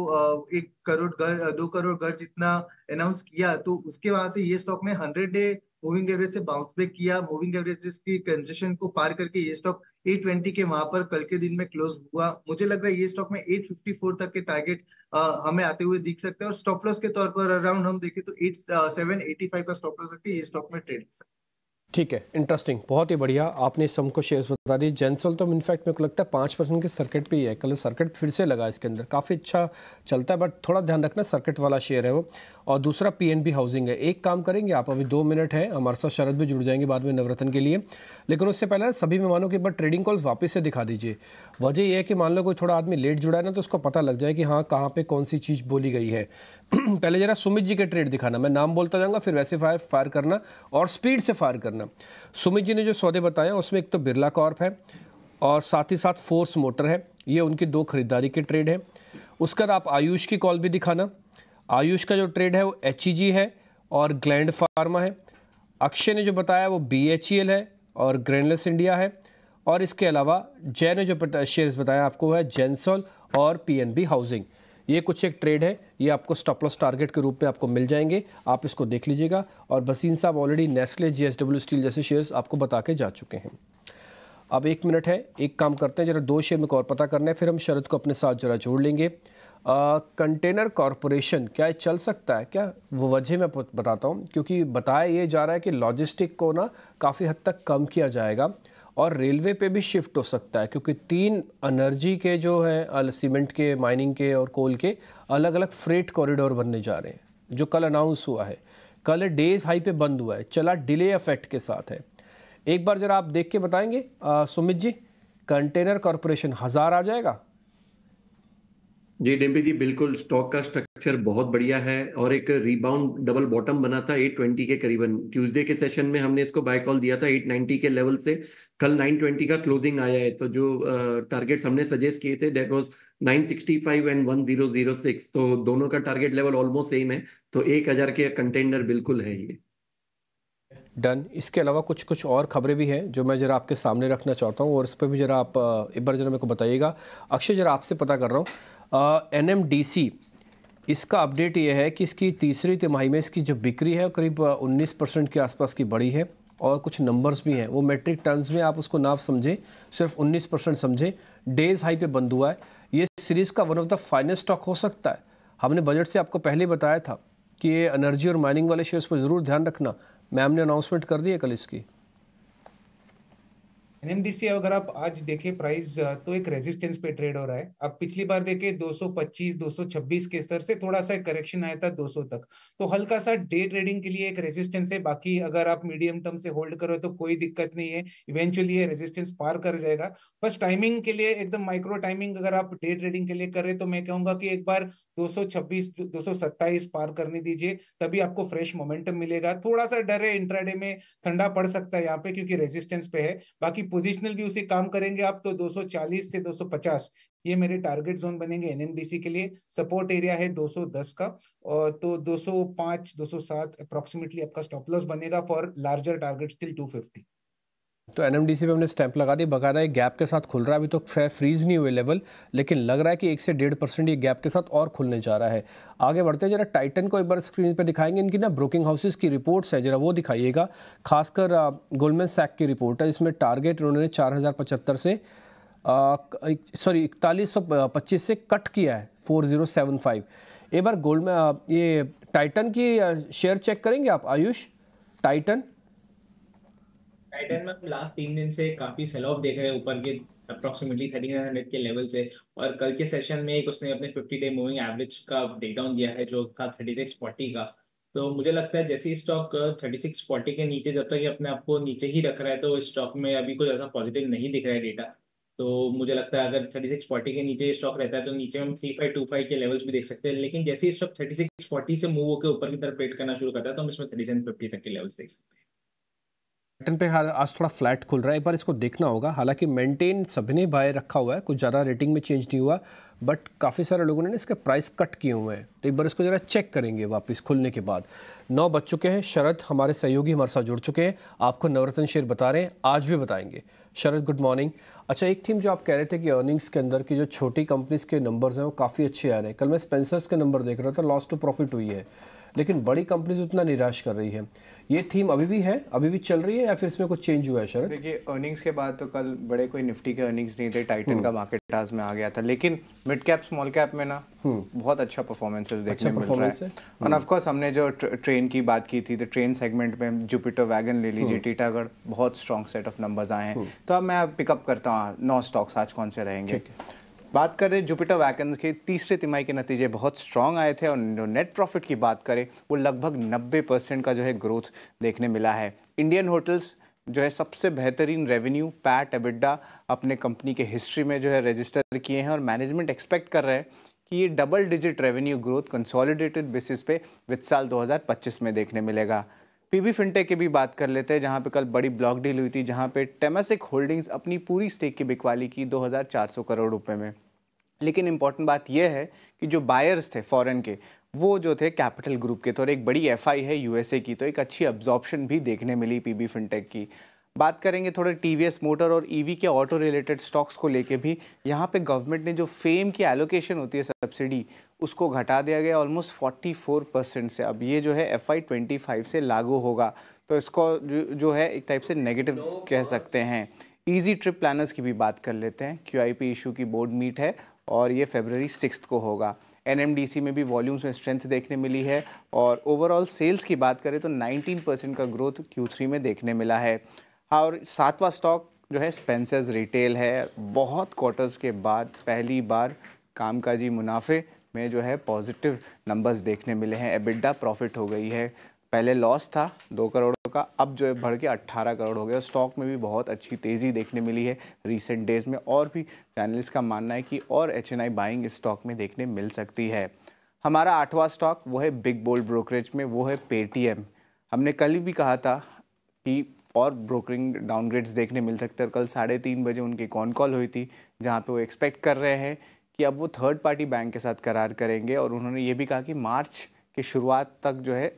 एक करोड़ घर दो करोड़ घर जितना अनाउंस किया तो उसके वहां से ये स्टॉक ने हंड्रेड डे मूविंग एवरेज से बाउंस बैक किया मूविंग एवरेजेस की कंजेशन को पार करके ये स्टॉक 820 के वहां पर कल के दिन में क्लोज हुआ मुझे लग रहा है ये स्टॉक में 854 तक के टारगेट हमें आते हुए दिख सकते हैं और स्टॉप लॉस के तौर पर अराउंड हम देखें तो एट सेवन एटी फाइव का स्टॉप लॉस करके ये स्टॉक में ट्रेड कर सकते ठीक है इंटरेस्टिंग बहुत ही बढ़िया आपने इस हमको शेयर्स बता दी जेंसल तो इनफैक्ट मेरे को लगता है पाँच परसेंट के सर्किट पे ही है कल सर्किट फिर से लगा इसके अंदर काफ़ी अच्छा चलता है बट थोड़ा ध्यान रखना सर्किट वाला शेयर है वो और दूसरा पीएनबी हाउसिंग है एक काम करेंगे आप अभी दो मिनट है हमारे साथ शरद भी जुड़ जाएंगे बाद में नवरत्न के लिए लेकिन उससे पहले सभी मेहमानों के बाद ट्रेडिंग कॉल्स वापस से दिखा दीजिए वजह यह है कि मान लो कोई थोड़ा आदमी लेट जुड़ा है ना तो उसको पता लग जाए कि हाँ कहाँ पर कौन सी चीज़ बोली गई है पहले जरा सुमित जी के ट्रेड दिखाना मैं नाम बोलता जाऊंगा फिर वैसे फायर फायर करना और स्पीड से फायर करना सुमित जी ने जो सौदे बताए उसमें एक तो बिरला कॉर्प है और साथ ही साथ फोर्स मोटर है ये उनकी दो खरीदारी के ट्रेड हैं उसका आप आयुष की कॉल भी दिखाना आयुष का जो ट्रेड है वो एच e है और ग्लैंड फार्मा है अक्षय ने जो बताया वो बी e है और ग्रेनलेस इंडिया है और इसके अलावा जय ने जो शेयर्स बताया आपको है जेनसोल और पीएनबी हाउसिंग ये कुछ एक ट्रेड है ये आपको स्टॉप लॉस टारगेट के रूप में आपको मिल जाएंगे आप इसको देख लीजिएगा और बसीन साहब ऑलरेडी नेस्ले जीएसडब्ल्यू स्टील जैसे शेयर्स आपको बता के जा चुके हैं अब एक मिनट है एक काम करते हैं जरा दो शेयर में और पता करना है फिर हम शरद को अपने साथ जरा जोड़ लेंगे कंटेनर कॉरपोरेशन क्या ये चल सकता है क्या वो वजह मैं बताता हूँ क्योंकि बताया ये जा रहा है कि लॉजिस्टिक को ना काफ़ी हद तक कम किया जाएगा और रेलवे पे भी शिफ्ट हो सकता है क्योंकि तीन एनर्जी के जो है सीमेंट के माइनिंग के और कोल के अलग अलग फ्रेट कॉरिडोर बनने जा रहे हैं जो कल अनाउंस हुआ है कल डेज हाई पे बंद हुआ है चला डिले अफेक्ट के साथ है एक बार ज़रा आप देख के बताएंगे आ, सुमित जी कंटेनर कॉरपोरेशन हज़ार आ जाएगा जी डिम्पी जी बिल्कुल स्टॉक का स्ट्रक्चर बहुत बढ़िया है और एक रिबाउंड डबल बॉटम बना था 820 के करीबन ट्यूसडे के सेशन में हमने इसको बाय कॉल दिया था 890 के लेवल से कल 920 का क्लोजिंग आया है तो जो टारगेट्स हमने सजेस्ट किए थे डेट वाज 965 एंड 1006 तो दोनों का टारगेट लेवल ऑलमोस्ट सेम है तो 1000 के कंटेनर बिल्कुल है ये डन इसके अलावा कुछ कुछ और खबरें भी हैं जो मैं ज़रा आपके सामने रखना चाहता हूँ और इस पर भी ज़रा आप एक बार ज़रा मेरे को बताइएगा अक्षय ज़रा आपसे पता कर रहा हूँ एन एम डी सी इसका अपडेट ये है कि इसकी तीसरी तिमाही में इसकी जो बिक्री है करीब 19 परसेंट के आसपास की बढ़ी है और कुछ नंबर्स भी हैं वो मेट्रिक टन्स में आप उसको नाप समझें सिर्फ 19 परसेंट समझें डेज हाई पे बंद हुआ है ये सीरीज़ का one of the finest stock हो सकता है हमने बजट से आपको पहले बताया था कि ये एनर्जी और माइनिंग वाले शेयर्स पर ज़रूर ध्यान रखना मैम ने अनाउंसमेंट कर दी है कल इसकी एनएमडीसी अगर आप आज देखें प्राइस तो एक रेजिस्टेंस पे ट्रेड हो रहा है अब पिछली बार देखे 225 226 के स्तर से थोड़ा सा करेक्शन आया था 200 तक तो हल्का सा डे ट्रेडिंग के लिए एक रेजिस्टेंस है बाकी अगर आप मीडियम टर्म से होल्ड करो तो कोई दिक्कत नहीं है इवेंचुअली ये रेजिस्टेंस पार कर जाएगा बस टाइमिंग के लिए एकदम माइक्रो टाइमिंग अगर आप डे ट्रेडिंग के लिए कर रहे तो मैं कहूंगा कि एक बार दो सौ पार करने दीजिए तभी आपको फ्रेश मोमेंटम मिलेगा थोड़ा सा डर है इंट्राडे में ठंडा पड़ सकता है यहाँ पे क्योंकि रेजिस्टेंस पे है बाकी पोजिशनल व्यू से काम करेंगे आप तो 240 से 250 ये मेरे टारगेट जोन बनेंगे एनएमडीसी के लिए सपोर्ट एरिया है 210 का और तो 205 207 अप्रोक्सीमेटली आपका स्टॉप लॉस बनेगा फॉर लार्जर टारगेट टिल 250 तो एन पे हमने स्टैंप लगा दी बकायदा एक गैप के साथ खुल रहा है अभी तो खैर फ्रीज नहीं हुए लेवल लेकिन लग रहा है कि एक से डेढ़ परसेंट ये गैप के साथ और खुलने जा रहा है आगे बढ़ते हैं जरा टाइटन को एक बार स्क्रीन पर दिखाएंगे इनकी ना ब्रोकिंग हाउसेज की रिपोर्ट्स है जरा वो दिखाइएगा खासकर गोल्डमैन सैक की रिपोर्ट है इसमें टारगेट उन्होंने चार से सॉरी इकतालीस से कट किया है फोर एक बार गोल्ड ये टाइटन की शेयर चेक करेंगे आप आयुष टाइटन टाइटन में लास्ट तीन दिन से काफी सेल ऑफ देख रहे हैं ऊपर के अप्रोक्सीमेटली नाइन हंड्रेड के लेवल से और कल के सेशन में एक उसने अपने फिफ्टी डे मूविंग एवरेज का ब्रेकडाउन दिया है जो था थर्टी सिक्स फोर्टी का तो मुझे लगता है जैसे स्टॉक थर्टी सिक्स फोर्टी के नीचे जब तक ये अपने आप को नीचे ही रख रहा है तो स्टॉक में अभी कुछ ऐसा पॉजिटिव नहीं दिख रहा है डेटा तो मुझे लगता है अगर थर्टी सिक्स फोर्टी के नीचे स्टॉक रहता है तो नीचे हम थ्री फाइव टू फाइव के लेवल्स भी देख सकते हैं लेकिन जैसे ही स्टॉक थर्टी सिक्स फोर्टी से मूव होकर ऊपर की तरफ ट्रेड करना शुरू करता है तो हम इसमें थर्टी सेवन फिफ्टी तक के लेवल्स देख सकते हैं पैटर्न पे आज थोड़ा फ्लैट खुल रहा है एक बार इसको देखना होगा हालांकि मेंटेन सभी ने बाय रखा हुआ है कुछ ज़्यादा रेटिंग में चेंज नहीं हुआ बट काफ़ी सारे लोगों ने इसके प्राइस कट किए हुए हैं तो एक बार इसको ज़रा चेक करेंगे वापस खुलने के बाद नौ बज चुके हैं शरद हमारे सहयोगी हमारे साथ जुड़ चुके हैं आपको नवरत्न शेयर बता रहे हैं आज भी बताएंगे शरद गुड मॉर्निंग अच्छा एक थीम जो आप कह रहे थे कि अर्निंग्स के अंदर की जो छोटी कंपनीज के नंबर्स हैं वो काफ़ी अच्छे आ रहे हैं कल मैं स्पेंसर्स के नंबर देख रहा था लॉस टू प्रॉफिट हुई है लेकिन बड़ी कंपनीज उतना निराश कर रही है ये थीम अभी भी है अभी भी चल रही है या फिर इसमें कुछ चेंज हुआ है शरद देखिए अर्निंग्स के बाद तो कल बड़े कोई निफ्टी के अर्निंग्स नहीं थे टाइटन का मार्केट हम्म। आज में आ गया था लेकिन मिड कैप स्मॉल कैप में ना हम्म। बहुत अच्छा परफॉर्मेंसेस देखने अच्छा मिल रहा है और ऑफ कोर्स हमने जो ट्रेन की बात की थी तो ट्रेन सेगमेंट में जुपिटर वैगन ले लीजिए टीटागढ़ हम्म। बहुत स्ट्रॉन्ग सेट ऑफ नंबर्स आए हैं तो अब मैं पिकअप करता हूँ नौ स्टॉक्स आज कौन से रहेंगे बात करें जुपिटर वैकन के तीसरे तिमाही के नतीजे बहुत स्ट्रांग आए थे और जो नेट प्रॉफिट की बात करें वो लगभग 90 परसेंट का जो है ग्रोथ देखने मिला है इंडियन होटल्स जो है सबसे बेहतरीन रेवेन्यू पैट एबिडा अपने कंपनी के हिस्ट्री में जो है रजिस्टर किए हैं और मैनेजमेंट एक्सपेक्ट कर रहे हैं कि ये double digit revenue growth consolidated basis पे वित्त साल 2025 में देखने मिलेगा पीबी फिनटेक की भी बात कर लेते हैं जहां पे कल बड़ी ब्लॉक डील हुई थी जहां पे टेमासिक होल्डिंग्स अपनी पूरी स्टेक की बिकवाली की 2400 करोड़ रुपए में लेकिन इंपॉर्टेंट बात यह है कि जो बायर्स थे फॉरेन के वो जो थे कैपिटल ग्रुप के थे तो और एक बड़ी एफ है यूएसए की तो एक अच्छी अब्जॉर्प्शन भी देखने मिली पी फिनटेक की बात करेंगे थोड़े टीवीएस मोटर और ई के ऑटो रिलेटेड स्टॉक्स को लेके भी यहाँ पे गवर्नमेंट ने जो फेम की एलोकेशन होती है सब्सिडी उसको घटा दिया गया ऑलमोस्ट फोर्टी फोर परसेंट से अब ये जो है एफ आई ट्वेंटी फाइव से लागू होगा तो इसको जो, जो है एक टाइप से नेगेटिव कह सकते हैं ईजी ट्रिप प्लानर्स की भी बात कर लेते हैं क्यू आई पी इशू की बोर्ड मीट है और ये फेबररी सिक्स को होगा एन एम डी सी में भी वॉल्यूम्स में स्ट्रेंथ देखने मिली है और ओवरऑल सेल्स की बात करें तो नाइनटीन परसेंट का ग्रोथ क्यू थ्री में देखने मिला है हाँ, और सातवां स्टॉक जो है स्पेंसर्स रिटेल है बहुत क्वार्टर्स के बाद पहली बार कामकाजी मुनाफे में जो है पॉजिटिव नंबर्स देखने मिले हैं एबिडा प्रॉफिट हो गई है पहले लॉस था दो करोड़ का अब जो है बढ़ के अट्ठारह करोड़ हो गया स्टॉक में भी बहुत अच्छी तेज़ी देखने मिली है रिसेंट डेज़ में और भी चैनल्स का मानना है कि और एच बाइंग इस स्टॉक में देखने मिल सकती है हमारा आठवां स्टॉक वो है बिग बोल्ड ब्रोकरेज में वो है पेटीएम हमने कल भी कहा था कि और ब्रोकरिंग डाउनग्रेड्स देखने मिल सकते हैं कल साढ़े तीन बजे उनकी कॉन कॉल हुई थी जहाँ पे वो एक्सपेक्ट कर रहे हैं कि अब वो थर्ड पार्टी बैंक के साथ करार करेंगे और उन्होंने ये भी कहा कि मार्च के शुरुआत तक जो है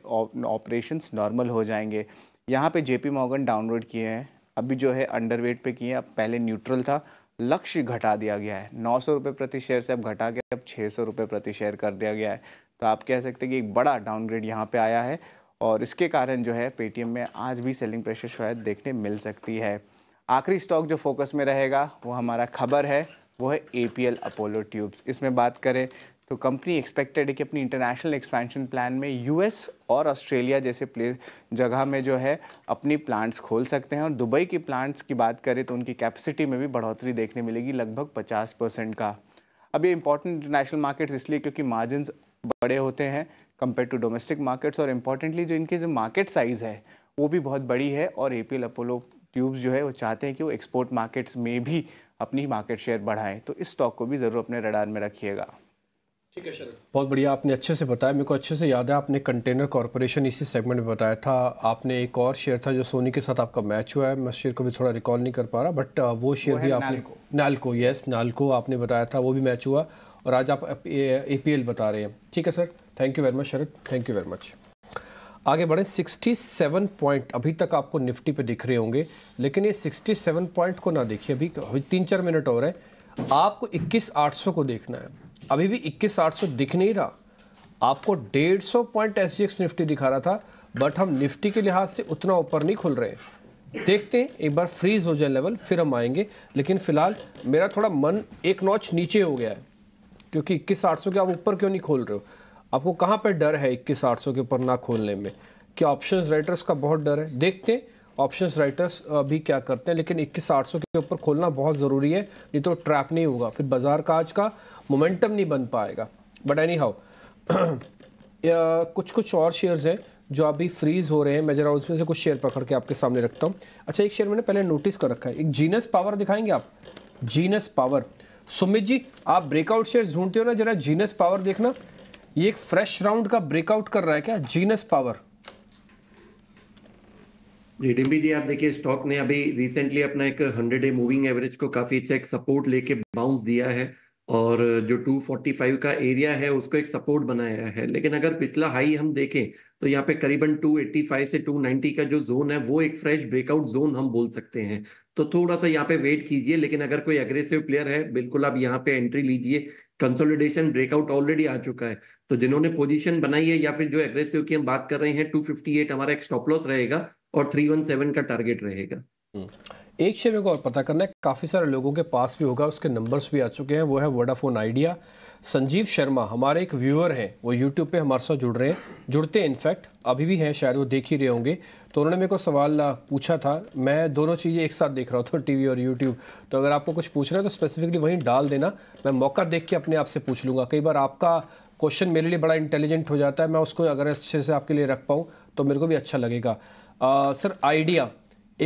ऑपरेशंस नॉर्मल हो जाएंगे यहाँ पे जेपी मॉर्गन डाउनलोड किए हैं अभी जो है अंडरवेट पे किए हैं अब पहले न्यूट्रल था लक्ष्य घटा दिया गया है नौ सौ रुपये प्रति शेयर से अब घटा के अब छः सौ रुपये प्रति शेयर कर दिया गया है तो आप कह सकते हैं कि एक बड़ा डाउनग्रेड यहाँ पे आया है और इसके कारण जो है पेटीएम में आज भी सेलिंग प्रेशर शायद देखने मिल सकती है आखिरी स्टॉक जो फोकस में रहेगा वो हमारा खबर है वो है A P L Apollo Tubes इसमें बात करें तो कंपनी एक्सपेक्टेड है कि अपनी इंटरनेशनल एक्सपेंशन प्लान में यूएस और ऑस्ट्रेलिया जैसे प्ले जगह में जो है अपनी प्लांट्स खोल सकते हैं और दुबई की प्लांट्स की बात करें तो उनकी कैपेसिटी में भी बढ़ोतरी देखने मिलेगी लगभग पचास परसेंट का अब ये इंपॉर्टेंट इंटरनेशनल मार्केट्स इसलिए क्योंकि मार्जिन बड़े होते हैं कंपेयर टू डोमेस्टिक मार्केट्स और इम्पॉर्टेंटली जो इनकी जो मार्केट साइज़ है वो भी बहुत बड़ी है और A P L Apollo Tubes जो है वो चाहते हैं कि वो एक्सपोर्ट मार्केट्स में भी अपनी मार्केट शेयर बढ़ाएं तो इस स्टॉक को भी ज़रूर अपने रडार में रखिएगा ठीक है शरद बहुत बढ़िया आपने अच्छे से बताया मेरे को अच्छे से याद है आपने कंटेनर कॉरपोरेशन इसी सेगमेंट में बताया था आपने एक और शेयर था जो सोनी के साथ आपका मैच हुआ है मैं शेयर को भी थोड़ा रिकॉल नहीं कर पा रहा बट uh, वो शेयर भी आपने नालको।, यस नालको आपने बताया था वो भी मैच हुआ और आज आप ए पी बता रहे हैं ठीक है sir thank you very much Sharad thank you very much आगे बढ़े 67 पॉइंट अभी तक आपको निफ्टी पे दिख रहे होंगे लेकिन ये 67 पॉइंट को ना देखिए अभी अभी तीन चार मिनट और है आपको 21,800 को देखना है अभी भी 21,800 दिख नहीं रहा आपको 150 पॉइंट एस निफ्टी दिखा रहा था बट हम निफ्टी के लिहाज से उतना ऊपर नहीं खुल रहे हैं देखते हैं एक बार फ्रीज हो जाए लेवल फिर हम आएंगे लेकिन फिलहाल मेरा थोड़ा मन एक नॉच नीचे हो गया है क्योंकि इक्कीस आठ सौ के आप ऊपर क्यों नहीं खोल रहे हो आपको कहाँ पर डर है इक्कीस आठ सौ के ऊपर ना खोलने में क्या ऑप्शन राइटर्स का बहुत डर है देखते हैं ऑप्शन राइटर्स भी क्या करते हैं लेकिन इक्कीस आठ सौ के ऊपर खोलना बहुत ज़रूरी है नहीं तो ट्रैप नहीं होगा फिर बाजार का आज का मोमेंटम नहीं बन पाएगा बट एनी हाउ कुछ कुछ और शेयर्स हैं जो अभी फ्रीज़ हो रहे हैं मैं जरा उसमें से कुछ शेयर पकड़ के आपके सामने रखता हूँ अच्छा एक शेयर मैंने पहले नोटिस कर रखा है एक जीनस पावर दिखाएंगे आप जीनस पावर सुमित जी आप ब्रेकआउट शेयर ढूंढते हो ना जरा जीनस पावर देखना ये एक फ्रेश राउंड का ब्रेकआउट कर रहा है क्या जीनस पावर रिडिम्बी जी आप देखिए स्टॉक ने अभी रिसेंटली अपना एक हंड्रेड डे मूविंग एवरेज को काफी अच्छा एक सपोर्ट लेके बाउंस दिया है और जो 245 का एरिया है उसको एक सपोर्ट बनाया है लेकिन अगर पिछला हाई हम देखें तो यहाँ पे करीबन 285 से 290 का जो जोन है वो एक फ्रेश ब्रेकआउट जोन हम बोल सकते हैं तो थोड़ा सा यहाँ पे वेट कीजिए लेकिन अगर कोई अग्रेसिव प्लेयर है बिल्कुल आप यहाँ पे एंट्री लीजिए कंसोलिडेशन ब्रेकआउट ऑलरेडी आ चुका है तो जिन्होंने पोजीशन बनाई है या फिर जो एग्रेसिव की हम बात कर रहे हैं 258 हमारा एक स्टॉप लॉस रहेगा और 317 का टारगेट रहेगा हम्म। एक शेयर मेरे को और पता करना है काफी सारे लोगों के पास भी होगा उसके नंबर्स भी आ चुके हैं वो है वोडाफोन आइडिया संजीव शर्मा हमारे एक व्यूअर हैं वो यूट्यूब पे हमारे साथ जुड़ रहे हैं जुड़ते हैं इनफैक्ट अभी भी हैं शायद वो देख ही रहे होंगे तो उन्होंने मेरे को सवाल पूछा था मैं दोनों चीज़ें एक साथ देख रहा था टीवी तो और यूट्यूब तो अगर आपको कुछ पूछना है तो स्पेसिफिकली वहीं डाल देना मैं मौका देख के अपने आप से पूछ लूँगा कई बार आपका क्वेश्चन मेरे लिए बड़ा इंटेलिजेंट हो जाता है मैं उसको अगर अच्छे से आपके लिए रख पाऊँ तो मेरे को भी अच्छा लगेगा सर आइडिया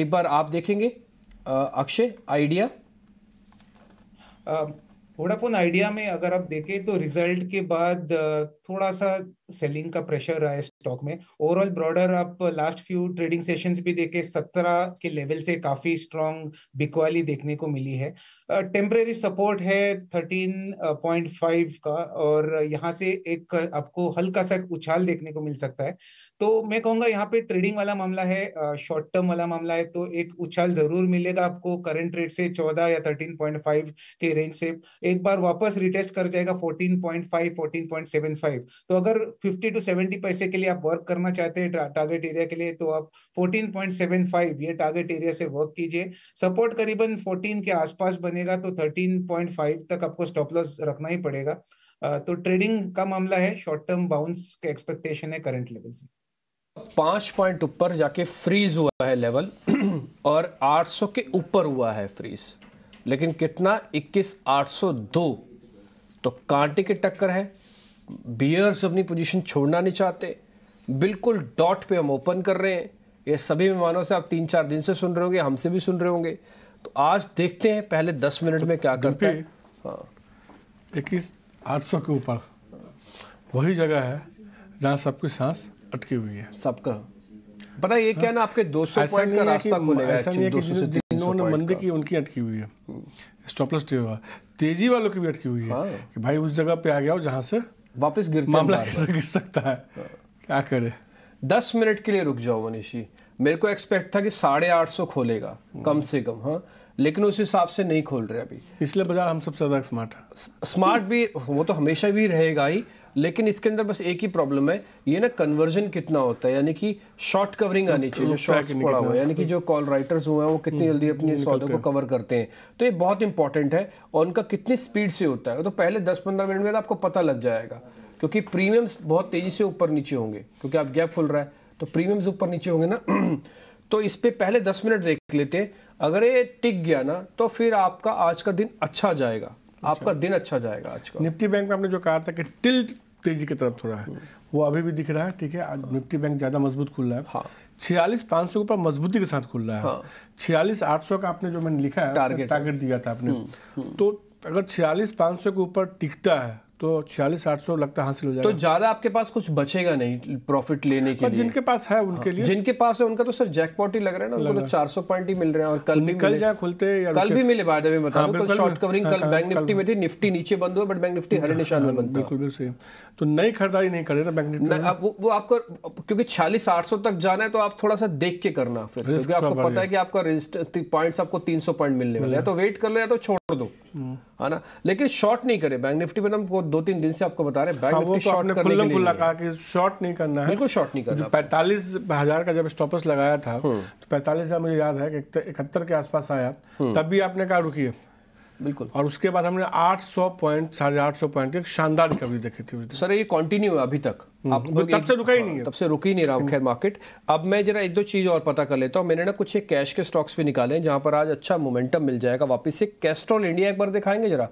एक बार आप देखेंगे अक्षय आइडिया वोडाफोन आइडिया में अगर आप देखें तो रिजल्ट के बाद थोड़ा सा सेलिंग का प्रेशर रहा है स्टॉक में ओवरऑल ब्रॉडर आप लास्ट फ्यू ट्रेडिंग सेशंस भी देखे सत्रह के लेवल से काफी स्ट्रॉन्ग बिकवाली देखने को मिली है टेम्परेरी सपोर्ट है थर्टीन पॉइंट फाइव का और यहाँ से एक आपको हल्का सा उछाल देखने को मिल सकता है तो मैं कहूंगा यहाँ पे ट्रेडिंग वाला मामला है शॉर्ट uh, टर्म वाला मामला है तो एक उछाल जरूर मिलेगा आपको करंट रेट से चौदह या थर्टीन पॉइंट फाइव के रेंज से एक बार वापस रिटेस्ट कर जाएगा fourteen point five fourteen point seven five तो अगर फिफ्टी टू सेवेंटी पैसे के लिए आप वर्क करना चाहते हैं टारगेट एरिया के लिए तो आप फोर्टीन पॉइंट सेवन फाइव ये टारगेट एरिया से वर्क कीजिए सपोर्ट करीबन फोर्टीन के आसपास बनेगा तो थर्टीन पॉइंट फाइव तक आपको स्टॉप लॉस रखना ही पड़ेगा तो ट्रेडिंग का मामला है शॉर्ट टर्म बाउंस का एक्सपेक्टेशन है करंट लेवल से पांच पॉइंट ऊपर जाके फ्रीज हुआ है लेवल और 800 के ऊपर हुआ है फ्रीज लेकिन कितना इक्कीस आठ सौ दो तो कांटे की टक्कर है बियर्स अपनी पोजीशन छोड़ना नहीं चाहते बिल्कुल डॉट पे हम ओपन कर रहे हैं ये सभी मेहमानों से आप तीन चार दिन से सुन रहे होंगे हमसे भी सुन रहे होंगे तो आज देखते हैं पहले दस मिनट में क्या करते हैं हाँ। इक्कीस आठ सौ के ऊपर वही जगह है जहाँ सबकी सांस अटकी हुई है सबका पता ये क्या ना आपके 200 पॉइंट का ऐसा नहीं है कि जिन्होंने मंदी की उनकी अटकी हुई है स्टॉपलेस हम्म। तेजी वालों की भी अटकी हुई है हाँ। कि भाई उस जगह पे आ गया हो जहाँ से वापस गिर मामला कैसे गिर सकता है क्या करे दस मिनट के लिए रुक जाओ मनीषी मेरे को एक्सपेक्ट था कि साढ़े आठ सौ खोलेगा कम हम्म। से कम हाँ लेकिन उस हिसाब से नहीं खोल रहे अभी इसलिए बाजार हम सबसे ज़्यादा स्मार्ट है स्मार्ट भी वो तो हमेशा भी रहेगा ही लेकिन इसके अंदर बस एक ही प्रॉब्लम है ये ना कन्वर्जन कितना होता है यानी कि शॉर्ट कवरिंग आनी चाहिए जो शॉर्ट पड़ा हुआ है यानी कि जो कॉल राइटर्स हुए हैं वो कितनी हम्म, जल्दी अपने सौदे हम्म, को कवर करते हैं तो ये बहुत इंपॉर्टेंट है और उनका कितनी स्पीड से होता है तो पहले दस पंद्रह मिनट में तो आपको पता लग जाएगा क्योंकि प्रीमियम्स बहुत तेज़ी से ऊपर नीचे होंगे क्योंकि आप गैप खुल रहा है तो प्रीमियम्स ऊपर नीचे होंगे ना तो इस पर पहले दस मिनट देख लेते हैं अगर ये टिक गया ना तो फिर आपका आज का दिन अच्छा जाएगा अच्छा। आपका दिन अच्छा जाएगा आज का निफ्टी बैंक में आपने जो कहा था कि टिल्ट तेजी की तरफ थोड़ा है हम्म। वो अभी भी दिख रहा है ठीक है आज हाँ। निफ्टी बैंक ज़्यादा मजबूत खुल रहा है हाँ। छियालीस पाँच सौ के ऊपर मजबूती के साथ खुल रहा है हाँ। छियालीस आठ सौ का आपने जो मैंने लिखा है टारगेट टारगेट दिया था आपने हम्म, हम्म। तो अगर छियालीस पांच सौ के ऊपर टिकता है तो छियालीस आठ सौ लगता हासिल हो तो जाएगा तो ज़्यादा आपके पास कुछ बचेगा नहीं प्रॉफिट लेने के लिए जिनके पास है हाँ, उनके हाँ। लिए जिनके पास है उनका तो सर जैकपॉट ही लग रहा है ना उनको तो चार सौ पॉइंट ही मिल रहे हैं और कल भी कल जाए खुलते कल भी मिले बाद में बता हाँ, तो कल शॉर्ट हाँ, कवरिंग कल बैंक निफ्टी में थी निफ्टी नीचे बंद हुआ बट बैंक निफ्टी हरे निशान में बंद बिल्कुल बिल्कुल सही तो नई खरीदारी नहीं करे ना बैंक निफ्टी वो आपको क्योंकि छियालीस आठ सौ तक जाना है तो आप थोड़ा सा देख के करना फिर क्योंकि आपको पता है कि आपका पॉइंट आपको तीन सौ पॉइंट मिलने वाले है हम्म। तो वेट कर लो या तो छोड़ दो है ना लेकिन शॉर्ट नहीं करें बैंक निफ्टी में हम दो तीन दिन से आपको बता रहे हैं बैंक हाँ, तो निफ्टी शॉर्ट करने के लिए खुला कहा कि शॉर्ट नहीं करना है बिल्कुल शॉर्ट नहीं करना पैंतालीस हजार का जब स्टॉपस लगाया था हम्म। तो पैंतालीस हजार मुझे याद है कि इकहत्तर के आसपास आया हम्म। तब भी आपने कहा रुकिए बिल्कुल और उसके बाद हमने 800 पॉइंट साढ़े आठ सौ पॉइंट शानदार रिकवरी देखी थी सर ये कंटिन्यू है अभी तक हम्म। तब से रुका ही नहीं है हाँ, तब से रुक ही नहीं रहा खैर मार्केट अब मैं जरा एक दो चीज़ और पता कर लेता हूँ मैंने ना कुछ एक कैश के स्टॉक्स भी निकाले हैं जहाँ पर आज अच्छा मोमेंटम मिल जाएगा वापस से कैस्ट्रॉल इंडिया एक बार दिखाएंगे जरा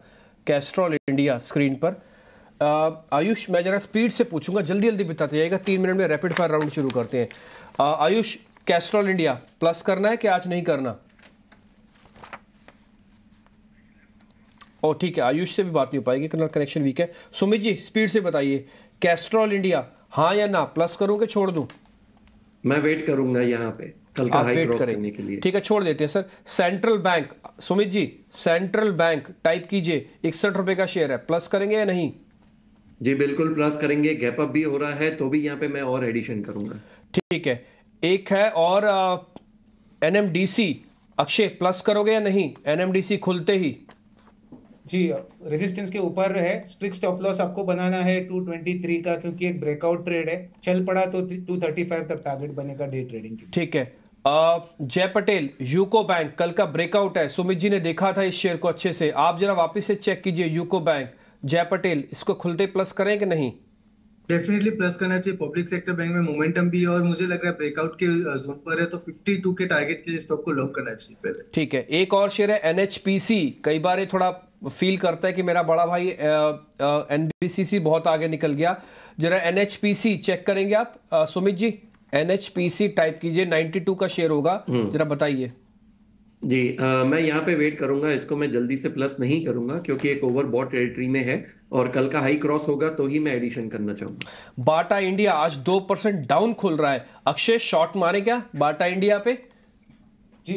कैस्ट्रॉल इंडिया स्क्रीन पर आयुष मैं जरा स्पीड से पूछूंगा जल्दी जल्दी बताते जाएगा तीन मिनट में रैपिड फायर राउंड शुरू करते हैं आयुष कैस्ट्रॉल इंडिया प्लस करना है कि आज नहीं करना और ठीक है आयुष से भी बात नहीं हो पाएगी कनेक्शन वीक है सुमित जी स्पीड से बताइए कैस्ट्रॉल इंडिया हाँ या ना प्लस करूँ कि छोड़ दूँ मैं वेट करूंगा यहाँ पे कल का हाई क्रॉस करने के लिए ठीक है छोड़ देते हैं sir central bank Sumit ji central bank type कीजिए इकसठ रुपए का शेयर है प्लस करेंगे या नहीं जी बिल्कुल प्लस करेंगे गैप अप भी हो रहा है तो भी यहाँ पे मैं और एडिशन करूंगा ठीक है एक है और N M D C Akshay plus करोगे या नहीं एनएमडीसी खुलते ही जी रेजिस्टेंस के ऊपर है स्ट्रिक स्टॉप लॉस आपको बनाना है 223 का क्योंकि एक ब्रेकआउट ट्रेड है चल पड़ा तो 235 तक टारगेट बनेगा डे ट्रेडिंग की ठीक है जय पटेल यूको बैंक कल का ब्रेकआउट है सुमित जी ने देखा था इस शेयर को अच्छे से आप जरा वापस से चेक कीजिए यूको बैंक जय पटेल इसको खुलते प्लस करें कि नहीं डेफिनेटली प्लस करना चाहिए पब्लिक सेक्टर बैंक में मोमेंटम भी है और मुझे लग रहा है ब्रेकआउट के जोन पर है तो 52 के टारगेट के लिए स्टॉक को लॉक करना चाहिए पहले ठीक है एक और शेयर है एनएचपीसी कई बार ये थोड़ा फील करता है कि मेरा बड़ा भाई एन बहुत आगे निकल गया जरा एन चेक करेंगे आप आ, सुमित जी एन टाइप कीजिए 92 का शेयर होगा हम्म। जरा बताइए जी आ, मैं यहाँ पे वेट करूंगा इसको मैं जल्दी से प्लस नहीं करूंगा क्योंकि एक ओवर ओवरबॉट टेरिटरी में है और कल का हाई क्रॉस होगा तो ही मैं एडिशन करना चाहूंगा बाटा इंडिया आज दो परसेंट डाउन खुल रहा है अक्षय शॉर्ट मारे क्या बाटा इंडिया पे जी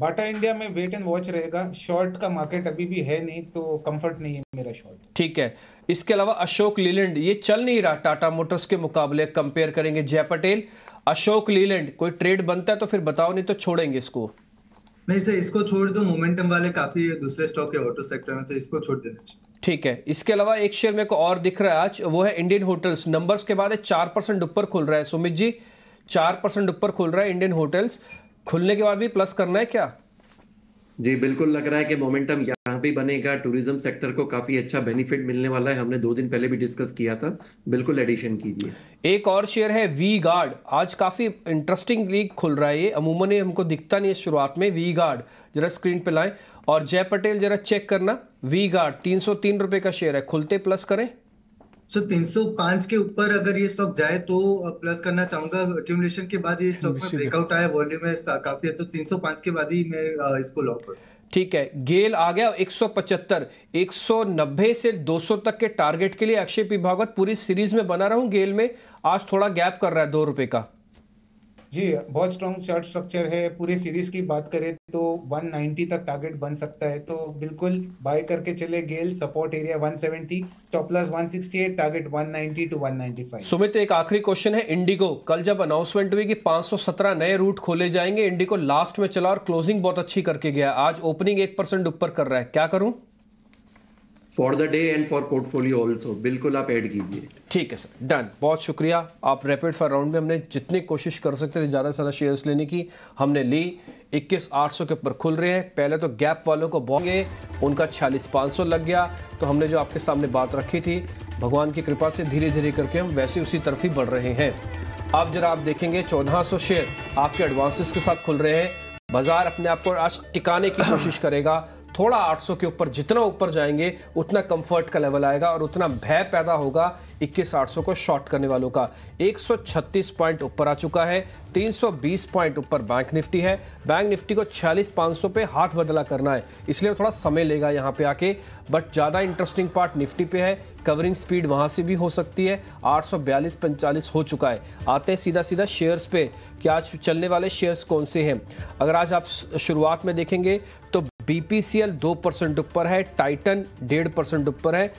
बाटा इंडिया में वेट एंड वॉच रहेगा शॉर्ट का मार्केट अभी भी है नहीं तो कंफर्ट नहीं है मेरा शॉर्ट ठीक है इसके अलावा अशोक लीलैंड ये चल नहीं रहा टाटा मोटर्स के मुकाबले कंपेयर करेंगे जय पटेल अशोक लीलैंड कोई ट्रेड बनता है तो फिर बताओ नहीं तो छोड़ेंगे इसको नहीं सर इसको छोड़ दो मोमेंटम वाले काफी दूसरे स्टॉक है ऑटो सेक्टर में तो इसको छोड़ देना ठीक है इसके अलावा एक शेयर मेरे को और दिख रहा है आज वो है इंडियन होटल्स नंबर्स के बाद चार परसेंट ऊपर खुल रहा है सुमित जी चार परसेंट ऊपर खुल रहा है इंडियन होटल्स खुलने के बाद भी प्लस करना है क्या जी बिल्कुल लग रहा है कि मोमेंटम यहाँ भी बनेगा टूरिज्म सेक्टर को काफी अच्छा बेनिफिट मिलने वाला है हमने दो दिन पहले भी डिस्कस किया था बिल्कुल एडिशन कीजिए एक और शेयर है वी गार्ड आज काफी लीग खुल रहा है ये अमूमन ये हमको दिखता नहीं है शुरुआत में वी गार्ड जरा स्क्रीन पे लाएं और जय पटेल जरा चेक करना वी गार्ड तीन सौ तीन रुपए का शेयर है खुलते प्लस करें सो तीन सौ पांच के ऊपर अगर ये स्टॉक जाए तो प्लस करना चाहूंगा एक्यूमुलेशन के बाद ये स्टॉक में ब्रेकआउट आया वॉल्यूम है काफी है तो तीन सौ पांच के बाद ही मैं इसको लॉक कर ठीक है गेल आ गया 175 190 से 200 तक के टारगेट के लिए अक्षय पी भागवत पूरी सीरीज में बना रहा हूं गेल में आज थोड़ा गैप कर रहा है दो रुपए का जी बहुत स्ट्रॉन्ग चार्ट स्ट्रक्चर है पूरे सीरीज की बात करें तो 190 तक टारगेट बन सकता है तो बिल्कुल बाय करके चले GAIL support area 170 stop loss one target 190 two one Sumit एक आखिरी क्वेश्चन है इंडिगो कल जब अनाउंसमेंट हुई कि 517 नए रूट खोले जाएंगे इंडिगो लास्ट में चला और क्लोजिंग बहुत अच्छी करके गया आज ओपनिंग एक परसेंट ऊपर कर रहा है क्या करूँ for the day and for portfolio also बिल्कुल आप ऐड कीजिए ठीक है सर डन बहुत शुक्रिया आप रैपिड फायर राउंड में हमने जितनी कोशिश कर सकते थे ज़्यादा से ज़्यादा शेयर्स लेने की हमने ली इक्कीस आठ सौ के ऊपर खुल रहे हैं पहले तो गैप वालों को बहुत उनका छियालीस पाँच सौ लग गया तो हमने जो आपके सामने बात रखी थी भगवान की कृपा से धीरे धीरे करके हम वैसे उसी तरफ ही बढ़ रहे हैं अब जरा आप देखेंगे 1400 शेयर आपके एडवांसेस के साथ खुल रहे हैं बाजार अपने आप को आज टिकाने की कोशिश करेगा थोड़ा 800 के ऊपर जितना ऊपर जाएंगे उतना कंफर्ट का लेवल आएगा और उतना भय पैदा होगा इक्कीस आठ को शॉर्ट करने वालों का 136 पॉइंट ऊपर आ चुका है 320 पॉइंट ऊपर बैंक निफ्टी है बैंक निफ्टी को छियालीस पाँच पे हाथ बदला करना है इसलिए थोड़ा समय लेगा यहाँ पे आके बट ज़्यादा इंटरेस्टिंग पार्ट निफ्टी पे है कवरिंग स्पीड वहाँ से भी हो सकती है आठ सौ हो चुका है आते हैं सीधा सीधा शेयर्स पे कि आज चलने वाले शेयर्स कौन से हैं अगर आज आप शुरुआत में देखेंगे तो बीपीसीएल दो परसेंट ऊपर है टाइटन डेढ़ परसेंट ऊपर है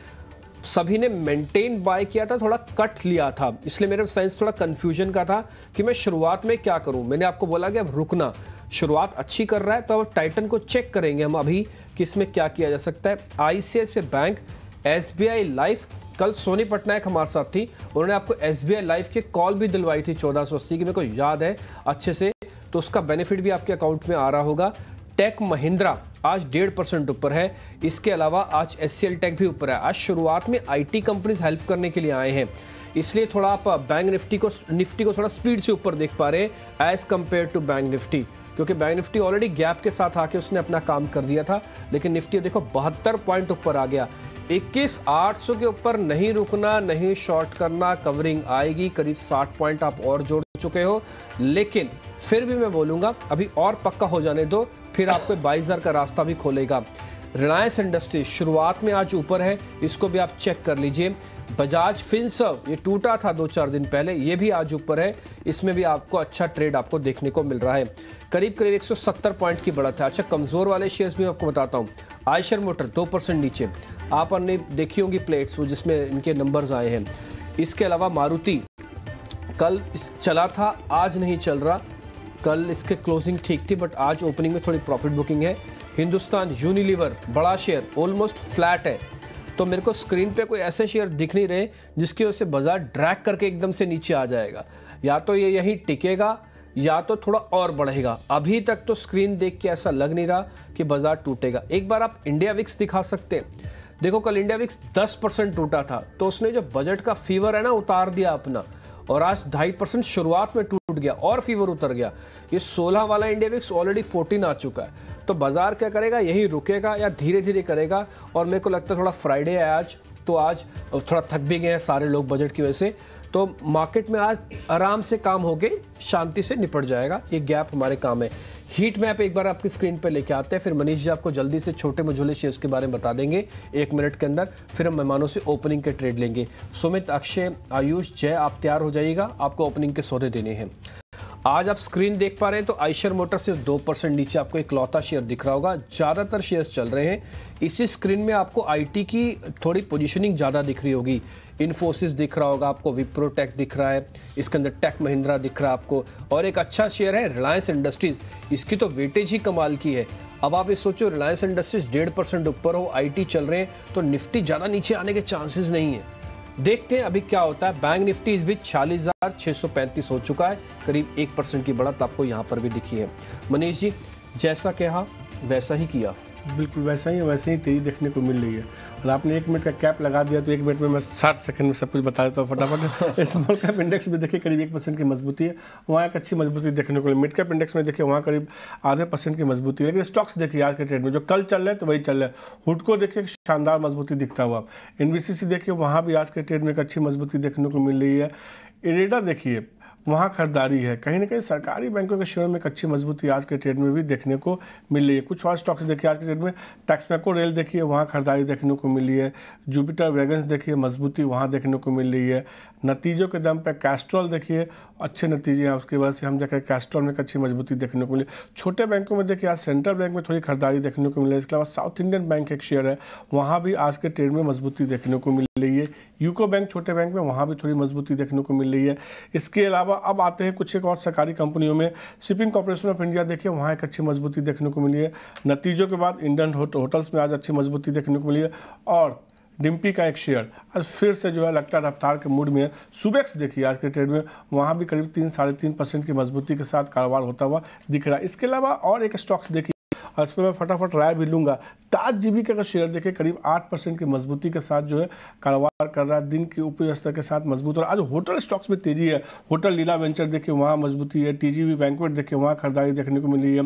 सभी ने मेंटेन बाय किया था थोड़ा कट लिया था इसलिए मेरे साइंस थोड़ा कन्फ्यूजन का था कि मैं शुरुआत में क्या करूं मैंने आपको बोला कि अब रुकना शुरुआत अच्छी कर रहा है तो अब टाइटन को चेक करेंगे हम अभी कि इसमें क्या किया जा सकता है आईसीआईसीआई बैंक एस लाइफ कल सोनी पटनायक हमारे साथ थी उन्होंने आपको एस लाइफ की कॉल भी दिलवाई थी चौदह सौ अस्सी की मेरे को याद है अच्छे से तो उसका बेनिफिट भी आपके अकाउंट में आ रहा होगा टेक महिंद्रा आज डेढ़ परसेंट ऊपर है इसके अलावा आज एस टेक भी ऊपर है आज शुरुआत में आईटी कंपनीज हेल्प करने के लिए आए हैं इसलिए थोड़ा आप बैंक निफ्टी को निफ्टी को थोड़ा स्पीड से ऊपर देख पा रहे हैं as compare to Bank Nifty क्योंकि बैंक निफ्टी ऑलरेडी गैप के साथ आके उसने अपना काम कर दिया था लेकिन निफ्टी देखो बहत्तर पॉइंट ऊपर आ गया इक्कीस आठ सौ के ऊपर नहीं रुकना नहीं शॉर्ट करना कवरिंग आएगी करीब साठ पॉइंट आप और जोड़ चुके हो लेकिन फिर भी मैं बोलूंगा अभी और पक्का हो जाने दो फिर आपको बाईस का रास्ता भी खोलेगा रिलायंस इंडस्ट्री शुरुआत में आज ऊपर है इसको भी आप चेक कर लीजिए बजाज फिनसर्व ये टूटा था दो चार दिन पहले ये भी आज ऊपर है इसमें भी आपको अच्छा ट्रेड आपको देखने को मिल रहा है करीब करीब 170 पॉइंट की बढ़त है अच्छा कमज़ोर वाले शेयर्स भी आपको बताता हूँ आयशर मोटर दो परसेंट नीचे आप अन्य देखी होंगी प्लेट्स वो जिसमें इनके नंबर्स आए हैं इसके अलावा मारुति कल चला था आज नहीं चल रहा कल इसके क्लोजिंग ठीक थी बट आज ओपनिंग में थोड़ी प्रॉफिट बुकिंग है हिंदुस्तान यूनिलीवर बड़ा शेयर ऑलमोस्ट फ्लैट है तो मेरे को स्क्रीन पे कोई ऐसे शेयर दिख नहीं रहे जिसकी वजह से बाजार ड्रैग करके एकदम से नीचे आ जाएगा या तो ये यहीं टिकेगा या तो थोड़ा और बढ़ेगा अभी तक तो स्क्रीन देख के ऐसा लग नहीं रहा कि बाजार टूटेगा एक बार आप इंडिया विक्स दिखा सकते हैं देखो कल इंडिया विक्स 10 परसेंट टूटा था तो उसने जो बजट का फीवर है ना उतार दिया अपना और आज ढाई परसेंट शुरुआत में टूट गया और फीवर उतर गया ये 16 वाला विक्स ऑलरेडी 14 आ चुका है तो बाजार क्या करेगा यही रुकेगा या धीरे धीरे करेगा और मेरे को लगता है थोड़ा फ्राइडे है आज तो आज थोड़ा थक भी गए हैं सारे लोग बजट की वजह से तो मार्केट में आज आराम से काम होके शांति से निपट जाएगा ये गैप हमारे काम है हीट मैप एक बार आपकी स्क्रीन पर लेके आते हैं फिर मनीष जी आपको जल्दी से छोटे मझोले शेयर्स के बारे में बता देंगे एक मिनट के अंदर फिर हम मेहमानों से ओपनिंग के ट्रेड लेंगे सुमित अक्षय आयुष जय आप तैयार हो जाइएगा आपको ओपनिंग के सौदे देने हैं आज आप स्क्रीन देख पा रहे हैं तो आइशर मोटर सिर्फ दो परसेंट नीचे आपको एक लौता शेयर दिख रहा होगा ज़्यादातर शेयर्स चल रहे हैं इसी स्क्रीन में आपको आईटी की थोड़ी पोजीशनिंग ज़्यादा दिख रही होगी इन्फोसिस दिख रहा होगा आपको विप्रो टेक दिख रहा है इसके अंदर टेक महिंद्रा दिख रहा है आपको और एक अच्छा शेयर है रिलायंस इंडस्ट्रीज़ इसकी तो वेटेज ही कमाल की है अब आप ये सोचो रिलायंस इंडस्ट्रीज डेढ़ परसेंट ऊपर हो आईटी चल रहे हैं तो निफ्टी ज़्यादा नीचे आने के चांसेस नहीं है देखते हैं अभी क्या होता है बैंक निफ्टी इस बीच छियालीस हो चुका है करीब एक परसेंट की बढ़त आपको यहाँ पर भी दिखी है मनीष जी जैसा कहा वैसा ही किया बिल्कुल वैसा ही वैसे ही तेजी देखने को मिल रही है और तो आपने एक मिनट का कैप लगा दिया तो एक मिनट में मैं साठ सेकंड में सब कुछ बता देता हूँ फटाफट इस स्मॉल कैप इंडेक्स में देखिए करीब एक परसेंट की मजबूती है वहाँ एक अच्छी मजबूती देखने को मिली मिड कैप इंडेक्स में देखिए वहाँ करीब आधे परसेंट की मजबूती है लेकिन स्टॉक्स देखिए आज के ट्रेड में जो कल चल रहे हैं तो वही चल रहे हैं को देखिए शानदार मजबूती दिखता हुआ एन बी देखिए वहाँ भी आज के ट्रेड में एक अच्छी मजबूती देखने को मिल रही है इरेडा देखिए वहाँ खरीदारी है कहीं ना कहीं सरकारी बैंकों के शेयर में एक अच्छी मजबूती आज के ट्रेड में भी देखने को मिल रही है कुछ और स्टॉक्स देखिए आज के ट्रेड में मैको रेल देखिए वहाँ खरीदारी देखने को मिली है जुपिटर वैगन्स देखिए मजबूती वहाँ देखने को मिल रही है नतीजों के दम पर कैस्ट्रॉल देखिए अच्छे नतीजे हैं उसके वजह से हम देखें कैस्ट्रॉल में एक अच्छी मजबूती देखने को मिली छोटे बैंकों में देखिए आज सेंट्रल बैंक में थोड़ी खरीदारी देखने को मिली इसके अलावा साउथ इंडियन बैंक एक शेयर है वहाँ भी आज के ट्रेड में मजबूती देखने को मिल रही है यूको बैंक छोटे बैंक में वहाँ भी थोड़ी मजबूती देखने को मिल रही है इसके अलावा अब आते हैं कुछ एक और सरकारी कंपनियों में शिपिंग कॉरपोरेशन ऑफ इंडिया देखिए वहाँ एक अच्छी मजबूती देखने को मिली है नतीजों के बाद इंडियन होटल्स में आज अच्छी मजबूती देखने को मिली है और डिम्पी का एक शेयर आज फिर से जो है लगता है रफ्तार के मूड में है सुबेक्स देखिए आज के ट्रेड में वहाँ भी करीब तीन साढ़े तीन परसेंट की मजबूती के साथ कारोबार होता हुआ दिख रहा है इसके अलावा और एक स्टॉक्स देखिए और इसमें मैं फटाफट राय भी लूँगा ताज जीविका का शेयर देखें करीब आठ परसेंट की मजबूती के साथ जो है कारोबार कर रहा है दिन के ऊपरी स्तर के साथ मजबूत और आज होटल स्टॉक्स में तेजी है होटल लीला वेंचर देखिए वहाँ मजबूती है टी जी बी बैंकवेट देखिए वहाँ खरीदारी देखने को मिली है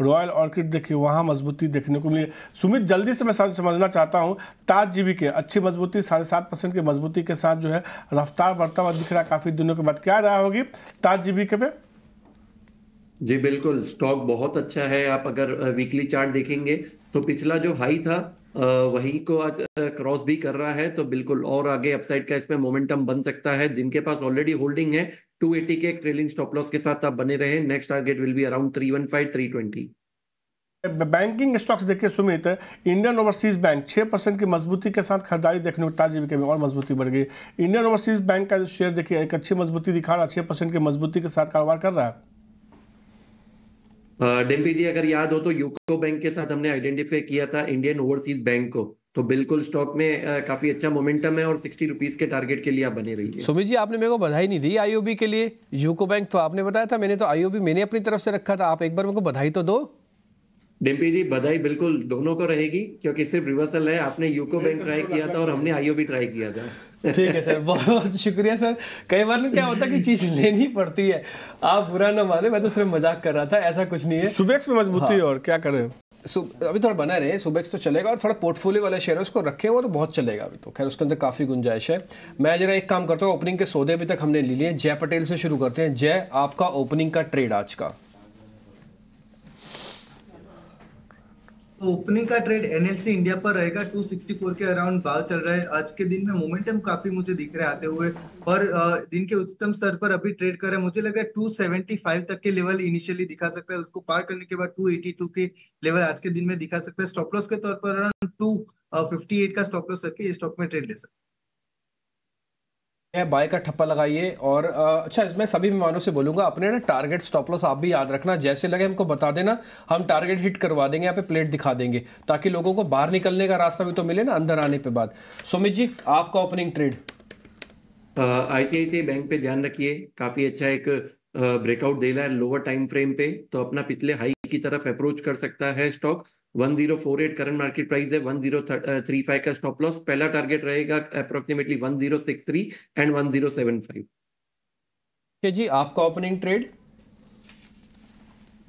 रॉयल ऑर्किड देखिए वहाँ मजबूती देखने को मिली है सुमित जल्दी से मैं समझना चाहता हूँ ताज जीबी के अच्छी मजबूती साढ़े सात परसेंट की मजबूती के साथ जो है रफ्तार बढ़ता हुआ दिख रहा है काफ़ी दिनों के बाद क्या राय होगी ताज जीबी के पे जी बिल्कुल स्टॉक बहुत अच्छा है आप अगर वीकली चार्ट देखेंगे तो पिछला जो हाई था वही को आज क्रॉस भी कर रहा है तो बिल्कुल और आगे अपसाइड का इसमें मोमेंटम बन सकता है जिनके पास ऑलरेडी होल्डिंग है 280 के ट्रेलिंग स्टॉप लॉस के साथ आप बने रहे next target will be around 315 320 banking stocks देखिए सुमित इंडियन ओवरसीज बैंक छह परसेंट की मजबूती के साथ खरीदारी देखने को ताजीविका में और मजबूती बढ़ गई इंडियन ओवरसीज बैंक का जो शेयर देखिए एक अच्छी मजबूती दिखा रहा है छः परसेंट की मजबूती के साथ कारोबार कर रहा है डिम्पी जी अगर याद हो तो यूको बैंक के साथ हमने आइडेंटिफाई किया था इंडियन ओवरसीज बैंक को तो बिल्कुल स्टॉक में काफी अच्छा मोमेंटम है और सिक्सटी रुपीज के टारगेट के लिए आप बने रहिए सुमित जी आपने मेरे को बधाई नहीं दी आईओबी के लिए यूको बैंक तो आपने बताया था मैंने तो आईओबी मैंने अपनी तरफ से रखा था आप एक बार मेरे को बधाई तो दो डिम्पी जी बधाई बिल्कुल दोनों को रहेगी क्योंकि सिर्फ रिवर्सल है आपने यूको बैंक ट्राई किया था और हमने आईओबी ट्राई किया था ठीक है सर बहुत शुक्रिया सर कई बार क्या होता है कि चीज लेनी पड़ती है आप बुरा ना माने मैं तो सिर्फ मजाक कर रहा था ऐसा कुछ नहीं है सुबेक्स में मजबूती हाँ। और क्या करें अभी थोड़ा बना रहे सुबेक्स तो चलेगा और थोड़ा पोर्टफोलियो वाले शेयर उसको रखे वो तो बहुत चलेगा अभी तो खैर उसके अंदर काफ़ी गुंजाइश है मैं जरा एक काम करता हूँ ओपनिंग के सौदे अभी तक हमने ले लिए जय पटेल से शुरू करते हैं जय आपका ओपनिंग का ट्रेड आज का तो ओपनिंग का ट्रेड एनएलसी इंडिया पर रहेगा 264 के अराउंड भाव चल रहा है आज के दिन में मोमेंटम काफी मुझे दिख रहे आते हुए और दिन के उच्चतम स्तर पर अभी ट्रेड कर रहा है मुझे लग रहा है 275 तक के लेवल इनिशियली दिखा सकता है उसको पार करने के बाद 282 के लेवल आज के दिन में दिखा सकता है स्टॉप लॉस के तौर पर अराउंड टू फिफ्टी एट का स्टॉप लॉस करके स्टॉक में ट्रेड ले सकते है बाय का ठप्पा लगाइए और अच्छा इसमें सभी मेहमानों से बोलूंगा अपने ना टारगेट स्टॉप लॉस आप भी याद रखना जैसे लगे हमको बता देना हम टारगेट हिट करवा देंगे यहाँ पे प्लेट दिखा देंगे ताकि लोगों को बाहर निकलने का रास्ता भी तो मिले ना अंदर आने पे बाद सुमित जी आपका ओपनिंग ट्रेड आईसीआईसीआई बैंक पे ध्यान रखिए काफी अच्छा एक ब्रेकआउट दे रहा है लोअर टाइम फ्रेम पे तो अपना पिछले हाई की तरफ अप्रोच कर सकता है स्टॉक 1048 करंट मार्केट प्राइस है 1035 का स्टॉप लॉस पहला टारगेट रहेगा अप्रोक्सीमेटली 1063 एंड 1075 जी आपका ओपनिंग ट्रेड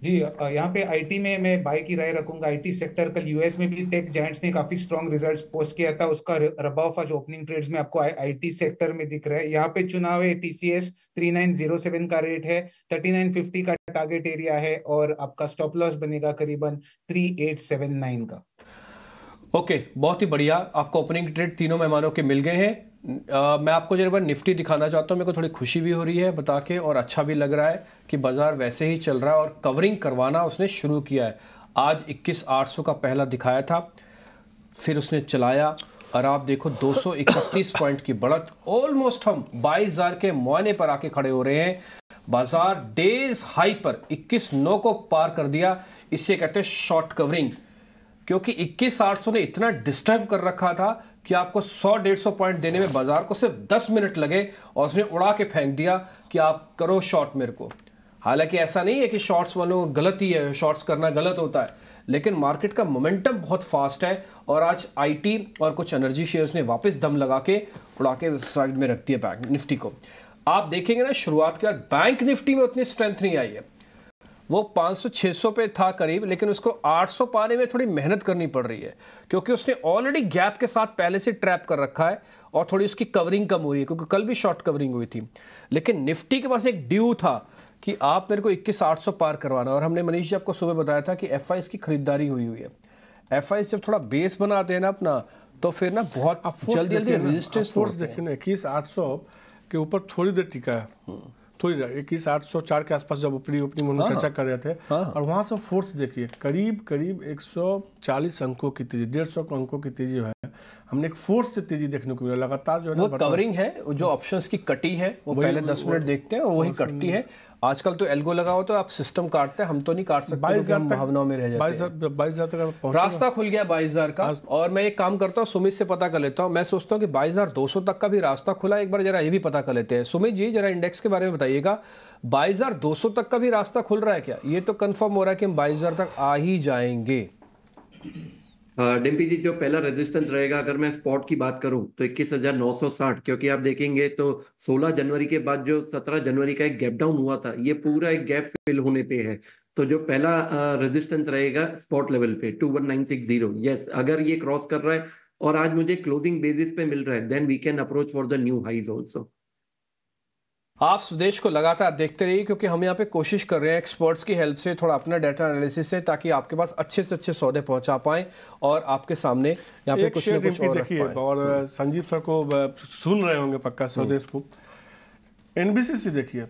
जी यहाँ पे आईटी में मैं बाई की राय रखूंगा आईटी सेक्टर कल यूएस में भी टेक जायंट्स ने काफी स्ट्रॉन्ग रिजल्ट्स पोस्ट किया था उसका ऑफ आज ओपनिंग ट्रेड्स में आपको आईटी सेक्टर में दिख रहा है यहाँ पे चुनाव है टीसीएस सेवन का रेट है थर्टी नाइन फिफ्टी का टारगेट एरिया है और आपका स्टॉप लॉस बनेगा करीबन नाइन का ओके okay, बहुत ही बढ़िया आपको ओपनिंग ट्रेड तीनों मेहमानों के मिल गए हैं आ, मैं आपको जरा बार निफ्टी दिखाना चाहता हूँ मेरे को थोड़ी खुशी भी हो रही है बता के और अच्छा भी लग रहा है कि बाज़ार वैसे ही चल रहा है और कवरिंग करवाना उसने शुरू किया है आज इक्कीस आठ सौ का पहला दिखाया था फिर उसने चलाया और आप देखो 231 पॉइंट की बढ़त ऑलमोस्ट हम बाईस हज़ार के मुआने पर आके खड़े हो रहे हैं बाजार डेज हाई पर इक्कीस नौ को पार कर दिया इसे कहते हैं शॉर्ट कवरिंग क्योंकि इक्कीस आठ सौ ने इतना डिस्टर्ब कर रखा था कि आपको 100 डेढ़ सौ पॉइंट देने में बाजार को सिर्फ 10 मिनट लगे और उसने उड़ा के फेंक दिया कि आप करो शॉर्ट मेरे को हालांकि ऐसा नहीं है कि शॉर्ट्स वालों गलत ही है शॉर्ट्स करना गलत होता है लेकिन मार्केट का मोमेंटम बहुत फास्ट है और आज आईटी और कुछ एनर्जी शेयर्स ने वापस दम लगा के उड़ा के साइड में रख दिया बैंक निफ्टी को आप देखेंगे ना शुरुआत के बाद बैंक निफ्टी में उतनी स्ट्रेंथ नहीं आई है वो 500-600 पे था करीब लेकिन उसको 800 पाने में थोड़ी मेहनत करनी पड़ रही है क्योंकि उसने ऑलरेडी गैप के साथ पहले से ट्रैप कर रखा है और थोड़ी उसकी कवरिंग कम हो रही है क्योंकि कल भी शॉर्ट कवरिंग हुई थी लेकिन निफ्टी के पास एक ड्यू था कि आप मेरे को इक्कीस आठ पार करवाना और हमने मनीष जी आपको सुबह बताया था कि एफ की खरीदारी हुई हुई है एफ जब थोड़ा बेस बनाते हैं ना अपना तो फिर ना बहुत जल्दी जल्दी रजिस्ट्रेस फोर्स देखिए ना इक्कीस आठ सौ के ऊपर थोड़ी देर टिका है हम्म। थोड़ी इक्कीस आठ सौ चार के आसपास जब ऊपरी ऊपरी में चर्चा हाँ। कर रहे थे हाँ। और वहां से फोर्स देखिए करीब करीब एक सौ चालीस अंकों की तेजी डेढ़ सौ अंकों की तेजी है हमने एक फोर्स से तेजी देखने को मिला लगातार जो है वो कवरिंग है जो ऑप्शंस की कटी है वो पहले दस मिनट देखते हैं वही कटती है आजकल तो एल्गो लगा हुआ तो आप सिस्टम काटते हैं हम तो नहीं काट सकते बाईस हजार भावनाओं में रह जाते बाईस हजार तक रास्ता खुल गया बाईस हजार का और मैं एक काम करता हूँ सुमित से पता कर लेता हूँ मैं सोचता हूँ कि बाईस हजार दो सौ तक का भी रास्ता खुला एक बार जरा ये भी पता कर लेते हैं सुमित जी जरा इंडेक्स के बारे में बताइएगा बाईस हजार दो सौ तक का भी रास्ता खुल रहा है क्या ये तो कन्फर्म हो रहा है कि हम बाईस हजार तक आ ही जाएंगे हाँ, डिम्पी जी जो पहला रेजिस्टेंस रहेगा अगर मैं स्पॉट की बात करूं तो 21,960 क्योंकि आप देखेंगे तो 16 जनवरी के बाद जो 17 जनवरी का एक गैप डाउन हुआ था ये पूरा एक गैप फिल होने पे है तो जो पहला रेजिस्टेंस रहेगा स्पॉट लेवल पे 21960 यस अगर ये क्रॉस कर रहा है और आज मुझे क्लोजिंग बेसिस पे मिल रहा है then we can approach for the new highs also आप स्वदेश को लगातार देखते रहिए क्योंकि हम यहाँ पे कोशिश कर रहे हैं एक्सपर्ट्स की हेल्प से थोड़ा अपना डाटा एनालिसिस से ताकि आपके पास अच्छे से अच्छे सौदे पहुंचा पाए और आपके सामने यहाँ पे कुछ ना कुछ और देखिए और हम्म। संजीव सर को सुन रहे होंगे पक्का हम्म। स्वदेश को एनबीसी देखिए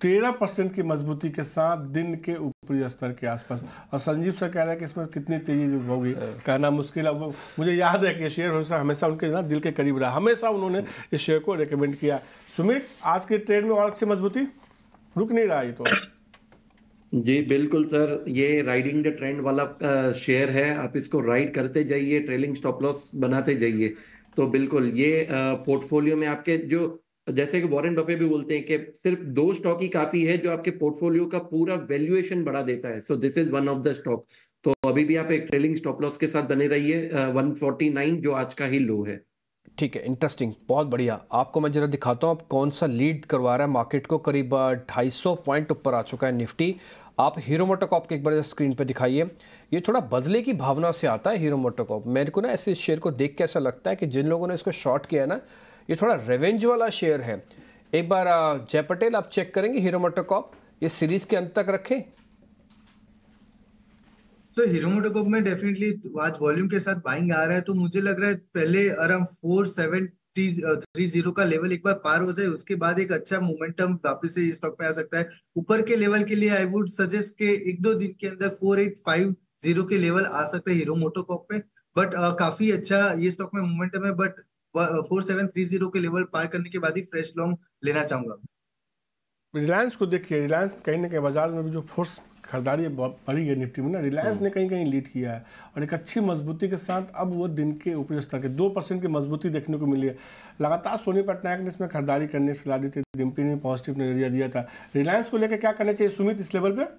तेरह परसेंट की मजबूती के साथ दिन के ऊपरी स्तर के आसपास और संजीव सर कह रहे हैं कि इसमें कितनी तेजी होगी हाँ। कहना मुश्किल है मुझे याद है कि शेयर हमेशा हमेशा उनके ना दिल के करीब रहा हमेशा उन्होंने इस शेयर को रिकमेंड किया सुमित आज के ट्रेड में और अच्छी मजबूती रुक नहीं रहा ये तो जी बिल्कुल सर ये राइडिंग द ट्रेंड वाला शेयर है आप इसको राइड करते जाइए ट्रेलिंग स्टॉप लॉस बनाते जाइए तो बिल्कुल ये पोर्टफोलियो में आपके जो जैसे कि वॉरेन बफे भी बोलते हैं कि सिर्फ दो स्टॉक ही काफी है जो आपके पोर्टफोलियो का पूरा वैल्यूएशन बढ़ा देता है so this is one of the stock तो अभी भी आप एक ट्रेलिंग स्टॉप लॉस के साथ बने रहिए वन फोर्टी नाइन जो आज का ही लो है ठीक है इंटरेस्टिंग बहुत बढ़िया आपको मैं जरा दिखाता हूँ आप कौन सा लीड करवा रहा है मार्केट को करीब ढाई पॉइंट ऊपर आ चुका है निफ्टी आप हीरो मोटोकॉप के एक बार स्क्रीन पर दिखाइए ये थोड़ा बदले की भावना से आता है हीरो मोटोकॉप मेरे को ना ऐसे शेयर को देख के ऐसा लगता है कि जिन लोगों ने इसको शॉर्ट किया है ना ये थोड़ा रेवेंज वाला शेयर है एक बार जय पटेल आप चेक करेंगे हीरो मोटोकॉप ये सीरीज के अंत तक रखें सर हीरो मोटोकॉप में डेफिनेटली आज वॉल्यूम के साथ बाइंग आ रहा है तो मुझे लग रहा है पहले around four seven three zero का लेवल एक बार पार हो जाए उसके बाद एक अच्छा मोमेंटम वापस से स्टॉक में आ सकता है ऊपर के लेवल के लिए आई वुड सजेस्ट के एक दो दिन के अंदर फोर एट फाइव जीरो के लेवल आ सकते हैं हीरो मोटोकॉप पे बट uh, काफी अच्छा ये स्टॉक में मोमेंटम है but four seven three zero के लेवल पार करने के बाद ही फ्रेश लॉन्ग लेना चाहूंगा रिलायंस को देखिए रिलायंस कहीं ना कहीं बाजार में भी जो फोर्स खरीदारी बढ़ी है निफ्टी में ना रिलायंस ने कहीं कहीं लीड किया है और एक अच्छी मजबूती के साथ अब वो दिन के ऊपरी स्तर के दो परसेंट की मजबूती देखने को मिली है लगातार सोनी पटनायक ने इसमें खरीदारी करने की सलाह दी थी डिम्पी ने पॉजिटिव नजरिया दिया था रिलायंस को लेकर क्या करना चाहिए सुमित इस लेवल पर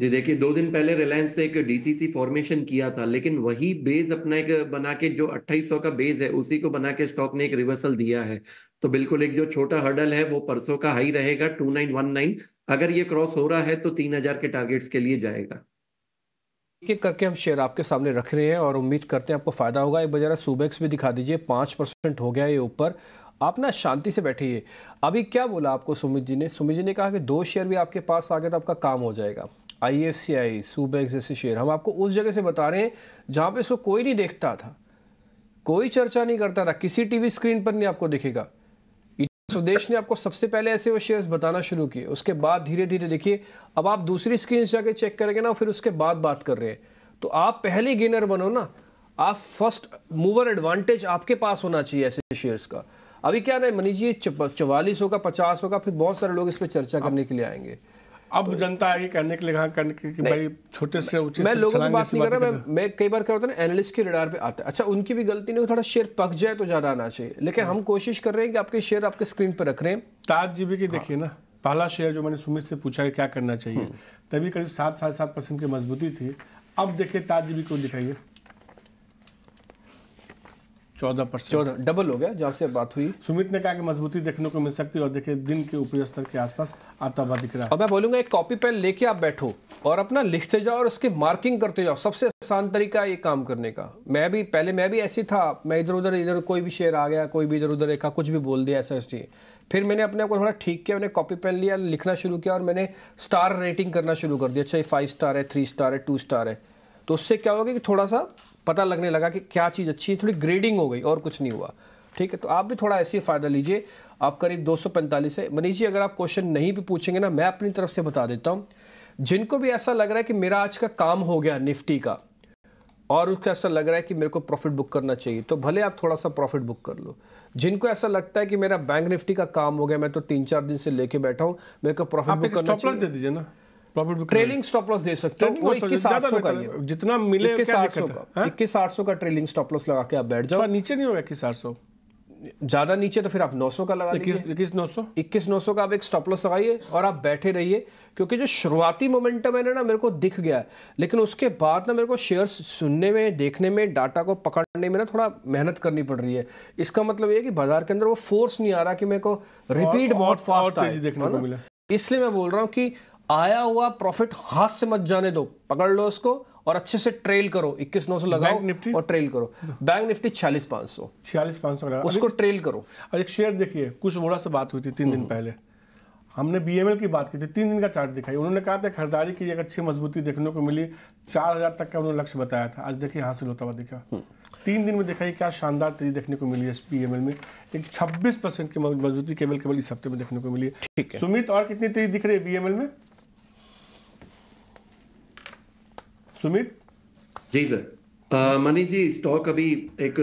जी देखिए दो दिन पहले रिलायंस ने एक डीसीसी फॉर्मेशन किया था लेकिन वही बेस अपना एक बना के जो 2800 का बेस है उसी को बना के स्टॉक ने एक रिवर्सल दिया है तो बिल्कुल एक जो छोटा हर्डल है वो परसों का हाई रहेगा 2919 अगर ये क्रॉस हो रहा है तो 3000 के टारगेट्स के लिए जाएगा एक एक करके हम शेयर आपके सामने रख रहे हैं और उम्मीद करते हैं आपको फायदा होगा एक बजरा सुबेक्स भी दिखा दीजिए पाँच परसेंट हो गया ये ऊपर आप ना शांति से बैठिए अभी क्या बोला आपको सुमित जी ने सुमित जी ने कहा कि दो शेयर भी आपके पास आ गए तो आपका काम हो जाएगा आई एफ सी आई सूबैक जैसे शेयर हम आपको उस जगह से बता रहे हैं जहाँ पे इसको कोई नहीं देखता था कोई चर्चा नहीं करता था किसी टीवी स्क्रीन पर नहीं आपको दिखेगा स्वदेश ने आपको सबसे पहले ऐसे वो शेयर्स बताना शुरू किए उसके बाद धीरे धीरे देखिए अब आप दूसरी स्क्रीन जाके चेक करेंगे ना फिर उसके बाद बात कर रहे हैं तो आप पहले गेनर बनो ना आप फर्स्ट मूवर एडवांटेज आपके पास होना चाहिए ऐसे शेयर्स का अभी क्या ना मनीष जी चवालीस होगा पचास होगा फिर बहुत सारे लोग इस पर चर्चा करने के लिए आएंगे अब जनता आगे करने के लिए हाँ करने के कि भाई छोटे से ऊंचे मैं लोगों की बात नहीं कर रहा मैं मैं कई बार क्या होता है ना एनालिस्ट के रिडार पे आता है अच्छा उनकी भी गलती नहीं थोड़ा शेयर पक जाए तो ज़्यादा आना चाहिए लेकिन हाँ। हम कोशिश कर रहे हैं कि आपके शेयर आपके स्क्रीन पर रख रहे हैं ताज जीबी की हाँ। देखिए ना पहला शेयर जो मैंने सुमित से पूछा क्या करना चाहिए हम्म। तभी करीब सात साढ़े सात परसेंट की मजबूती थी अब देखिए ताज जीबी को दिखाइए चौदह परसेंट चौदह डबल हो गया जहाँ से बात हुई सुमित ने कहा कि मजबूती देखने को मिल सकती है और देखिए दिन के ऊपरी स्तर के आसपास आता हुआ दिख रहा है और मैं बोलूंगा एक कॉपी पेन लेके आप बैठो और अपना लिखते जाओ और उसकी मार्किंग करते जाओ सबसे आसान तरीका ये काम करने का मैं भी पहले मैं भी ऐसी था मैं इधर उधर इधर कोई भी शेयर आ गया कोई भी इधर उधर देखा कुछ भी बोल दिया ऐसा इसलिए फिर मैंने अपने आप को थोड़ा ठीक किया मैंने कॉपी पेन लिया लिखना शुरू किया और मैंने स्टार रेटिंग करना शुरू कर दिया अच्छा ये फाइव स्टार है थ्री स्टार है टू स्टार है तो उससे क्या होगा कि थोड़ा सा पता लगने लगा कि क्या चीज़ अच्छी है थोड़ी ग्रेडिंग हो गई और कुछ नहीं हुआ ठीक है तो आप भी थोड़ा ऐसे फ़ायदा लीजिए आप करीब 245 से मनीष जी अगर आप क्वेश्चन नहीं भी पूछेंगे ना मैं अपनी तरफ से बता देता हूँ जिनको भी ऐसा लग रहा है कि मेरा आज का काम हो गया निफ्टी का और उसको ऐसा लग रहा है कि मेरे को प्रॉफिट बुक करना चाहिए तो भले आप थोड़ा सा प्रॉफिट बुक कर लो जिनको ऐसा लगता है कि मेरा बैंक निफ्टी का काम हो गया मैं तो तीन चार दिन से लेके बैठा हूँ मेरे को प्रॉफिट बुक करना चाहिए दे दीजिए ना प्रॉफिट ट्रेलिंग स्टॉप लॉस दे सकते तो हो हाँ? इक्कीस आठ सौ का जितना मिले इक्कीस आठ सौ का इक्कीस आठ सौ का ट्रेलिंग स्टॉप लॉस लगा के आप बैठ जाओ नीचे नहीं होगा इक्कीस आठ सौ ज्यादा नीचे तो फिर आप 900 का लगा इक्कीस नौ सौ इक्कीस नौ सौ का आप एक स्टॉप लॉस लगाइए और आप बैठे रहिए क्योंकि जो शुरुआती मोमेंटम है ना ना मेरे को दिख गया है लेकिन उसके बाद ना मेरे को शेयर्स सुनने में देखने में डाटा को पकड़ने में ना थोड़ा मेहनत करनी पड़ रही है इसका मतलब ये कि बाजार के अंदर वो फोर्स नहीं आ रहा कि मेरे को रिपीट बहुत फास्ट देखने को मिला इसलिए मैं बोल रहा हूँ कि आया हुआ प्रॉफिट हाथ से मत जाने दो पकड़ लो उसको और अच्छे से ट्रेल करो इक्कीस नौ सौ लगाओ निफ्टी और ट्रेल करो बैंक निफ्टी छियालीस पांच सौ छियालीस पांच सौ उसको ट्रेल करो एक शेयर देखिए कुछ बोरा से बात हुई थी तीन दिन हम्म। पहले हमने बीएमएल की बात की थी तीन दिन का चार्ट दिखाई उन्होंने कहा था खरीदारी की एक अच्छी मजबूती देखने को मिली चार हजार तक का उन्होंने लक्ष्य बताया था आज देखिए हासिल होता हुआ दिखा हम्म। तीन दिन में दिखाई क्या शानदार तेजी देखने को मिली है पीएमएल में एक छब्बीस परसेंट की मजबूती केवल केवल इस हफ्ते में देखने को मिली है सुमित और कितनी तेजी दिख रही है बीएमएल में सुमित जी सर मनीष जी स्टॉक अभी एक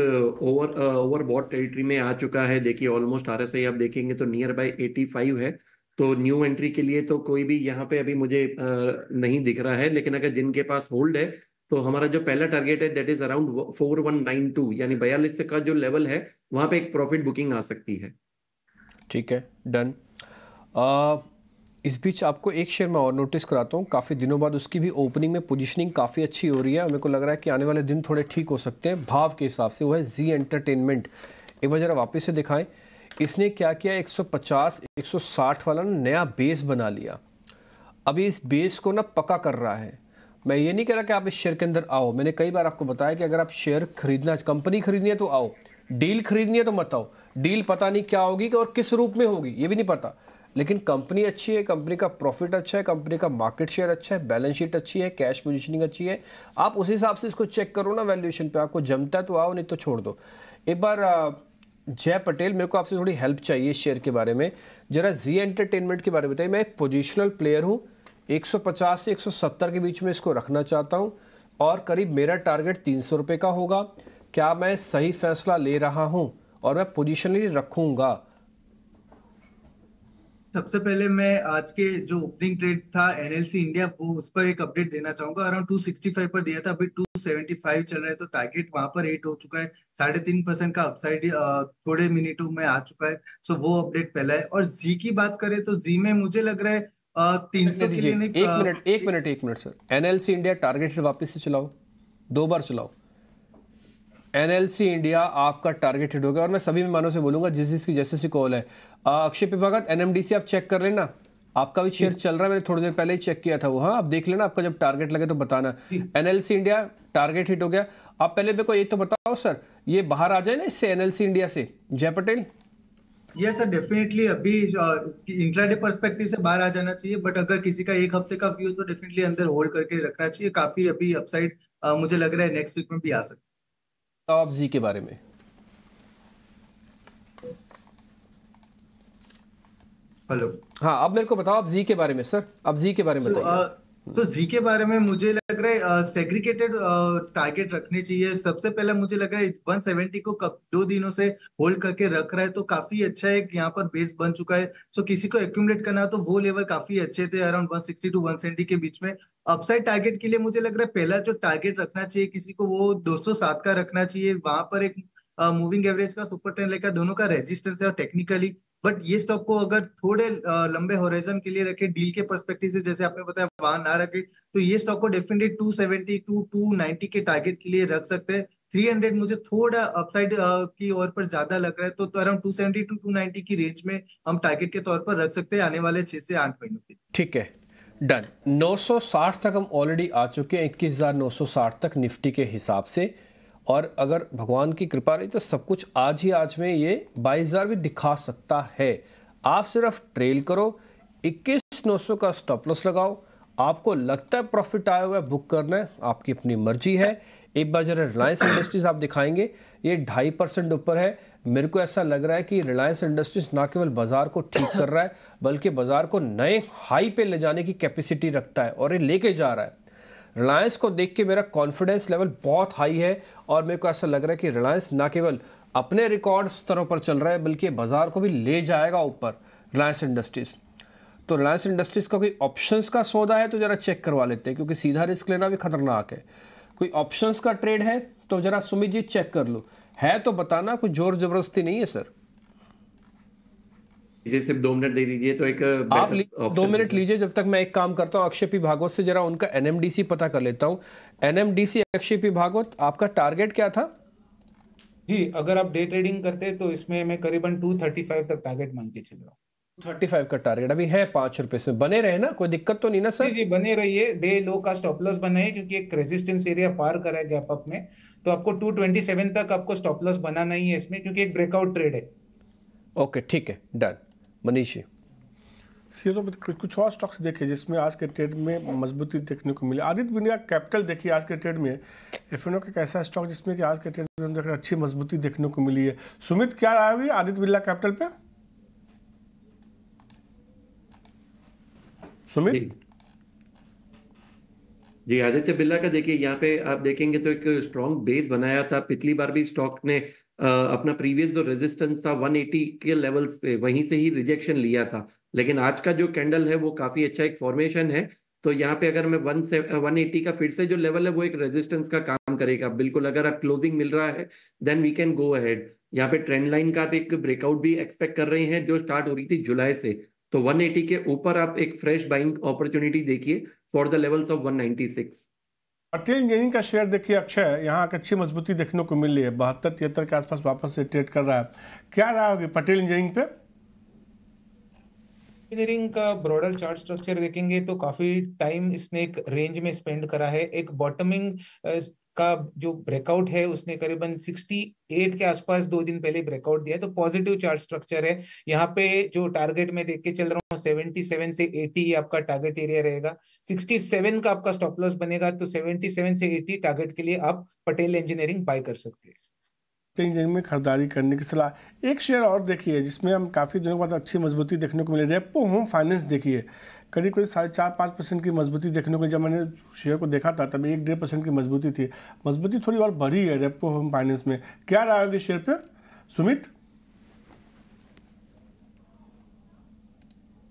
ओवर बॉट टेरिटरी में आ चुका है देखिए ऑलमोस्ट आर एस आप देखेंगे तो नियर बाय एटी फाइव है तो न्यू एंट्री के लिए तो कोई भी यहाँ पे अभी मुझे आ, नहीं दिख रहा है लेकिन अगर जिनके पास होल्ड है तो हमारा जो पहला टारगेट है that is around four one nine two यानी बयालीस का जो लेवल है वहां पे एक प्रॉफिट बुकिंग आ सकती है ठीक है डन इस बीच आपको एक शेयर मैं और नोटिस कराता हूँ काफ़ी दिनों बाद उसकी भी ओपनिंग में पोजीशनिंग काफ़ी अच्छी हो रही है मेरे को लग रहा है कि आने वाले दिन थोड़े ठीक हो सकते हैं भाव के हिसाब से वो है जी एंटरटेनमेंट एक बार ज़रा वापस से दिखाएं इसने क्या किया 150 160 वाला ना नया बेस बना लिया अभी इस बेस को ना पक्का कर रहा है मैं ये नहीं कह रहा कि आप इस शेयर के अंदर आओ मैंने कई बार आपको बताया कि अगर आप शेयर खरीदना कंपनी खरीदनी है तो आओ डील खरीदनी है तो मत आओ डील पता नहीं क्या होगी और किस रूप में होगी ये भी नहीं पता लेकिन कंपनी अच्छी है कंपनी का प्रॉफिट अच्छा है कंपनी का मार्केट शेयर अच्छा है बैलेंस शीट अच्छी है कैश पोजिशनिंग अच्छी है आप उस हिसाब से इसको चेक करो ना वैल्यूएशन पर आपको जमता है तो आओ नहीं तो छोड़ दो एक बार जय पटेल मेरे को आपसे थोड़ी हेल्प चाहिए शेयर के बारे में जरा जी एंटरटेनमेंट के बारे में बताइए मैं एक पोजिशनल प्लेयर हूँ 150 से 170 के बीच में इसको रखना चाहता हूँ और करीब मेरा टारगेट तीन सौ का होगा क्या मैं सही फैसला ले रहा हूँ और मैं पोजिशनली रखूँगा सबसे पहले मैं आज के जो ओपनिंग ट्रेड था एनएलसी इंडिया वो उस पर एक अपडेट देना चाहूंगा अराउंड 265 पर दिया था अभी 275 चल रहा है तो टारगेट वहां पर एट हो चुका है साढ़े तीन परसेंट का अपसाइड थोड़े मिनटों में आ चुका है सो वो अपडेट पहला है और जी की बात करें तो जी में मुझे लग रहा है तीन सौ एक मिनट एक मिनट एक minute sir NLC India target वापिस से चलाओ दो बार चलाओ एनएलसी इंडिया आपका टारगेटेड गया और मैं सभी मेहमानों से बोलूंगा जिस जिसकी जैसे सी कॉल है अक्षय पिपागत एनएमडीसी आप चेक कर लेना आपका भी शेयर चल रहा है मैंने थोड़ी देर पहले ही चेक किया था वो हाँ आप देख लेना आपका जब टारगेट लगे तो बताना एनएलसी इंडिया टारगेट हिट हो गया आप पहले मेरे को ये तो बताओ सर ये बाहर आ जाए ना इससे एनएलसी इंडिया से जय पटेल ये सर डेफिनेटली अभी इंट्राडे परस्पेक्टिव से बाहर आ जाना चाहिए बट अगर किसी का एक हफ्ते का व्यू तो डेफिनेटली अंदर होल्ड करके रखना चाहिए काफी अभी अपसाइड मुझे लग रहा है नेक्स्ट वीक में भी आ सकता है आप जी के बारे में हेलो हाँ अब मेरे को बताओ आप जी के बारे में सर आप जी के बारे में so, बताइए uh, तो जी के बारे में मुझे लग रहा है सेग्रीगेटेड टारगेट रखने चाहिए सबसे पहला मुझे लग रहा है 170 को कब दो दिनों से होल्ड करके रख रहा है तो काफी अच्छा है यहाँ पर बेस बन चुका है सो किसी को एक्यूमलेट करना तो वो लेवल काफी अच्छे थे अराउंड 160 टू 170 के बीच में अपसाइड टारगेट के लिए मुझे लग रहा है पहला जो टारगेट रखना चाहिए किसी को वो दो oh का रखना चाहिए वहां पर एक मूविंग एवरेज का सुपर ट्रेंड लेकर दोनों का रेजिस्टेंस है और टेक्निकली बट ये स्टॉक को अगर थोड़े लंबे होराइजन के लिए रखे डील के परस्पेक्टिव से जैसे आपने बताया वहां ना रखे तो ये स्टॉक को definitely two seventy to two ninety के टारगेट के लिए रख सकते हैं थ्री हंड्रेड मुझे थोड़ा अपसाइड की ओर पर ज्यादा लग रहा है तो, around two seventy to two ninety की रेंज में हम टारगेट के तौर पर रख सकते हैं आने वाले छह से आठ महीनों के ठीक है डन 960 तक हम ऑलरेडी आ चुके हैं 21,960 तक निफ्टी के हिसाब से और अगर भगवान की कृपा रही तो सब कुछ आज ही आज में ये बाईस हज़ार भी दिखा सकता है आप सिर्फ ट्रेल करो इक्कीस नौ सौ का स्टॉप लॉस लगाओ आपको लगता है प्रॉफिट आया हुआ है बुक करना है आपकी अपनी मर्जी है एक बार जरा रिलायंस इंडस्ट्रीज आप दिखाएंगे ये ढाई परसेंट ऊपर है मेरे को ऐसा लग रहा है कि रिलायंस इंडस्ट्रीज ना केवल बाजार को ठीक कर रहा है बल्कि बाजार को नए हाई पे ले जाने की कैपेसिटी रखता है और ये लेके जा रहा है रिलायंस को देख के मेरा कॉन्फिडेंस लेवल बहुत हाई है और मेरे को ऐसा लग रहा है कि रिलायंस ना केवल अपने रिकॉर्ड स्तरों पर चल रहा है बल्कि बाज़ार को भी ले जाएगा ऊपर रिलायंस इंडस्ट्रीज़ तो रिलायंस इंडस्ट्रीज़ का कोई ऑप्शंस का सौदा है तो ज़रा चेक करवा लेते हैं क्योंकि सीधा रिस्क लेना भी खतरनाक है कोई ऑप्शंस का ट्रेड है तो ज़रा सुमित जी चेक कर लो है तो बताना कोई ज़ोर ज़बरदस्ती नहीं है सर इसे सिर्फ दो मिनट दे दीजिए तो एक uh, आप दो मिनट लीजिए जब तक मैं एक काम करता हूँ अक्षय पी भागवत से जरा उनका एनएमडीसी पता कर लेता हूँ एनएमडीसी अक्षय पी भागवत आपका टारगेट क्या था जी अगर आप डे ट्रेडिंग करते तो इसमें मैं करीबन टू थर्टी फाइव तक टारगेट मान के चल रहा हूँ 35 का टारगेट अभी है पांच रुपए इसमें बने रहे ना कोई दिक्कत तो नहीं ना सर जी, जी बने रहिए डे लो का स्टॉप लॉस बनाइए क्योंकि एक रेजिस्टेंस एरिया पार करा है गैप अप में तो आपको टू ट्वेंटी सेवन तक आपको स्टॉप लॉस बनाना ही है इसमें क्योंकि एक ब्रेकआउट ट्रेड है ओके ठीक है डन मनीष जी सीधो तो कुछ और स्टॉक्स देखे जिसमें आज के ट्रेड में मजबूती देखने को मिली आदित्य बिंदिया कैपिटल देखिए आज के ट्रेड में एफ एन ओ का कैसा स्टॉक जिसमें कि आज के ट्रेड में हम देख रहे अच्छी मजबूती देखने को मिली है सुमित क्या राय हुई आदित्य बिरला कैपिटल पे सुमित जी आदित्य बिरला का देखिए यहाँ पे आप देखेंगे तो एक स्ट्रॉन्ग बेस बनाया था पिछली बार भी स्टॉक ने अपना प्रीवियस जो रेजिस्टेंस था 180 के लेवल्स पे वहीं से ही रिजेक्शन लिया था लेकिन आज का जो कैंडल है वो काफी अच्छा एक फॉर्मेशन है तो यहाँ पे अगर मैं वन से वन एटी का फिर से जो लेवल है वो एक रेजिस्टेंस का काम करेगा बिल्कुल अगर आप क्लोजिंग मिल रहा है then we can go ahead यहाँ पे ट्रेंड लाइन का आप एक ब्रेकआउट भी एक्सपेक्ट कर रहे हैं जो स्टार्ट हो रही थी जुलाई से तो 180 के ऊपर आप एक फ्रेश बाइंग अपॉर्चुनिटी देखिए for the levels of 196 Patel Engineering का शेयर देखिए अक्षय यहाँ अच्छी मजबूती देखने को मिली है बहत्तर तिहत्तर के आसपास वापस से ट्रेड कर रहा है क्या रहा होगी पटेल इंजीनियरिंग पे इंजीनियरिंग का ब्रॉडर चार्ट स्ट्रक्चर देखेंगे तो काफी टाइम इसने एक रेंज में स्पेंड करा है एक बॉटमिंग का जो ब्रेकआउट है उसने करीबन 68 के आसपास दो दिन पहले ब्रेकआउट दिया तो पॉजिटिव चार्ट स्ट्रक्चर है यहाँ पे जो टारगेट में देख के चल रहा हूँ 77 से 80 आपका टारगेट एरिया रहेगा 67 का आपका स्टॉप लॉस बनेगा तो 77 से 80 टारगेट के लिए आप पटेल इंजीनियरिंग बाय कर सकते हैं जगह में खरीदारी करने की सलाह एक शेयर और देखिए जिसमें हम काफ़ी दिनों के बाद अच्छी मजबूती देखने को मिली रेपो होम फाइनेंस देखिए करीब करीब साढ़े चार पाँच परसेंट की मजबूती देखने को जब मैंने शेयर को देखा था तब एक डेढ़ परसेंट की मजबूती थी मजबूती थोड़ी और बढ़ी है रेपो होम फाइनेंस में क्या रहा होगी शेयर पर सुमित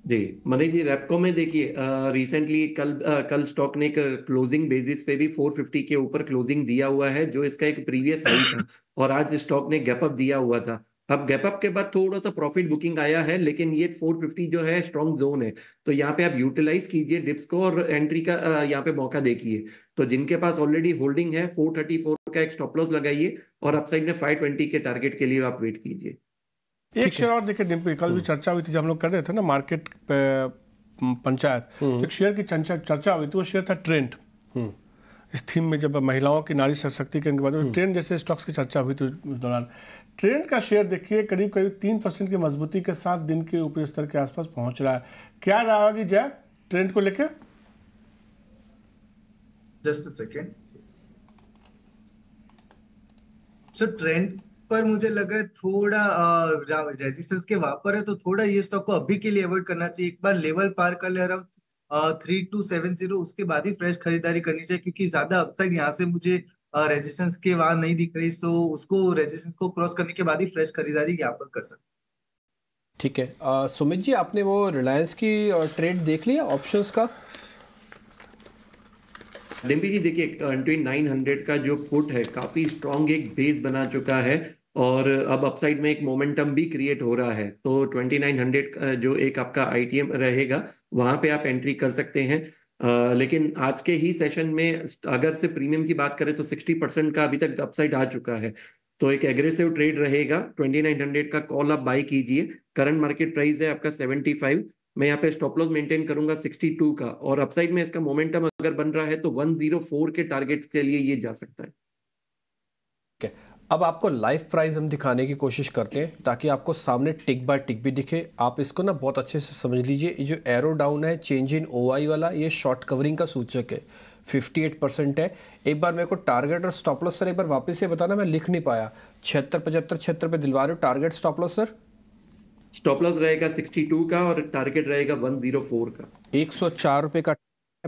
जी मनीष जी रेपको में देखिए रिसेंटली कल आ, कल स्टॉक ने एक क्लोजिंग बेसिस पे भी 450 के ऊपर क्लोजिंग दिया हुआ है जो इसका एक प्रीवियस हाई था और आज स्टॉक ने गैप अप दिया हुआ था अब गैप अप के बाद थोड़ा सा प्रॉफिट बुकिंग आया है लेकिन ये 450 जो है स्ट्रॉन्ग जोन है तो यहाँ पे आप यूटिलाइज कीजिए डिप्स को और एंट्री का यहाँ पे मौका देखिए तो जिनके पास ऑलरेडी होल्डिंग है 434 का एक स्टॉप लॉस लगाइए और अपसाइड में 520 के टारगेट के लिए आप वेट कीजिए एक शेयर और देखिए डिम्पी कल भी हम्म। चर्चा हुई थी जब हम लोग कर रहे थे ना मार्केट पंचायत तो एक शेयर की चर्चा हुई थी वो शेयर था ट्रेंड हम्म। इस थीम में जब महिलाओं की नारी सशक्तिकरण के बाद ट्रेंड जैसे स्टॉक्स की चर्चा हुई थी उस दौरान ट्रेंड का शेयर देखिए करीब करीब तीन परसेंट की मजबूती के साथ दिन के ऊपरी स्तर के आसपास पहुंच रहा है क्या रहा होगी जय ट्रेंड को लेकर जस्ट सेकेंड सर ट्रेंड पर मुझे लग रहा है थोड़ा रेजिस्टेंस के वहां पर है तो थोड़ा ये स्टॉक को अभी के लिए अवॉइड करना चाहिए एक बार लेवल पार कर ले रहा थ्री टू सेवन जीरो उसके बाद ही फ्रेश खरीदारी करनी चाहिए क्योंकि ज्यादा अपसाइड यहाँ से मुझे रेजिस्टेंस के वहां नहीं दिख रही सो उसको रेजिस्टेंस को क्रॉस करने के बाद ही फ्रेश खरीदारी यहाँ पर कर सकते ठीक है आ, सुमित जी आपने वो रिलायंस की ट्रेड देख लिया ऑप्शंस का डिम्पी जी देखिए ट्वेंटी नाइन हंड्रेड का जो पुट है काफ़ी स्ट्रॉन्ग एक बेस बना चुका है और अब अपसाइड में एक मोमेंटम भी क्रिएट हो रहा है तो 2900 जो एक आपका आईटीएम रहेगा वहां पे आप एंट्री कर सकते हैं आ, लेकिन आज के ही सेशन में अगर से प्रीमियम की बात करें तो 60 परसेंट का अभी तक अपसाइड आ चुका है तो एक एग्रेसिव ट्रेड रहेगा 2900 का कॉल आप बाई कीजिए करंट मार्केट प्राइस है आपका 75 मैं यहाँ पे स्टॉप लॉस मेंटेन करूंगा 62 का और अपसाइड में इसका मोमेंटम अगर बन रहा है तो 104 के टारगेट के लिए ये जा सकता है okay. अब आपको लाइफ प्राइस हम दिखाने की कोशिश करते हैं ताकि आपको सामने टिक बाय टिक भी दिखे आप इसको ना बहुत अच्छे से समझ लीजिए ये जो एरो डाउन है चेंज इन ओआई वाला ये शॉर्ट कवरिंग का सूचक है 58 परसेंट है एक बार मेरे को टारगेट और स्टॉप लॉस सर एक बार वापस से बताना मैं लिख नहीं पाया छिहत्तर पचहत्तर छिहत्तर पे दिलवा रहे हो target stop loss sir stop loss रहेगा सिक्सटी का और टारगेट रहेगा वन का एक सौ चार का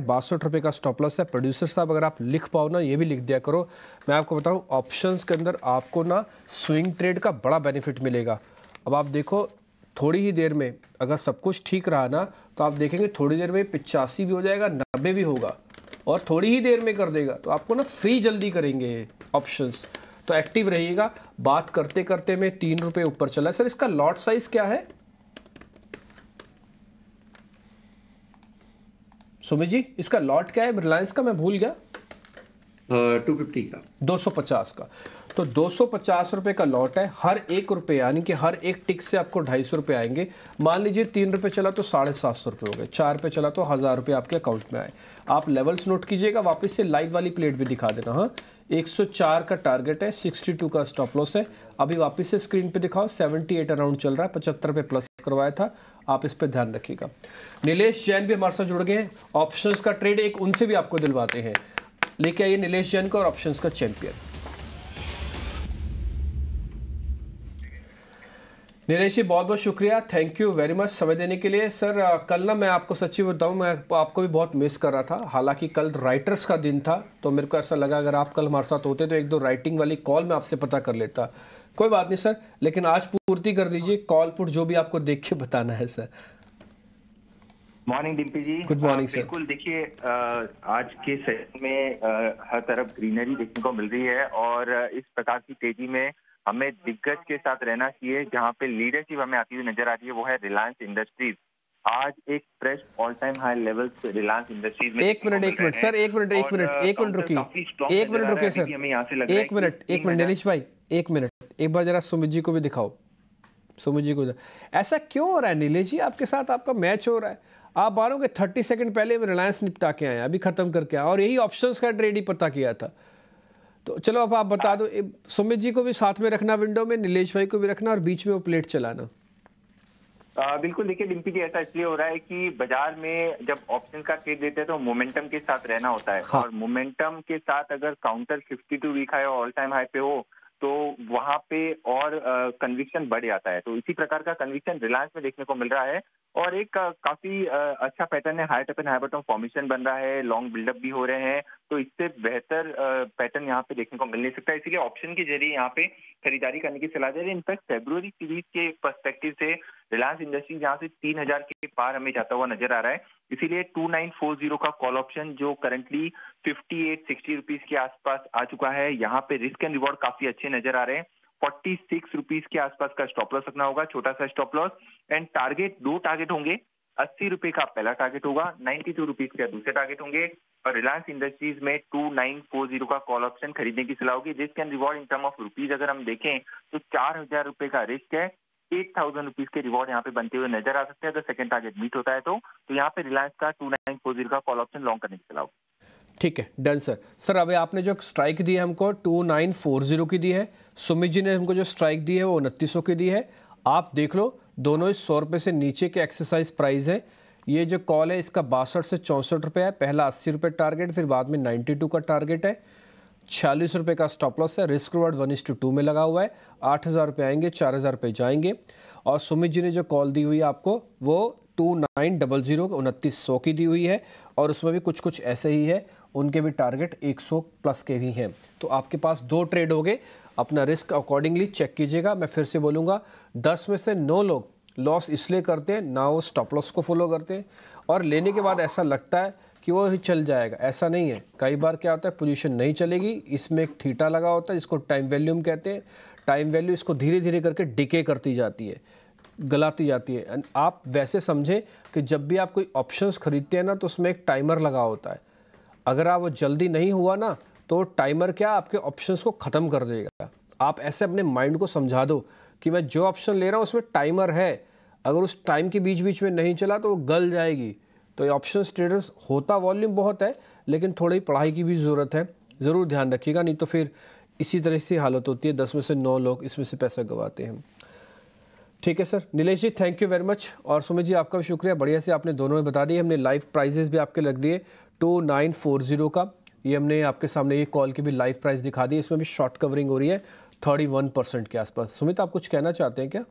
बासठ रुपये का स्टॉप लॉस है प्रोड्यूसर साहब अगर आप लिख पाओ ना ये भी लिख दिया करो मैं आपको बताऊं ऑप्शंस के अंदर आपको ना स्विंग ट्रेड का बड़ा बेनिफिट मिलेगा अब आप देखो थोड़ी ही देर में अगर सब कुछ ठीक रहा ना तो आप देखेंगे थोड़ी देर में पिचासी भी हो जाएगा नब्बे भी होगा और थोड़ी ही देर में कर देगा तो आपको ना फ्री जल्दी करेंगे ऑप्शंस तो एक्टिव रहिएगा बात करते करते में तीन रुपये ऊपर चला सर इसका लॉट साइज़ क्या है सुमित जी इसका लॉट क्या है रिलायंस का मैं भूल गया टू फिफ्टी का दो सौ पचास का तो दो सौ पचास रुपये का लॉट है हर एक रुपये यानी कि हर एक टिक से आपको ढाई सौ रुपये आएंगे मान लीजिए तीन रुपये चला तो साढ़े सात सौ रुपये हो गए चार रुपये चला तो हज़ार रुपये आपके अकाउंट में आए आप लेवल्स नोट कीजिएगा वापस से लाइव वाली प्लेट भी दिखा देना हाँ 104 का टारगेट है 62 का स्टॉप लॉस है अभी वापस से स्क्रीन पे दिखाओ 78 अराउंड चल रहा है पचहत्तर पे प्लस करवाया था आप इस पर ध्यान रखिएगा नीलेष जैन भी हमारे साथ जुड़ गए हैं ऑप्शंस का ट्रेड एक उनसे भी आपको दिलवाते हैं लेके आइए नीलेष जैन का और ऑप्शंस का चैंपियन नीलेश जी बहुत बहुत शुक्रिया थैंक यू वेरी मच समय देने के लिए सर कल ना मैं आपको सच्ची बताऊँ मैं आपको भी बहुत मिस कर रहा था हालांकि कल राइटर्स का दिन था तो मेरे को ऐसा लगा अगर आप कल हमारे साथ होते तो एक दो राइटिंग वाली कॉल मैं आपसे पता कर लेता कोई बात नहीं सर लेकिन आज पूर्ति कर दीजिए कॉल पुट जो भी आपको देख के बताना है sir morning Dimpy ji good morning sir बिल्कुल देखिए आज के सेशन में आ, हर तरफ ग्रीनरी देखने को मिल रही है और इस प्रकार की तेजी में हमें दिग्गज के साथ रहना चाहिए जहाँ पे लीडरशिप हमें आती हुई नजर आती है वो है रिलायंस इंडस्ट्रीज आज एक fresh all time high level Reliance Industries में एक मिनट एक मिनट सर एक मिनट एक मिनट एक मिनट रुकिए एक मिनट रुकिए सर हमें यहाँ से एक मिनट एक मिनट नीलिश भाई एक मिनट एक बार जरा सुमित जी को भी दिखाओ सुमित जी को ऐसा क्यों हो रहा है नीलेश जी आपके साथ आपका मैच हो रहा है आप बारों के थर्टी सेकंड पहले रिलायंस निपटा के आए अभी खत्म करके आए और यही ऑप्शंस का ट्रेड ही पता किया था तो चलो अब आप बता दो सुमित जी को भी साथ में रखना विंडो में नीलेश भाई को भी रखना और बीच में वो प्लेट चलाना आ, बिल्कुल देखिए डिम्पी जी ऐसा इसलिए हो रहा है कि बाजार में जब ऑप्शन का ट्रेड देते हैं तो मोमेंटम के साथ रहना होता है हाँ। और मोमेंटम के साथ अगर counter 52 week high all time high पे हो तो वहां पे और कन्विक्शन बढ़ जाता है तो इसी प्रकार का कन्विक्शन रिलायंस में देखने को मिल रहा है और एक काफी अच्छा पैटर्न है हाई टपन हाइबटम फॉर्मेशन बन रहा है लॉन्ग बिल्डअप भी हो रहे हैं तो इससे बेहतर पैटर्न यहाँ पे देखने को मिल नहीं सकता इसीलिए ऑप्शन के जरिए यहाँ पे खरीदारी करने की सलाह दे रही है इनफैक्ट फेब्रुवरी सीरीज के पर्सपेक्टिव से रिलायंस इंडस्ट्रीज यहाँ से तीन हजार के पार हमें जाता हुआ नजर आ रहा है इसीलिए टू नाइन फोर जीरो का कॉल ऑप्शन जो currently fifty eight sixty rupees के आसपास आ चुका है यहाँ पे रिस्क एंड रिवॉर्ड काफी अच्छे नजर आ रहे हैं फोर्टी सिक्स रुपीज के आसपास का स्टॉप लॉस रखना होगा छोटा सा स्टॉप लॉस एंड टारगेट दो टारगेट होंगे अस्सी रुपए का पहला टारगेट होगा नाइन्टी टू रुपीज का दूसरे टारगेट होंगे और रिलायंस इंडस्ट्रीज में टू नाइन फोर जीरो का कॉल ऑप्शन खरीदने की सलाह होगी जिसके can reward in term of rupees अगर हम देखें तो चार हजार रुपए का रिस्क है एट थाउजेंड रुपीज के रिवॉर्ड यहाँ पे बनते हुए नजर आ सकते हैं अगर सेकंड टारगेट मीट होता है तो, तो यहाँ पे रिलायंस का टू नाइन फोर जीरो का कॉल ऑप्शन लॉन्ग करने की सलाह होगी ठीक है डन सर सर अभी आपने जो स्ट्राइक दी है हमको टू नाइन फोर ज़ीरो की दी है सुमित जी ने हमको जो स्ट्राइक दी है वो उनतीस सौ की दी है आप देख लो दोनों ही सौ रुपये से नीचे के एक्सरसाइज प्राइस है ये जो कॉल है इसका बासठ से चौंसठ रुपये है पहला अस्सी रुपये टारगेट फिर बाद में नाइन्टी टू का टारगेट है छियालीस रुपये का स्टॉप लॉस है risk reward one is to two में लगा हुआ है आठ हज़ार रुपये आएंगे चार हज़ार रुपये जाएंगे और सुमित जी ने जो कॉल दी हुई है आपको वो टू नाइन डबल ज़ीरो उनतीस सौ की दी हुई है और उसमें भी कुछ कुछ ऐसे ही है उनके भी टारगेट 100 प्लस के ही हैं तो आपके पास दो ट्रेड हो गए अपना रिस्क अकॉर्डिंगली चेक कीजिएगा मैं फिर से बोलूँगा दस में से नौ लोग लॉस इसलिए करते हैं ना वो स्टॉप लॉस को फॉलो करते हैं और लेने के बाद ऐसा लगता है कि वो ही चल जाएगा ऐसा नहीं है कई बार क्या होता है पोजीशन नहीं चलेगी इसमें एक थीटा लगा होता है जिसको टाइम वैल्यूम कहते हैं टाइम वैल्यू इसको धीरे धीरे करके डिके करती जाती है गलाती जाती है आप वैसे समझें कि जब भी आप कोई ऑप्शंस खरीदते हैं ना तो उसमें एक टाइमर लगा होता है अगर आप वो जल्दी नहीं हुआ ना तो टाइमर क्या आपके ऑप्शंस को ख़त्म कर देगा आप ऐसे अपने माइंड को समझा दो कि मैं जो ऑप्शन ले रहा हूँ उसमें टाइमर है अगर उस टाइम के बीच बीच में नहीं चला तो वो गल जाएगी तो ऑप्शन ट्रेडर्स होता वॉल्यूम बहुत है लेकिन थोड़ी पढ़ाई की भी ज़रूरत है ज़रूर ध्यान रखिएगा नहीं तो फिर इसी तरह से हालत होती है दस में से नौ लोग इसमें से पैसा गंवाते हैं ठीक है sir Nilesh ji thank you very much और सुमित जी आपका भी शुक्रिया बढ़िया से आपने दोनों में बता दिए हमने लाइव प्राइजेस भी आपके लग दिए टू का ये हमने आपके सामने ये कॉल की भी लाइव प्राइस दिखा दी इसमें भी शॉर्ट कवरिंग हो रही है थर्टी वन परसेंट के आसपास सुमित आप कुछ कहना चाहते हैं क्या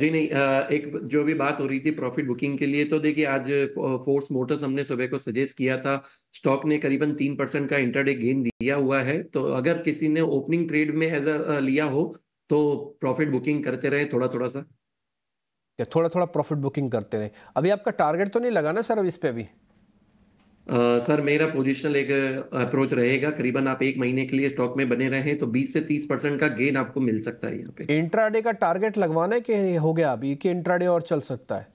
जी नहीं एक जो भी बात हो रही थी प्रॉफिट बुकिंग के लिए तो देखिए आज फोर्स मोटर्स हमने सुबह को सजेस्ट किया था स्टॉक ने करीबन तीन परसेंट का इंटरडे गेन दिया हुआ है तो अगर किसी ने ओपनिंग ट्रेड में एज लिया हो तो प्रॉफिट बुकिंग करते रहे थोड़ा थोड़ा सा या थोड़ा थोड़ा प्रॉफिट बुकिंग करते रहे अभी आपका टारगेट तो नहीं लगाना सर अब इस पर अभी सर uh, मेरा पोजिशनल एक अप्रोच रहेगा करीबन आप एक महीने के लिए स्टॉक में बने रहे तो 20 से 30 परसेंट का गेन आपको मिल सकता है यहाँ पे इंट्राडे का टारगेट लगवाना है कि हो गया अभी कि इंट्राडे और चल सकता है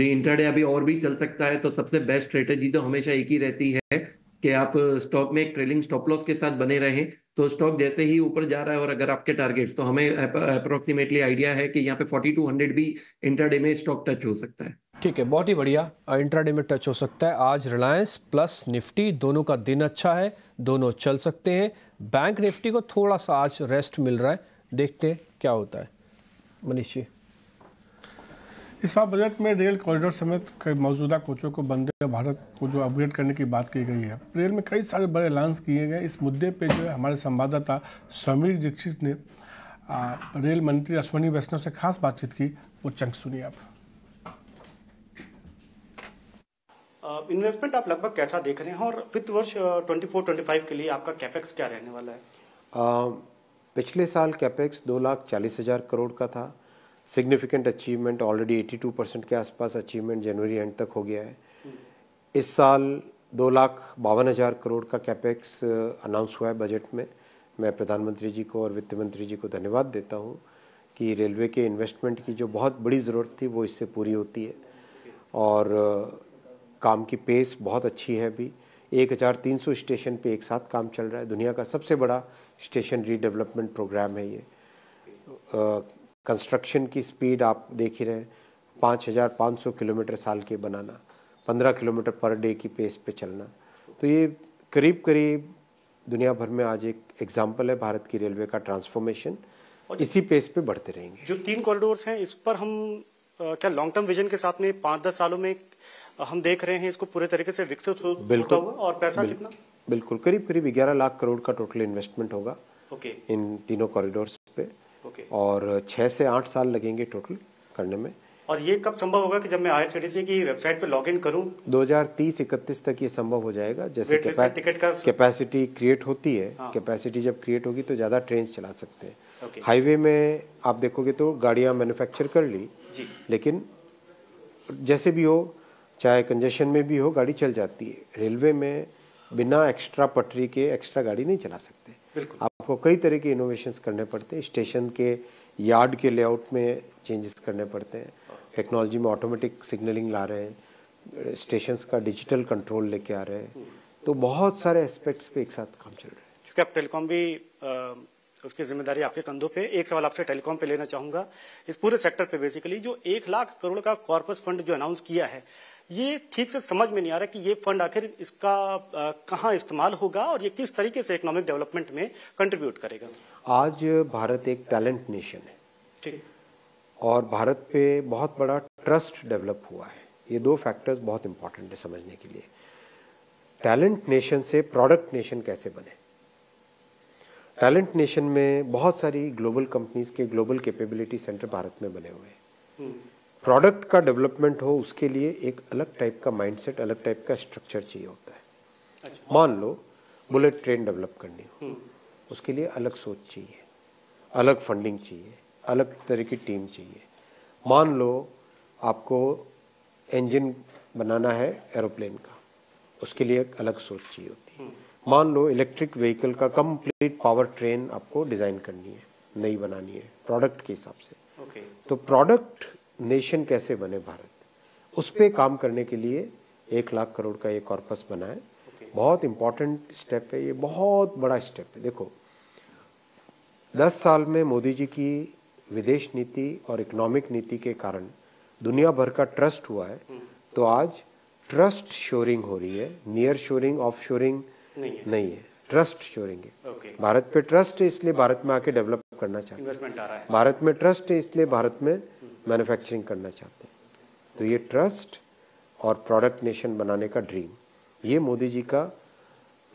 जी इंट्राडे अभी और भी चल सकता है तो सबसे बेस्ट स्ट्रेटेजी तो हमेशा एक ही रहती है कि आप स्टॉक में एक ट्रेलिंग स्टॉप लॉस के साथ बने रहें तो स्टॉक जैसे ही ऊपर जा रहा है और अगर आपके टारगेट्स तो हमें अप्रोक्सीमेटली आइडिया है कि यहाँ पे 4200 भी इंटरडे में स्टॉक टच हो सकता है ठीक है बहुत ही बढ़िया इंट्राडे में टच हो सकता है आज रिलायंस प्लस निफ्टी दोनों का दिन अच्छा है दोनों चल सकते हैं बैंक निफ्टी को थोड़ा सा आज रेस्ट मिल रहा है देखते हैं क्या होता है मनीष जी इस बार बजट में रेल कॉरिडोर समेत कई मौजूदा कोचों को वंदे भारत को जो अपग्रेड करने की बात की गई है रेल में कई सारे बड़े ऐलान्स किए गए इस मुद्दे पे जो है हमारे संवाददाता समीर दीक्षित ने आ, रेल मंत्री अश्वनी वैष्णव से खास बातचीत की वो चंक सुनिए आप इन्वेस्टमेंट आप लगभग कैसा देख रहे हैं और वित्त वर्ष 24-25 के लिए आपका कैपेक्स क्या रहने वाला है आ, पिछले साल कैपेक्स दो लाख चालीस हजार करोड़ का था सिग्निफिकेंट अचीवमेंट ऑलरेडी 82 परसेंट के आसपास अचीवमेंट जनवरी एंड तक हो गया है इस साल दो लाख बावन हज़ार करोड़ का कैपेक्स अनाउंस uh, हुआ है बजट में मैं प्रधानमंत्री जी को और वित्त मंत्री जी को धन्यवाद देता हूँ कि रेलवे के इन्वेस्टमेंट की जो बहुत बड़ी ज़रूरत थी वो इससे पूरी होती है और uh, काम की पेस बहुत अच्छी है अभी 1300 स्टेशन पे एक साथ काम चल रहा है दुनिया का सबसे बड़ा स्टेशन रीडेवलपमेंट प्रोग्राम है ये uh, कंस्ट्रक्शन की स्पीड आप देख ही रहे हैं पाँच हज़ार पाँच सौ किलोमीटर साल के बनाना पंद्रह किलोमीटर पर डे की पेस पे चलना तो ये करीब करीब दुनिया भर में आज एक एग्जाम्पल है भारत की रेलवे का ट्रांसफॉर्मेशन और इसी पेस पे बढ़ते रहेंगे जो तीन कॉरिडोर्स हैं इस पर हम आ, क्या लॉन्ग टर्म विजन के साथ में पाँच दस सालों में हम देख रहे हैं इसको पूरे तरीके से विकसित हो बिल्कुल होता हुआ और पैसा बिल्कुल, कितना बिल्कुल करीब करीब ग्यारह लाख करोड़ का टोटल इन्वेस्टमेंट होगा ओके इन तीनों कॉरिडोर्स पे okay. और छः से आठ साल लगेंगे टोटल करने में और ये कब संभव होगा कि जब मैं आईआरसीटीसी की वेबसाइट पे लॉगिन करूं 2030 31 तक ये संभव हो जाएगा जैसे टिकट का कैपेसिटी क्रिएट होती है कैपेसिटी हाँ। जब क्रिएट होगी तो ज़्यादा ट्रेन चला सकते हैं हाईवे में आप देखोगे तो गाड़ियाँ मैन्युफैक्चर कर ली लेकिन जैसे भी हो चाहे कंजेशन में भी हो गाड़ी चल जाती है रेलवे में बिना एक्स्ट्रा पटरी के एक्स्ट्रा गाड़ी नहीं चला सकते आपको कई तरह के इनोवेशंस करने पड़ते हैं स्टेशन के यार्ड के लेआउट में चेंजेस करने पड़ते हैं टेक्नोलॉजी में ऑटोमेटिक सिग्नलिंग ला रहे हैं स्टेशंस का डिजिटल कंट्रोल लेके आ रहे हैं तो बहुत सारे एस्पेक्ट्स पे एक साथ काम चल रहा है क्योंकि आप टेलीकॉम भी आ, उसकी जिम्मेदारी आपके कंधों पे एक सवाल आपसे टेलीकॉम पे लेना चाहूंगा इस पूरे सेक्टर पे बेसिकली जो एक लाख करोड़ का कॉर्पस फंड जो अनाउंस किया है ये ठीक से समझ में नहीं आ रहा कि ये फंड आखिर इसका कहाँ इस्तेमाल होगा और ये किस तरीके से इकोनॉमिक डेवलपमेंट में कंट्रीब्यूट करेगा आज भारत एक टैलेंट नेशन है ठीक और भारत पे बहुत बड़ा ट्रस्ट डेवलप हुआ है ये दो फैक्टर्स बहुत इंपॉर्टेंट है समझने के लिए टैलेंट नेशन से प्रोडक्ट नेशन कैसे बने टैलेंट नेशन में बहुत सारी ग्लोबल कंपनीज के ग्लोबल कैपेबिलिटी सेंटर भारत में बने हुए हैं हम्म। प्रोडक्ट का डेवलपमेंट हो उसके लिए एक अलग टाइप का माइंडसेट अलग टाइप का स्ट्रक्चर चाहिए होता है अच्छा। मान लो बुलेट ट्रेन डेवलप करनी हो हम्म। उसके लिए अलग सोच चाहिए अलग फंडिंग चाहिए अलग तरह की टीम चाहिए मान लो आपको इंजन बनाना है एरोप्लेन का उसके लिए एक अलग सोच चाहिए होती है हम्म। मान लो इलेक्ट्रिक व्हीकल का कंप्लीट पावर ट्रेन आपको डिज़ाइन करनी है नई बनानी है प्रोडक्ट के हिसाब से okay. तो प्रोडक्ट नेशन कैसे बने भारत उस पर काम करने के लिए एक लाख करोड़ का ये कॉर्पस बना है बहुत इम्पॉर्टेंट स्टेप है ये बहुत बड़ा स्टेप है देखो दस साल में मोदी जी की विदेश नीति और इकोनॉमिक नीति के कारण दुनिया भर का ट्रस्ट हुआ है हम्म। तो आज ट्रस्ट शोरिंग हो रही है नियर शोरिंग ऑफ शोरिंग नहीं है, नहीं है। ट्रस्ट शोरिंग है okay. भारत पे ट्रस्ट है इसलिए भारत में आके डेवलप करना चाहते हैं भारत में ट्रस्ट है इसलिए भारत में मैन्युफैक्चरिंग करना चाहते हैं तो ये ट्रस्ट और प्रोडक्ट नेशन बनाने का ड्रीम ये मोदी जी का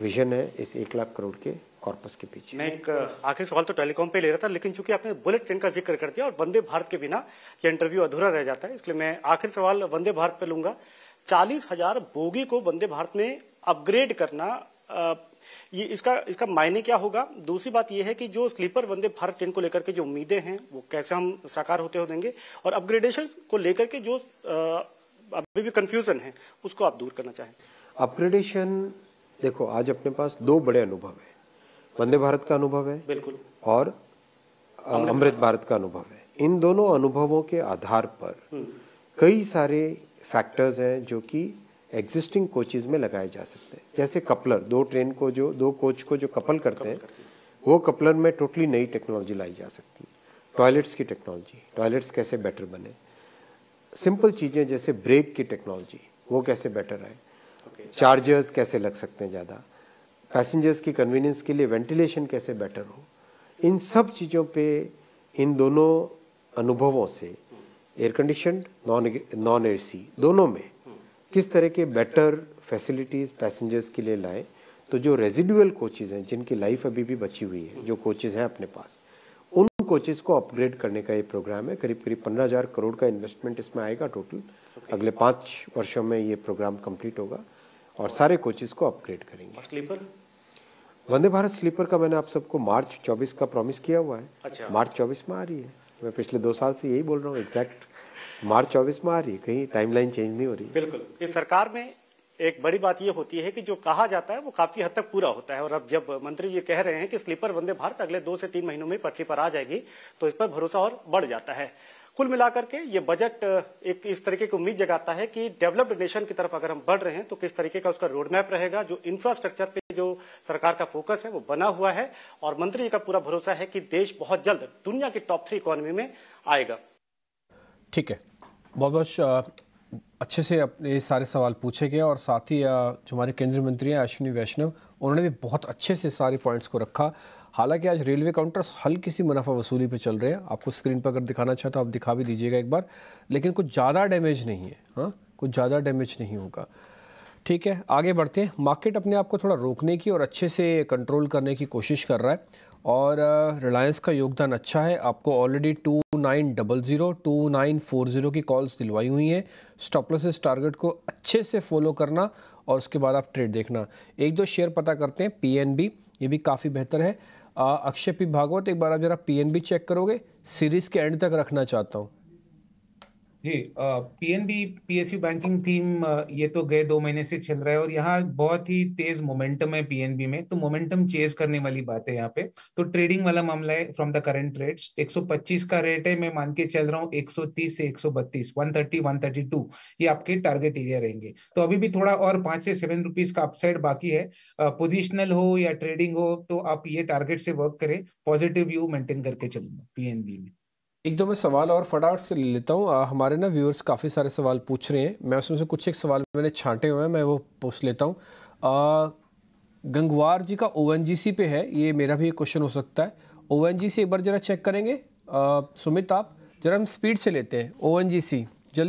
विजन है इस एक लाख करोड़ के कॉर्पस के पीछे मैं एक आखिरी सवाल तो टेलीकॉम पे ले रहा था लेकिन चूंकि आपने बुलेट ट्रेन का जिक्र कर दिया और वंदे भारत के बिना ये इंटरव्यू अधूरा रह जाता है इसलिए मैं आखिरी सवाल वंदे भारत पे लूंगा चालीस हजार बोगी को वंदे भारत में अपग्रेड करना ये इसका इसका मायने क्या होगा दूसरी बात यह है कि जो स्लीपर वंदे भारत ट्रेन को लेकर के जो उम्मीदें हैं वो कैसे हम साकार होते हो देंगे और अपग्रेडेशन को लेकर के जो अभी भी कंफ्यूजन है उसको आप दूर करना चाहें अपग्रेडेशन देखो आज अपने पास दो बड़े अनुभव है वंदे भारत का अनुभव है बिल्कुल और अमृत भारत का अनुभव है इन दोनों अनुभवों के आधार पर हम्म। कई सारे फैक्टर्स हैं जो कि एग्जिस्टिंग कोचेज में लगाए जा सकते हैं जैसे कपलर दो ट्रेन को जो दो कोच को जो कपल करते हैं वो कपलर में टोटली नई टेक्नोलॉजी लाई जा सकती है टॉयलेट्स की टेक्नोलॉजी टॉयलेट्स कैसे बेटर बने सिंपल चीज़ें जैसे ब्रेक की टेक्नोलॉजी वो कैसे बेटर आए चार्जर्स कैसे लग सकते हैं ज़्यादा पैसेंजर्स की कन्वीनियंस के लिए वेंटिलेशन कैसे बेटर हो इन सब चीज़ों पे इन दोनों अनुभवों से air condition non non AC C दोनों में किस तरह के बेटर फैसिलिटीज़ पैसेंजर्स के लिए लाएं तो जो रेजिडुअल कोचेज़ हैं जिनकी लाइफ अभी भी बची हुई है जो कोचेज़ हैं अपने पास उन कोचेज़ को अपग्रेड करने का ये प्रोग्राम है करीब करीब पंद्रह हज़ार करोड़ का इन्वेस्टमेंट इसमें आएगा टोटल okay. अगले पाँच वर्षों में ये प्रोग्राम कंप्लीट होगा और सारे कोचेज़ को अपग्रेड करेंगे स्लीपर वंदे भारत स्लीपर का मैंने आप सबको मार्च चौबीस का प्रॉमिस किया हुआ है अच्छा। मार्च चौबीस में आ रही है मैं पिछले दो साल से यही बोल रहा हूँ एग्जैक्ट मार्च चौबीस में आ रही है कहीं टाइमलाइन चेंज नहीं हो रही बिल्कुल इस सरकार में एक बड़ी बात ये होती है कि जो कहा जाता है वो काफी हद तक पूरा होता है और अब जब मंत्री जी कह रहे हैं कि स्लीपर वंदे भारत अगले दो से तीन महीनों में पटरी पर आ जाएगी तो इस पर भरोसा और बढ़ जाता है कुल मिलाकर के ये बजट एक इस तरीके की उम्मीद जगाता है कि डेवलप्ड नेशन की तरफ अगर हम बढ़ रहे हैं तो किस तरीके का उसका रोडमैप रहेगा जो इंफ्रास्ट्रक्चर पे जो सरकार का फोकस है वो बना हुआ है और मंत्री जी का पूरा भरोसा है कि देश बहुत जल्द दुनिया की टॉप थ्री इकोनॉमी में आएगा ठीक है बहुत बहुत अच्छे से अपने सारे सवाल पूछे गए और साथ ही जो हमारे केंद्रीय मंत्री हैं अश्विनी वैष्णव उन्होंने भी बहुत अच्छे से सारे पॉइंट्स को रखा हालांकि आज रेलवे काउंटर्स हल्की सी मुनाफा वसूली पे चल रहे हैं आपको स्क्रीन पर अगर दिखाना चाहे तो आप दिखा भी दीजिएगा एक बार लेकिन कुछ ज़्यादा डैमेज नहीं है हाँ कुछ ज़्यादा डैमेज नहीं होगा ठीक है आगे बढ़ते हैं मार्केट अपने आप को थोड़ा रोकने की और अच्छे से कंट्रोल करने की कोशिश कर रहा है और रिलायंस का योगदान अच्छा है आपको already two nine double zero two nine four zero की कॉल्स दिलवाई हुई हैं स्टॉप इस टारगेट को अच्छे से फॉलो करना और उसके बाद आप ट्रेड देखना एक दो शेयर पता करते हैं पी ये भी काफ़ी बेहतर है अक्षय पी भागवत एक बार आप ज़रा बी चेक करोगे सीरीज़ के एंड तक रखना चाहता हूँ जी पीएनबी पीएसयू बैंकिंग थीम ये तो गए दो महीने से चल रहा है और यहाँ बहुत ही तेज मोमेंटम है पीएनबी में तो मोमेंटम चेज करने वाली बात है यहाँ पे तो ट्रेडिंग वाला मामला है फ्रॉम द एक रेट्स 125 का रेट है मैं मान के चल रहा हूँ 130 से 132 130 132 ये आपके टारगेट एरिया रहेंगे तो अभी भी थोड़ा और पांच से सेवन रुपीज का अपसाइड बाकी है पोजिशनल हो या ट्रेडिंग हो तो आप ये टारगेट से वर्क करें पॉजिटिव व्यू मेंटेन करके चलेंगे पीएनबी में एक दो मैं सवाल और फटाफट से ले लेता हूँ हमारे ना व्यूअर्स काफ़ी सारे सवाल पूछ रहे हैं मैं उसमें से कुछ एक सवाल मैंने छांटे हुए हैं मैं वो पूछ लेता हूँ गंगवार जी का ओ पे है ये मेरा भी क्वेश्चन हो सकता है ओ से एक बार ज़रा चेक करेंगे आ, सुमित आप ज़रा हम स्पीड से लेते हैं ओ जल्दी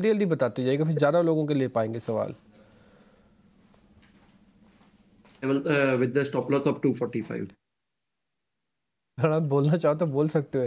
जल्दी बताते जाइएगा फिर ज़्यादा लोगों के ले पाएंगे सवाल विद स्टॉप लॉस ऑफ 245 बोलना चाहो तो बोल सकते हो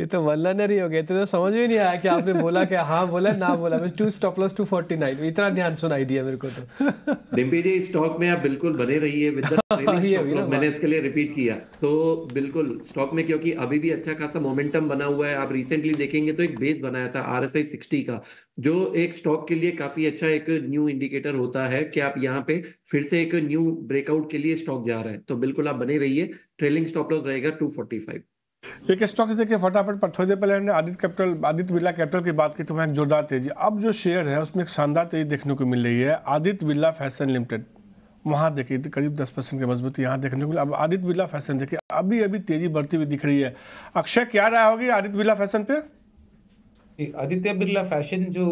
ये तो वल्लनरी हो गया तो, तो समझ में नहीं आया कि आपने बोला क्या हाँ बोला ना बोला बस to stop loss two forty nine इतना ध्यान सुनाई दिया मेरे को तो डिम्पी जी स्टॉक में आप बिल्कुल बने रहिए विद मैंने इसके लिए रिपीट किया तो बिल्कुल स्टॉक में क्योंकि अभी भी अच्छा खासा मोमेंटम बना हुआ है आप रिसेंटली देखेंगे तो एक बेस बनाया था आर एस आई सिक्सटी का जो एक स्टॉक के लिए काफी अच्छा एक न्यू इंडिकेटर होता है कि आप यहाँ पे फिर से एक न्यू ब्रेकआउट के लिए स्टॉक जा रहा है तो बिल्कुल आप बने रहिए ट्रेलिंग स्टॉप लॉस रहेगा टू फोर्टी फाइव एक स्टॉक देखिए फटाफट पर थोड़ी देर पहले हमने आदित्य कैपिटल आदित्य बिरला कैपिटल की बात की तो वहाँ एक जोरदार तेजी अब जो शेयर है उसमें एक शानदार तेजी देखने को मिल रही है आदित्य बिरला फैशन लिमिटेड वहाँ देखिए करीब दस परसेंट की मजबूती यहाँ देखने को अब आदित्य बिरला फैशन देखिए अभी अभी तेजी बढ़ती हुई दिख रही है अक्षय क्या राय होगी आदित्य बिरला फैशन पे आदित्य बिरला फैशन जो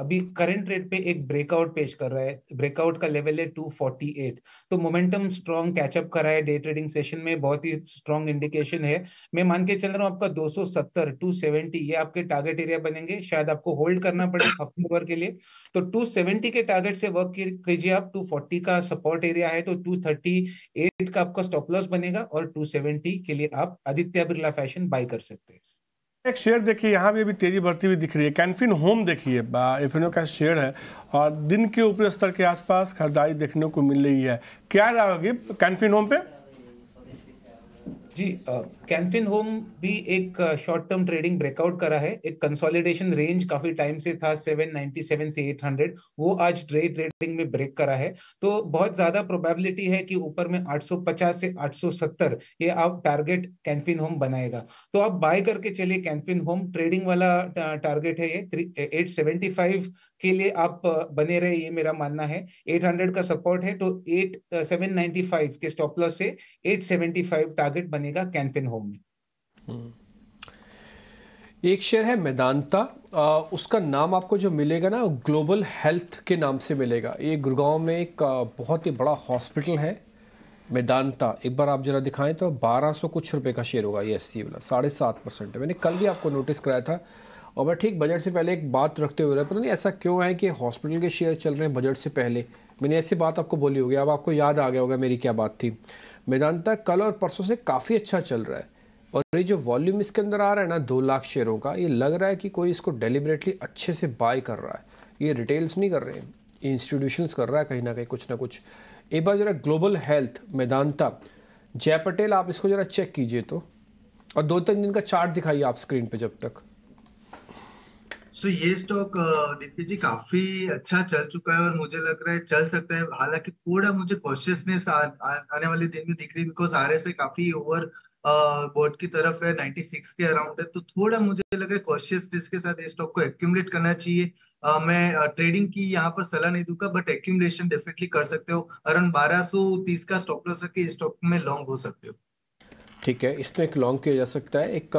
अभी करंट रेट पे एक ब्रेकआउट पेश कर रहा है ब्रेकआउट का लेवल है 248 तो मोमेंटम स्ट्रॉन्ग कैचअप करा है डे ट्रेडिंग सेशन में बहुत ही स्ट्रॉन्ग इंडिकेशन है मैं मान के चल रहा हूँ आपका 270 270 ये आपके टारगेट एरिया बनेंगे शायद आपको होल्ड करना पड़े हफ्ते भर के लिए तो टू के टारगेट से वर्क कीजिए आप टू का सपोर्ट एरिया है तो टू का आपका स्टॉप लॉस बनेगा और टू के लिए आप आदित्य बिरला फैशन बाय कर सकते हैं एक शेयर देखिए यहाँ भी अभी तेजी बढ़ती हुई दिख रही है कैनफिन होम देखिए एफिनो का शेयर है और दिन के ऊपर स्तर के आसपास खरीदारी देखने को मिल रही है क्या राय होगी कैनफिन होम पे जी कैनफिन होम भी एक शॉर्ट टर्म ट्रेडिंग ब्रेकआउट करा है एक कंसोलिडेशन रेंज काफी टाइम से था 797 से 800 वो आज ट्रेड ट्रेडिंग में ब्रेक करा है तो बहुत ज्यादा प्रोबेबिलिटी है कि ऊपर में 850 से 870 ये आप टारगेट कैंपिन होम बनाएगा तो आप बाय करके चलिए कैंपिन होम ट्रेडिंग वाला टारगेट है ये एट के लिए आप बने रहे ये मेरा मानना है एट का सपोर्ट है तो एट के स्टॉप लॉस से एट टारगेट बने कंपनी का कैनफिन होम हम्म। एक शेयर है मैदानता उसका नाम आपको जो मिलेगा ना ग्लोबल हेल्थ के नाम से मिलेगा ये गुड़गांव में एक बहुत ही बड़ा हॉस्पिटल है मैदानता एक बार आप जरा दिखाएं तो 1200 कुछ रुपए का शेयर होगा ये एस सी वाला साढ़े सात परसेंट है मैंने कल भी आपको नोटिस कराया था और मैं ठीक बजट से पहले एक बात रखते हुए पता नहीं ऐसा क्यों है कि हॉस्पिटल के शेयर चल रहे हैं बजट से पहले मैंने ऐसी बात आपको बोली होगी अब आपको याद आ गया होगा मेरी क्या बात थी मेदांता कल और परसों से काफ़ी अच्छा चल रहा है और ये जो वॉल्यूम इसके अंदर आ रहा है ना दो लाख शेयरों का ये लग रहा है कि कोई इसको डेलीबरेटली अच्छे से बाय कर रहा है ये रिटेल्स नहीं कर रहे ये इंस्टीट्यूशंस कर रहा है कहीं ना कहीं कुछ ना कुछ एक बार जरा ग्लोबल हेल्थ मैदानता जय पटेल आप इसको ज़रा चेक कीजिए तो और दो तीन दिन का चार्ट दिखाइए आप स्क्रीन पे जब तक सो so, ये स्टॉक डीपी जी काफी अच्छा चल चुका है और मुझे लग रहा है चल सकता है हालांकि थोड़ा मुझे कॉशियसनेस आने वाले दिन में दिख रही बिकॉज आर एस काफी ओवर बोर्ड की तरफ है 96 के अराउंड है तो थोड़ा मुझे लग रहा है कॉशियसनेस के साथ इस स्टॉक को एक्यूमलेट करना चाहिए आ, मैं ट्रेडिंग की यहाँ पर सलाह नहीं दूंगा बट एक्यूमलेशन डेफिनेटली कर सकते हो अराउंड तीस का स्टॉक लॉस रख के स्टॉक में लॉन्ग हो सकते हो ठीक है इसमें एक लॉन्ग किया जा सकता है एक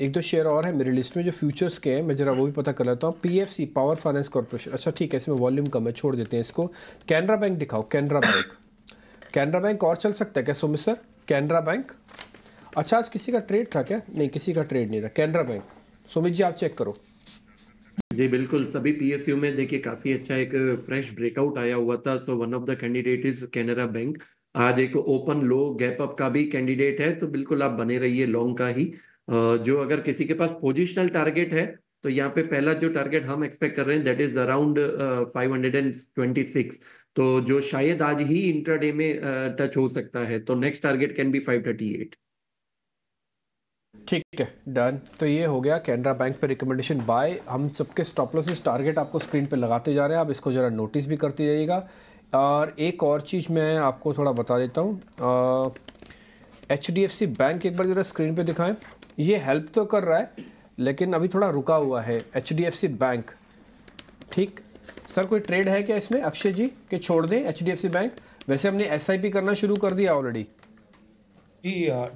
एक दो शेयर और है मेरे लिस्ट में जो फ्यूचर्स के हैं मैं जरा वो भी पता कर लेता हूँ पीएफसी पावर फाइनेंस कॉर्पोरेशन अच्छा ठीक है इसमें वॉल्यूम कम है छोड़ देते हैं इसको कैनरा बैंक दिखाओ कैनरा बैंक कैनरा बैंक और चल सकता है क्या सुमित सर कैनरा बैंक अच्छा आज किसी का ट्रेड था क्या नहीं किसी का ट्रेड नहीं था कैनरा बैंक सुमित जी आप चेक करो जी बिल्कुल सभी पीएसयू में देखिए काफी अच्छा एक फ्रेश ब्रेकआउट आया हुआ था so one of the candidate is Canara bank आज एक ओपन लो गैप अप का भी कैंडिडेट है तो बिल्कुल आप बने रहिए लॉन्ग का ही जो अगर किसी के पास पोजिशनल टारगेट है तो यहाँ पे पहला जो टारगेट हम एक्सपेक्ट कर रहे हैं दैट इज अराउंड फाइव तो जो शायद आज ही इंटरडे में टच हो सकता है तो नेक्स्ट टारगेट कैन बी 538 ठीक है डन तो ये हो गया कैनरा बैंक पे रिकमेंडेशन बाय हम सबके स्टॉप लॉसेस टारगेट आपको स्क्रीन पे लगाते जा रहे हैं आप इसको ज़रा नोटिस भी करते जाइएगा और एक और चीज़ मैं आपको थोड़ा बता देता हूँ H D F C bank एक बार ज़रा स्क्रीन पे दिखाएं ये हेल्प तो कर रहा है लेकिन अभी थोड़ा रुका हुआ है H D F C bank ठीक सर कोई ट्रेड है क्या इसमें अक्षय जी के छोड़ दें H D F C bank वैसे हमने एस आई पी करना शुरू कर दिया ऑलरेडी जी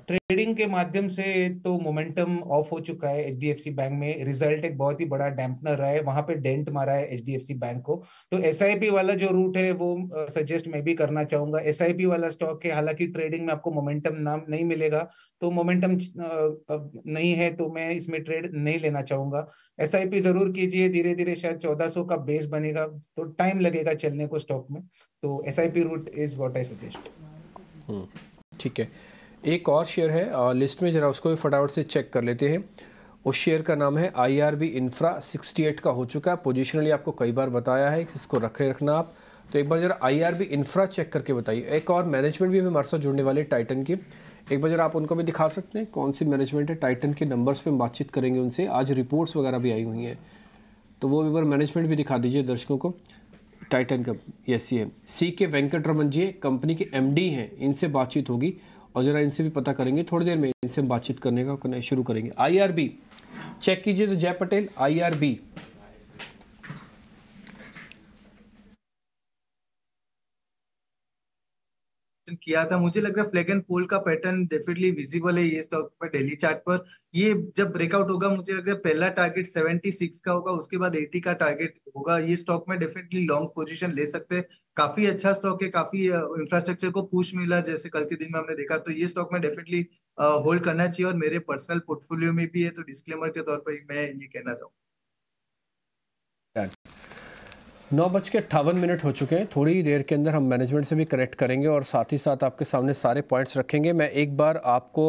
ट्रेडिंग के माध्यम से तो मोमेंटम ऑफ हो चुका है एच बैंक में रिजल्ट एक बहुत ही बड़ा डैम्पनर रहा है वहां पे डेंट मारा है एच बैंक को तो एस वाला जो रूट है वो सजेस्ट मैं भी करना चाहूंगा एस वाला स्टॉक है हालांकि ट्रेडिंग में आपको मोमेंटम नाम नहीं मिलेगा तो मोमेंटम नहीं है तो मैं इसमें ट्रेड नहीं लेना चाहूंगा एस जरूर कीजिए धीरे धीरे शायद चौदह का बेस बनेगा तो टाइम लगेगा चलने को स्टॉक में तो as route is what I suggest ठीक है एक और शेयर है आ, लिस्ट में ज़रा उसको भी फटाफट से चेक कर लेते हैं उस शेयर का नाम है I R B infra sixty eight का हो चुका है पोजिशनली आपको कई बार बताया है इसको रखे रखना आप तो एक बार ज़रा I R B infra check करके बताइए एक और मैनेजमेंट भी हमारे साथ जुड़ने वाले टाइटन की एक बार ज़रा आप उनको भी दिखा सकते हैं कौन सी मैनेजमेंट है टाइटन के नंबर्स पे हम बातचीत करेंगे उनसे आज रिपोर्ट्स वगैरह भी आई हुई हैं तो वो एक बार मैनेजमेंट भी दिखा दीजिए दर्शकों को टाइटन का यस ये C K Venkataraman ji company के एम हैं इनसे बातचीत होगी और ज़रा इनसे भी पता करेंगे थोड़ी देर में इनसे हम बातचीत करने का शुरू करेंगे आई चेक कीजिए तो जय पटेल आई क्वेश्चन किया था मुझे लग रहा है फ्लैग एंड पोल का पैटर्न डेफिनेटली विजिबल है ये स्टॉक पर डेली चार्ट पर ये जब ब्रेकआउट होगा मुझे लग रहा है पहला टारगेट 76 का होगा उसके बाद 80 का टारगेट होगा ये स्टॉक में डेफिनेटली लॉन्ग पोजिशन ले सकते हैं काफी अच्छा स्टॉक है काफी इंफ्रास्ट्रक्चर को पुश मिला जैसे कल के दिन में हमने देखा तो ये स्टॉक में डेफिनेटली होल्ड करना चाहिए और मेरे पर्सनल पोर्टफोलियो में भी है तो डिस्क्लेमर के तौर पर मैं ये कहना चाहूंगा नौ बज के अट्ठावन मिनट हो चुके हैं थोड़ी ही देर के अंदर हम मैनेजमेंट से भी कनेक्ट करेंगे और साथ ही साथ आपके सामने सारे पॉइंट्स रखेंगे मैं एक बार आपको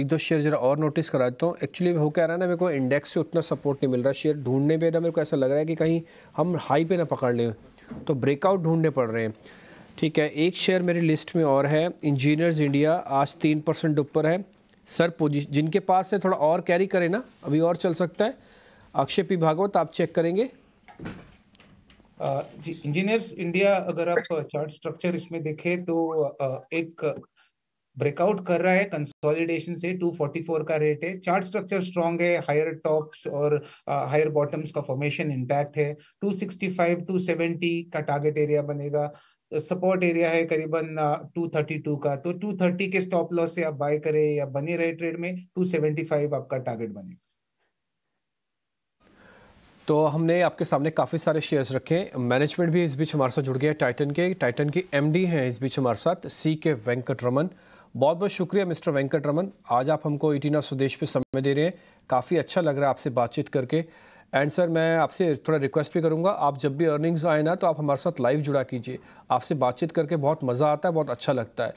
एक दो शेयर जरा और नोटिस करा देता हूँ एक्चुअली वो कह रहा है ना मेरे को इंडेक्स से उतना सपोर्ट नहीं मिल रहा शेयर ढूंढने में ना मेरे को ऐसा लग रहा है कि कहीं हम हाई पे ना पकड़ लें तो ब्रेकआउट ढूंढने पड़ रहे हैं ठीक है एक शेयर मेरी लिस्ट में और है इंजीनियर्स इंडिया आज तीन परसेंट ऊपर है सर पोजिशन जिनके पास से थोड़ा और कैरी करें ना अभी और चल सकता है अक्षय पी भागवत आप चेक करेंगे जी इंजीनियर्स इंडिया अगर आप चार्ट स्ट्रक्चर इसमें देखें तो एक ब्रेकआउट कर रहा है कंसोलिडेशन से 244 का रेट है चार्ट स्ट्रक्चर स्ट्रॉन्ग है हायर टॉप्स और हायर बॉटम्स का फॉर्मेशन इंटैक्ट है 265 270 का टारगेट एरिया बनेगा सपोर्ट एरिया है करीबन 232 का तो 230 के स्टॉप लॉस से आप बाय करें या बने रहे ट्रेड में 275 आपका टारगेट बनेगा तो हमने आपके सामने काफ़ी सारे शेयर्स रखे मैनेजमेंट भी इस बीच हमारे साथ जुड़ गया टाइटन के टाइटन की एमडी हैं इस बीच हमारे साथ सी के वेंकट रमन बहुत बहुत शुक्रिया मिस्टर वेंकट रमन आज आप हमको इटीना e स्वदेश पे समय दे रहे हैं काफ़ी अच्छा लग रहा है आपसे बातचीत करके एंड सर मैं आपसे थोड़ा रिक्वेस्ट भी करूँगा आप जब भी अर्निंग्स आए ना तो आप हमारे साथ लाइव जुड़ा कीजिए आपसे बातचीत करके बहुत मज़ा आता है बहुत अच्छा लगता है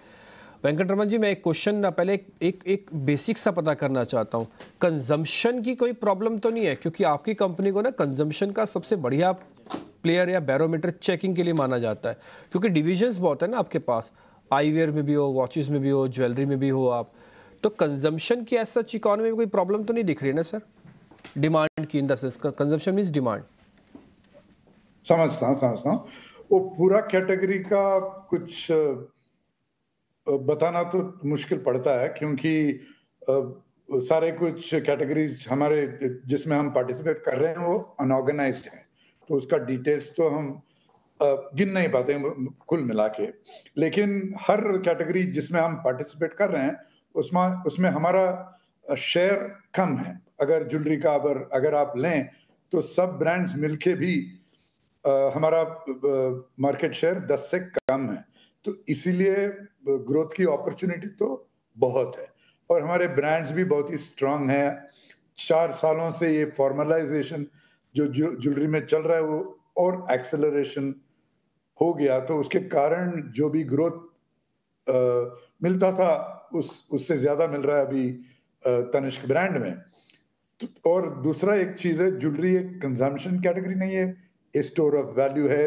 वेंकट रमन जी मैं एक क्वेश्चन ना पहले एक, एक एक बेसिक सा पता करना चाहता हूँ कंजम्पशन की कोई प्रॉब्लम तो नहीं है क्योंकि आपकी कंपनी को ना कंजम्पशन का सबसे बढ़िया प्लेयर या बैरोमीटर चेकिंग के लिए माना जाता है क्योंकि डिविजन्स बहुत है ना आपके पास आईवेयर में भी हो वॉचेस में भी हो ज्वेलरी में भी हो आप तो कंजम्पशन की ऐसा सच इकॉनमी में कोई प्रॉब्लम तो नहीं दिख रही है ना सर डिमांड की in the sense consumption means demand समझता हूँ समझता हूँ वो पूरा कैटेगरी का कुछ बताना तो मुश्किल पड़ता है क्योंकि सारे कुछ कैटेगरीज हमारे जिसमें हम पार्टिसिपेट कर रहे हैं वो अनऑर्गेनाइज हैं तो उसका डिटेल्स तो हम गिन नहीं पाते कुल मिला के लेकिन हर कैटेगरी जिसमें हम पार्टिसिपेट कर रहे हैं उसमें उसमें हमारा शेयर कम है अगर ज्वेलरी का अगर अगर आप लें तो सब ब्रांड्स मिलके भी आ, हमारा मार्केट शेयर दस से कम है तो इसीलिए ग्रोथ की अपॉर्चुनिटी तो बहुत है और हमारे ब्रांड्स भी बहुत ही स्ट्रांग हैं चार सालों से ये फॉर्मलाइजेशन जो ज्वेलरी में चल रहा है वो और एक्सेलरेशन हो गया तो उसके कारण जो भी ग्रोथ मिलता था उस उससे ज्यादा मिल रहा है अभी तनिष्क ब्रांड में तो, और दूसरा एक चीज है ज्वेलरी एक कंजम्पशन कैटेगरी नहीं है स्टोर ऑफ वैल्यू है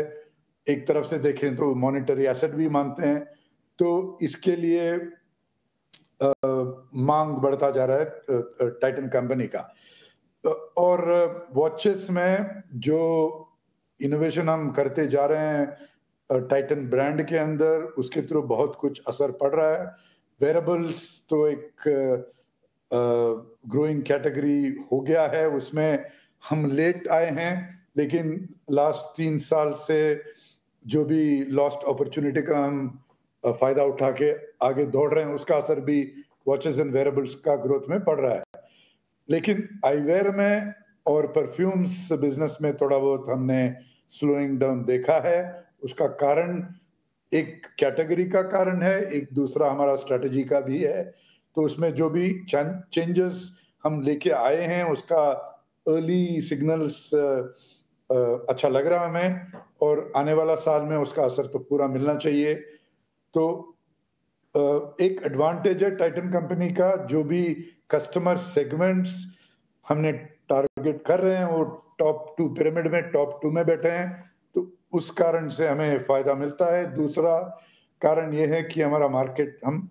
एक तरफ से देखें तो मॉनिटरी एसेट भी मानते हैं तो इसके लिए आ, मांग बढ़ता जा रहा है टाइटन कंपनी का और वॉचेस में जो इनोवेशन हम करते जा रहे हैं टाइटन ब्रांड के अंदर उसके थ्रू बहुत कुछ असर पड़ रहा है वेरेबल्स तो एक ग्रोइंग कैटेगरी हो गया है उसमें हम लेट आए हैं लेकिन लास्ट तीन साल से जो भी लॉस्ट अपॉर्चुनिटी का हम फायदा उठा के आगे दौड़ रहे हैं उसका असर भी वॉचेस एंड वेरेबल्स का ग्रोथ में पड़ रहा है लेकिन आईवेयर में और परफ्यूम्स बिजनेस में थोड़ा बहुत हमने स्लोइंग डाउन देखा है उसका कारण एक कैटेगरी का कारण है एक दूसरा हमारा स्ट्रेटजी का भी है तो उसमें जो भी चेंजेस हम लेके आए हैं उसका अर्ली सिग्नल्स अच्छा लग रहा है हमें और आने वाला साल में उसका असर तो पूरा मिलना चाहिए तो एक एडवांटेज है टाइटन कंपनी का जो भी कस्टमर सेगमेंट्स हमने टारगेट कर रहे हैं वो टॉप टू पिरामिड में टॉप टू में बैठे हैं तो उस कारण से हमें फायदा मिलता है दूसरा कारण ये है कि हमारा मार्केट हम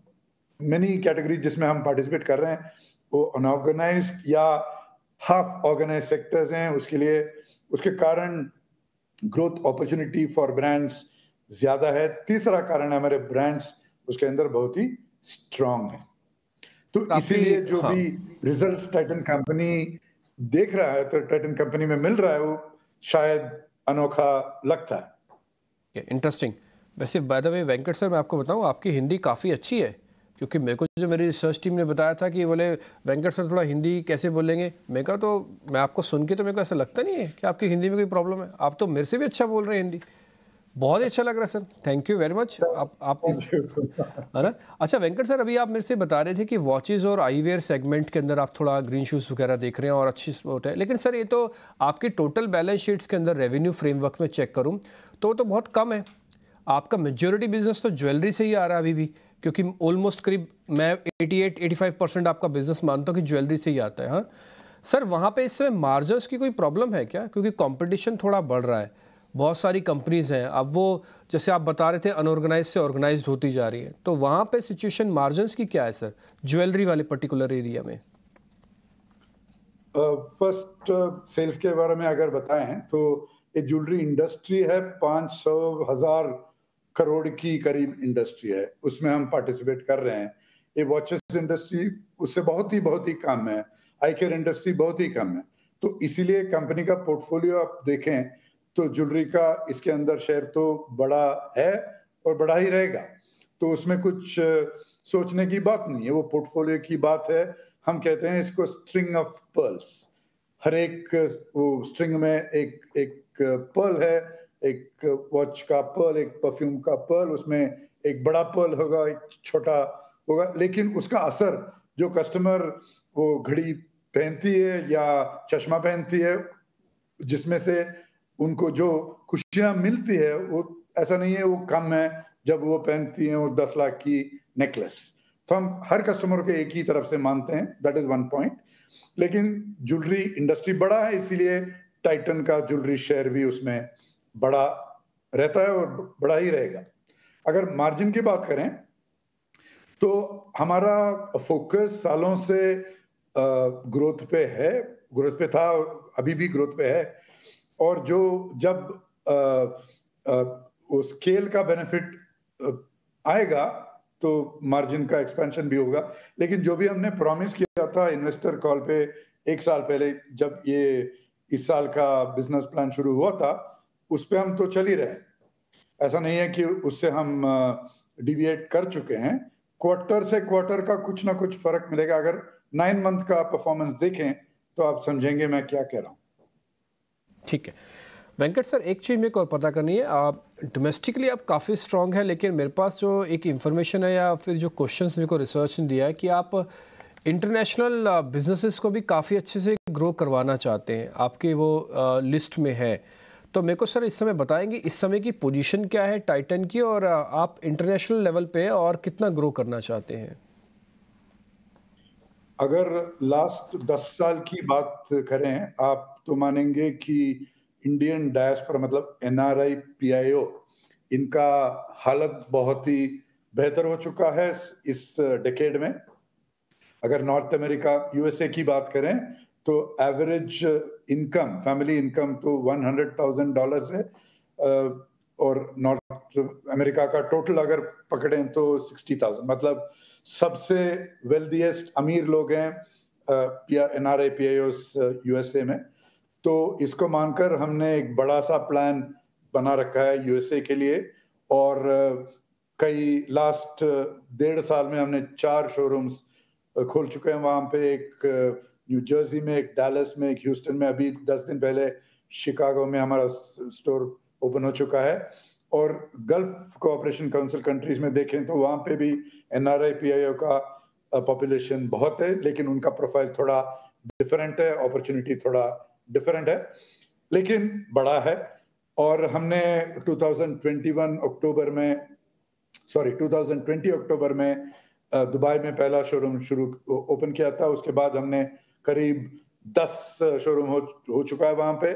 मिनी कैटेगरी जिसमें हम पार्टिसिपेट कर रहे हैं वो अनऑर्गेनाइज या हाफ ऑर्गेनाइज सेक्टर्स हैं उसके लिए उसके कारण ग्रोथ अपॉर्चुनिटी फॉर ब्रांड्स ज्यादा है तीसरा कारण है हमारे ब्रांड्स उसके अंदर बहुत ही स्ट्रांग है तो इसीलिए जो हाँ। भी रिजल्ट टाइटन कंपनी देख रहा है तो टाइटन कंपनी में मिल रहा है वो शायद अनोखा लगता है इंटरेस्टिंग वैसे by the way Venkat sir मैं आपको बताऊं आपकी हिंदी काफ़ी अच्छी है क्योंकि मेरे को जो मेरी रिसर्च टीम ने बताया था कि बोले वेंकट सर थोड़ा हिंदी कैसे बोलेंगे मैं कहा तो मैं आपको सुन के तो मेरे को ऐसा लगता नहीं है कि आपकी हिंदी में कोई प्रॉब्लम है आप तो मेरे से भी अच्छा बोल रहे हैं हिंदी बहुत ही अच्छा लग रहा है sir thank you very much आप आप है ना अच्छा वेंकट सर अभी आप मेरे से बता रहे थे कि वॉचेस और आईवेयर सेगमेंट के अंदर आप थोड़ा ग्रीन शूज वगैरह देख रहे हैं और अच्छी स्पोर्ट है लेकिन सर ये तो आपकी टोटल बैलेंस शीट्स के अंदर रेवेन्यू फ्रेमवर्क में चेक करूँ तो तो बहुत कम है आपका मेजोरिटी बिजनेस तो ज्वेलरी से ही आ रहा है अभी भी क्योंकि ऑलमोस्ट करीब मैं एटी एट परसेंट आपका बिजनेस मानता हूँ कि ज्वेलरी से ही आता है हाँ सर वहाँ पर इस समय मार्जर्स की कोई प्रॉब्लम है क्या क्योंकि कॉम्पिटिशन थोड़ा बढ़ रहा है बहुत सारी कंपनीज़ हैं अब वो जैसे आप बता रहे थे अनऑर्गेनाइज से ऑर्गेनाइज होती जा रही है तो वहाँ पे सिचुएशन मार्जिनस की क्या है सर ज्वेलरी वाले पर्टिकुलर एरिया में फर्स्ट uh, सेल्स uh, के बारे में अगर बताएं तो ये ज्वेलरी इंडस्ट्री है पाँच सौ हज़ार करोड़ की करीब इंडस्ट्री है उसमें हम पार्टिसिपेट कर रहे हैं ये वॉचेस इंडस्ट्री उससे बहुत ही बहुत ही कम है आई केयर इंडस्ट्री बहुत ही कम है तो इसीलिए कंपनी का पोर्टफोलियो आप देखें तो ज्वेलरी का इसके अंदर शेयर तो बड़ा है और बड़ा ही रहेगा तो उसमें कुछ सोचने की बात नहीं है वो पोर्टफोलियो की बात है हम कहते हैं इसको स्ट्रिंग ऑफ पर्ल्स हर एक वो स्ट्रिंग में एक एक पर्ल है एक वॉच का पर्ल एक परफ्यूम का पर्ल उसमें एक बड़ा पर्ल होगा एक छोटा होगा लेकिन उसका असर जो कस्टमर वो घड़ी पहनती है या चश्मा पहनती है जिसमें से उनको जो खुशियां मिलती है वो ऐसा नहीं है वो कम है जब वो पहनती हैं वो दस लाख की नेकलेस तो हम हर कस्टमर को एक ही तरफ से मानते हैं दैट इज वन पॉइंट लेकिन ज्वेलरी इंडस्ट्री बड़ा है इसीलिए टाइटन का ज्वेलरी शेयर भी उसमें बड़ा रहता है और बड़ा ही रहेगा अगर मार्जिन की बात करें तो हमारा फोकस सालों से ग्रोथ पे है ग्रोथ पे था अभी भी ग्रोथ पे है और जो जब वो स्केल का बेनिफिट आएगा तो मार्जिन का एक्सपेंशन भी होगा लेकिन जो भी हमने प्रॉमिस किया था इन्वेस्टर कॉल पे एक साल पहले जब ये इस साल का बिजनेस प्लान शुरू हुआ था उस पर हम तो चल ही रहे ऐसा नहीं है कि उससे हम डिविएट कर चुके हैं क्वार्टर से क्वार्टर का कुछ ना कुछ फर्क मिलेगा अगर नाइन मंथ का परफॉर्मेंस देखें तो आप समझेंगे मैं क्या कह रहा हूँ ठीक है वेंकट सर एक चीज़ मेरे को और पता करनी है आप डोमेस्टिकली आप काफ़ी स्ट्रांग है लेकिन मेरे पास जो एक इन्फॉर्मेशन है या फिर जो क्वेश्चन मेरे को रिसर्च ने दिया है कि आप इंटरनेशनल बिजनेसेस को भी काफ़ी अच्छे से ग्रो करवाना चाहते हैं आपके वो लिस्ट में है तो मेरे को सर इस समय बताएंगे इस समय की पोजीशन क्या है टाइटन की और आप इंटरनेशनल लेवल पे और कितना ग्रो करना चाहते हैं अगर लास्ट दस साल की बात करें आप तो मानेंगे कि इंडियन पर मतलब एन आर इनका हालत बहुत ही बेहतर हो चुका है इस डेकेड में अगर नॉर्थ अमेरिका यूएसए की बात करें तो एवरेज इनकम फैमिली इनकम तो 100,000 डॉलर्स है और नॉर्थ अमेरिका का टोटल अगर पकड़ें तो 60,000 मतलब सबसे वेल्दीएस्ट अमीर लोग हैं N R I P USA में तो इसको मानकर हमने एक बड़ा सा प्लान बना रखा है यूएसए के लिए और कई लास्ट डेढ़ साल में हमने चार शोरूम्स खोल चुके हैं वहाँ पे एक न्यू जर्सी में एक डैलस में एक ह्यूस्टन में अभी दस दिन पहले शिकागो में हमारा स्टोर ओपन हो चुका है और गल्फ कोऑपरेशन काउंसिल कंट्रीज में देखें तो वहाँ पे भी एन आर का पॉपुलेशन बहुत है लेकिन उनका प्रोफाइल थोड़ा डिफरेंट है अपॉर्चुनिटी थोड़ा डिफरेंट है लेकिन बड़ा है और हमने 2021 अक्टूबर में सॉरी 2020 अक्टूबर में दुबई में पहला शोरूम शुरू ओपन किया था उसके बाद हमने करीब 10 शोरूम हो हो चुका है वहां पे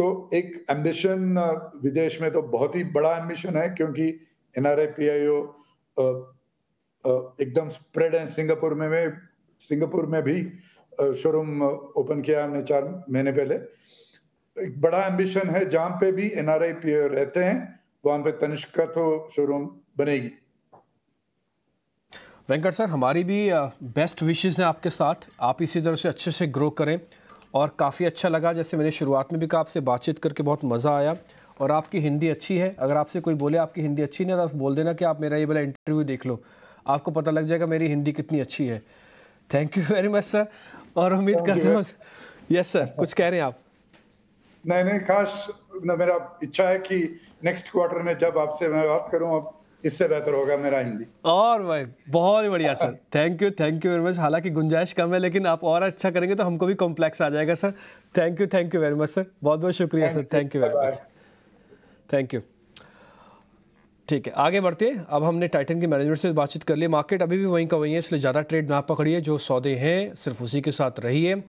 तो एक एम्बिशन विदेश में तो बहुत ही बड़ा एम्बिशन है क्योंकि एन आर एकदम स्प्रेड है सिंगापुर में, में सिंगापुर में भी शोरूम ओपन किया हमने चार महीने पहले एक बड़ा एम्बिशन है जहाँ पे भी एन आर आई पी रहते हैं वहाँ पे तनिष्क का तो शोरूम बनेगी वेंकट सर हमारी भी बेस्ट विशेज़ हैं आपके साथ आप इसी तरह से अच्छे से ग्रो करें और काफ़ी अच्छा लगा जैसे मैंने शुरुआत में भी कहा आपसे बातचीत करके बहुत मज़ा आया और आपकी हिंदी अच्छी है अगर आपसे कोई बोले आपकी हिंदी अच्छी नहीं तो आप बोल देना कि आप मेरा ये वाला इंटरव्यू देख लो आपको पता लग जाएगा मेरी हिंदी कितनी अच्छी है thank you very much sir और उम्मीद करता हूँ यस सर कुछ कह रहे हैं आप नहीं नहीं खास ना मेरा इच्छा है कि नेक्स्ट क्वार्टर में जब आपसे मैं बात करूं अब इससे बेहतर होगा मेरा हिंदी और भाई बहुत ही बढ़िया sir thank you thank you very much हालांकि गुंजाइश कम है लेकिन आप और अच्छा करेंगे तो हमको भी कॉम्प्लेक्स आ जाएगा sir thank you thank you very much sir बहुत बहुत शुक्रिया sir thank you very much thank you ठीक है आगे बढ़ते हैं अब हमने टाइटन के मैनेजमेंट से बातचीत कर ली मार्केट अभी भी वहीं का वहीं है इसलिए ज़्यादा ट्रेड ना पकड़िए जो सौदे हैं सिर्फ उसी के साथ रहिए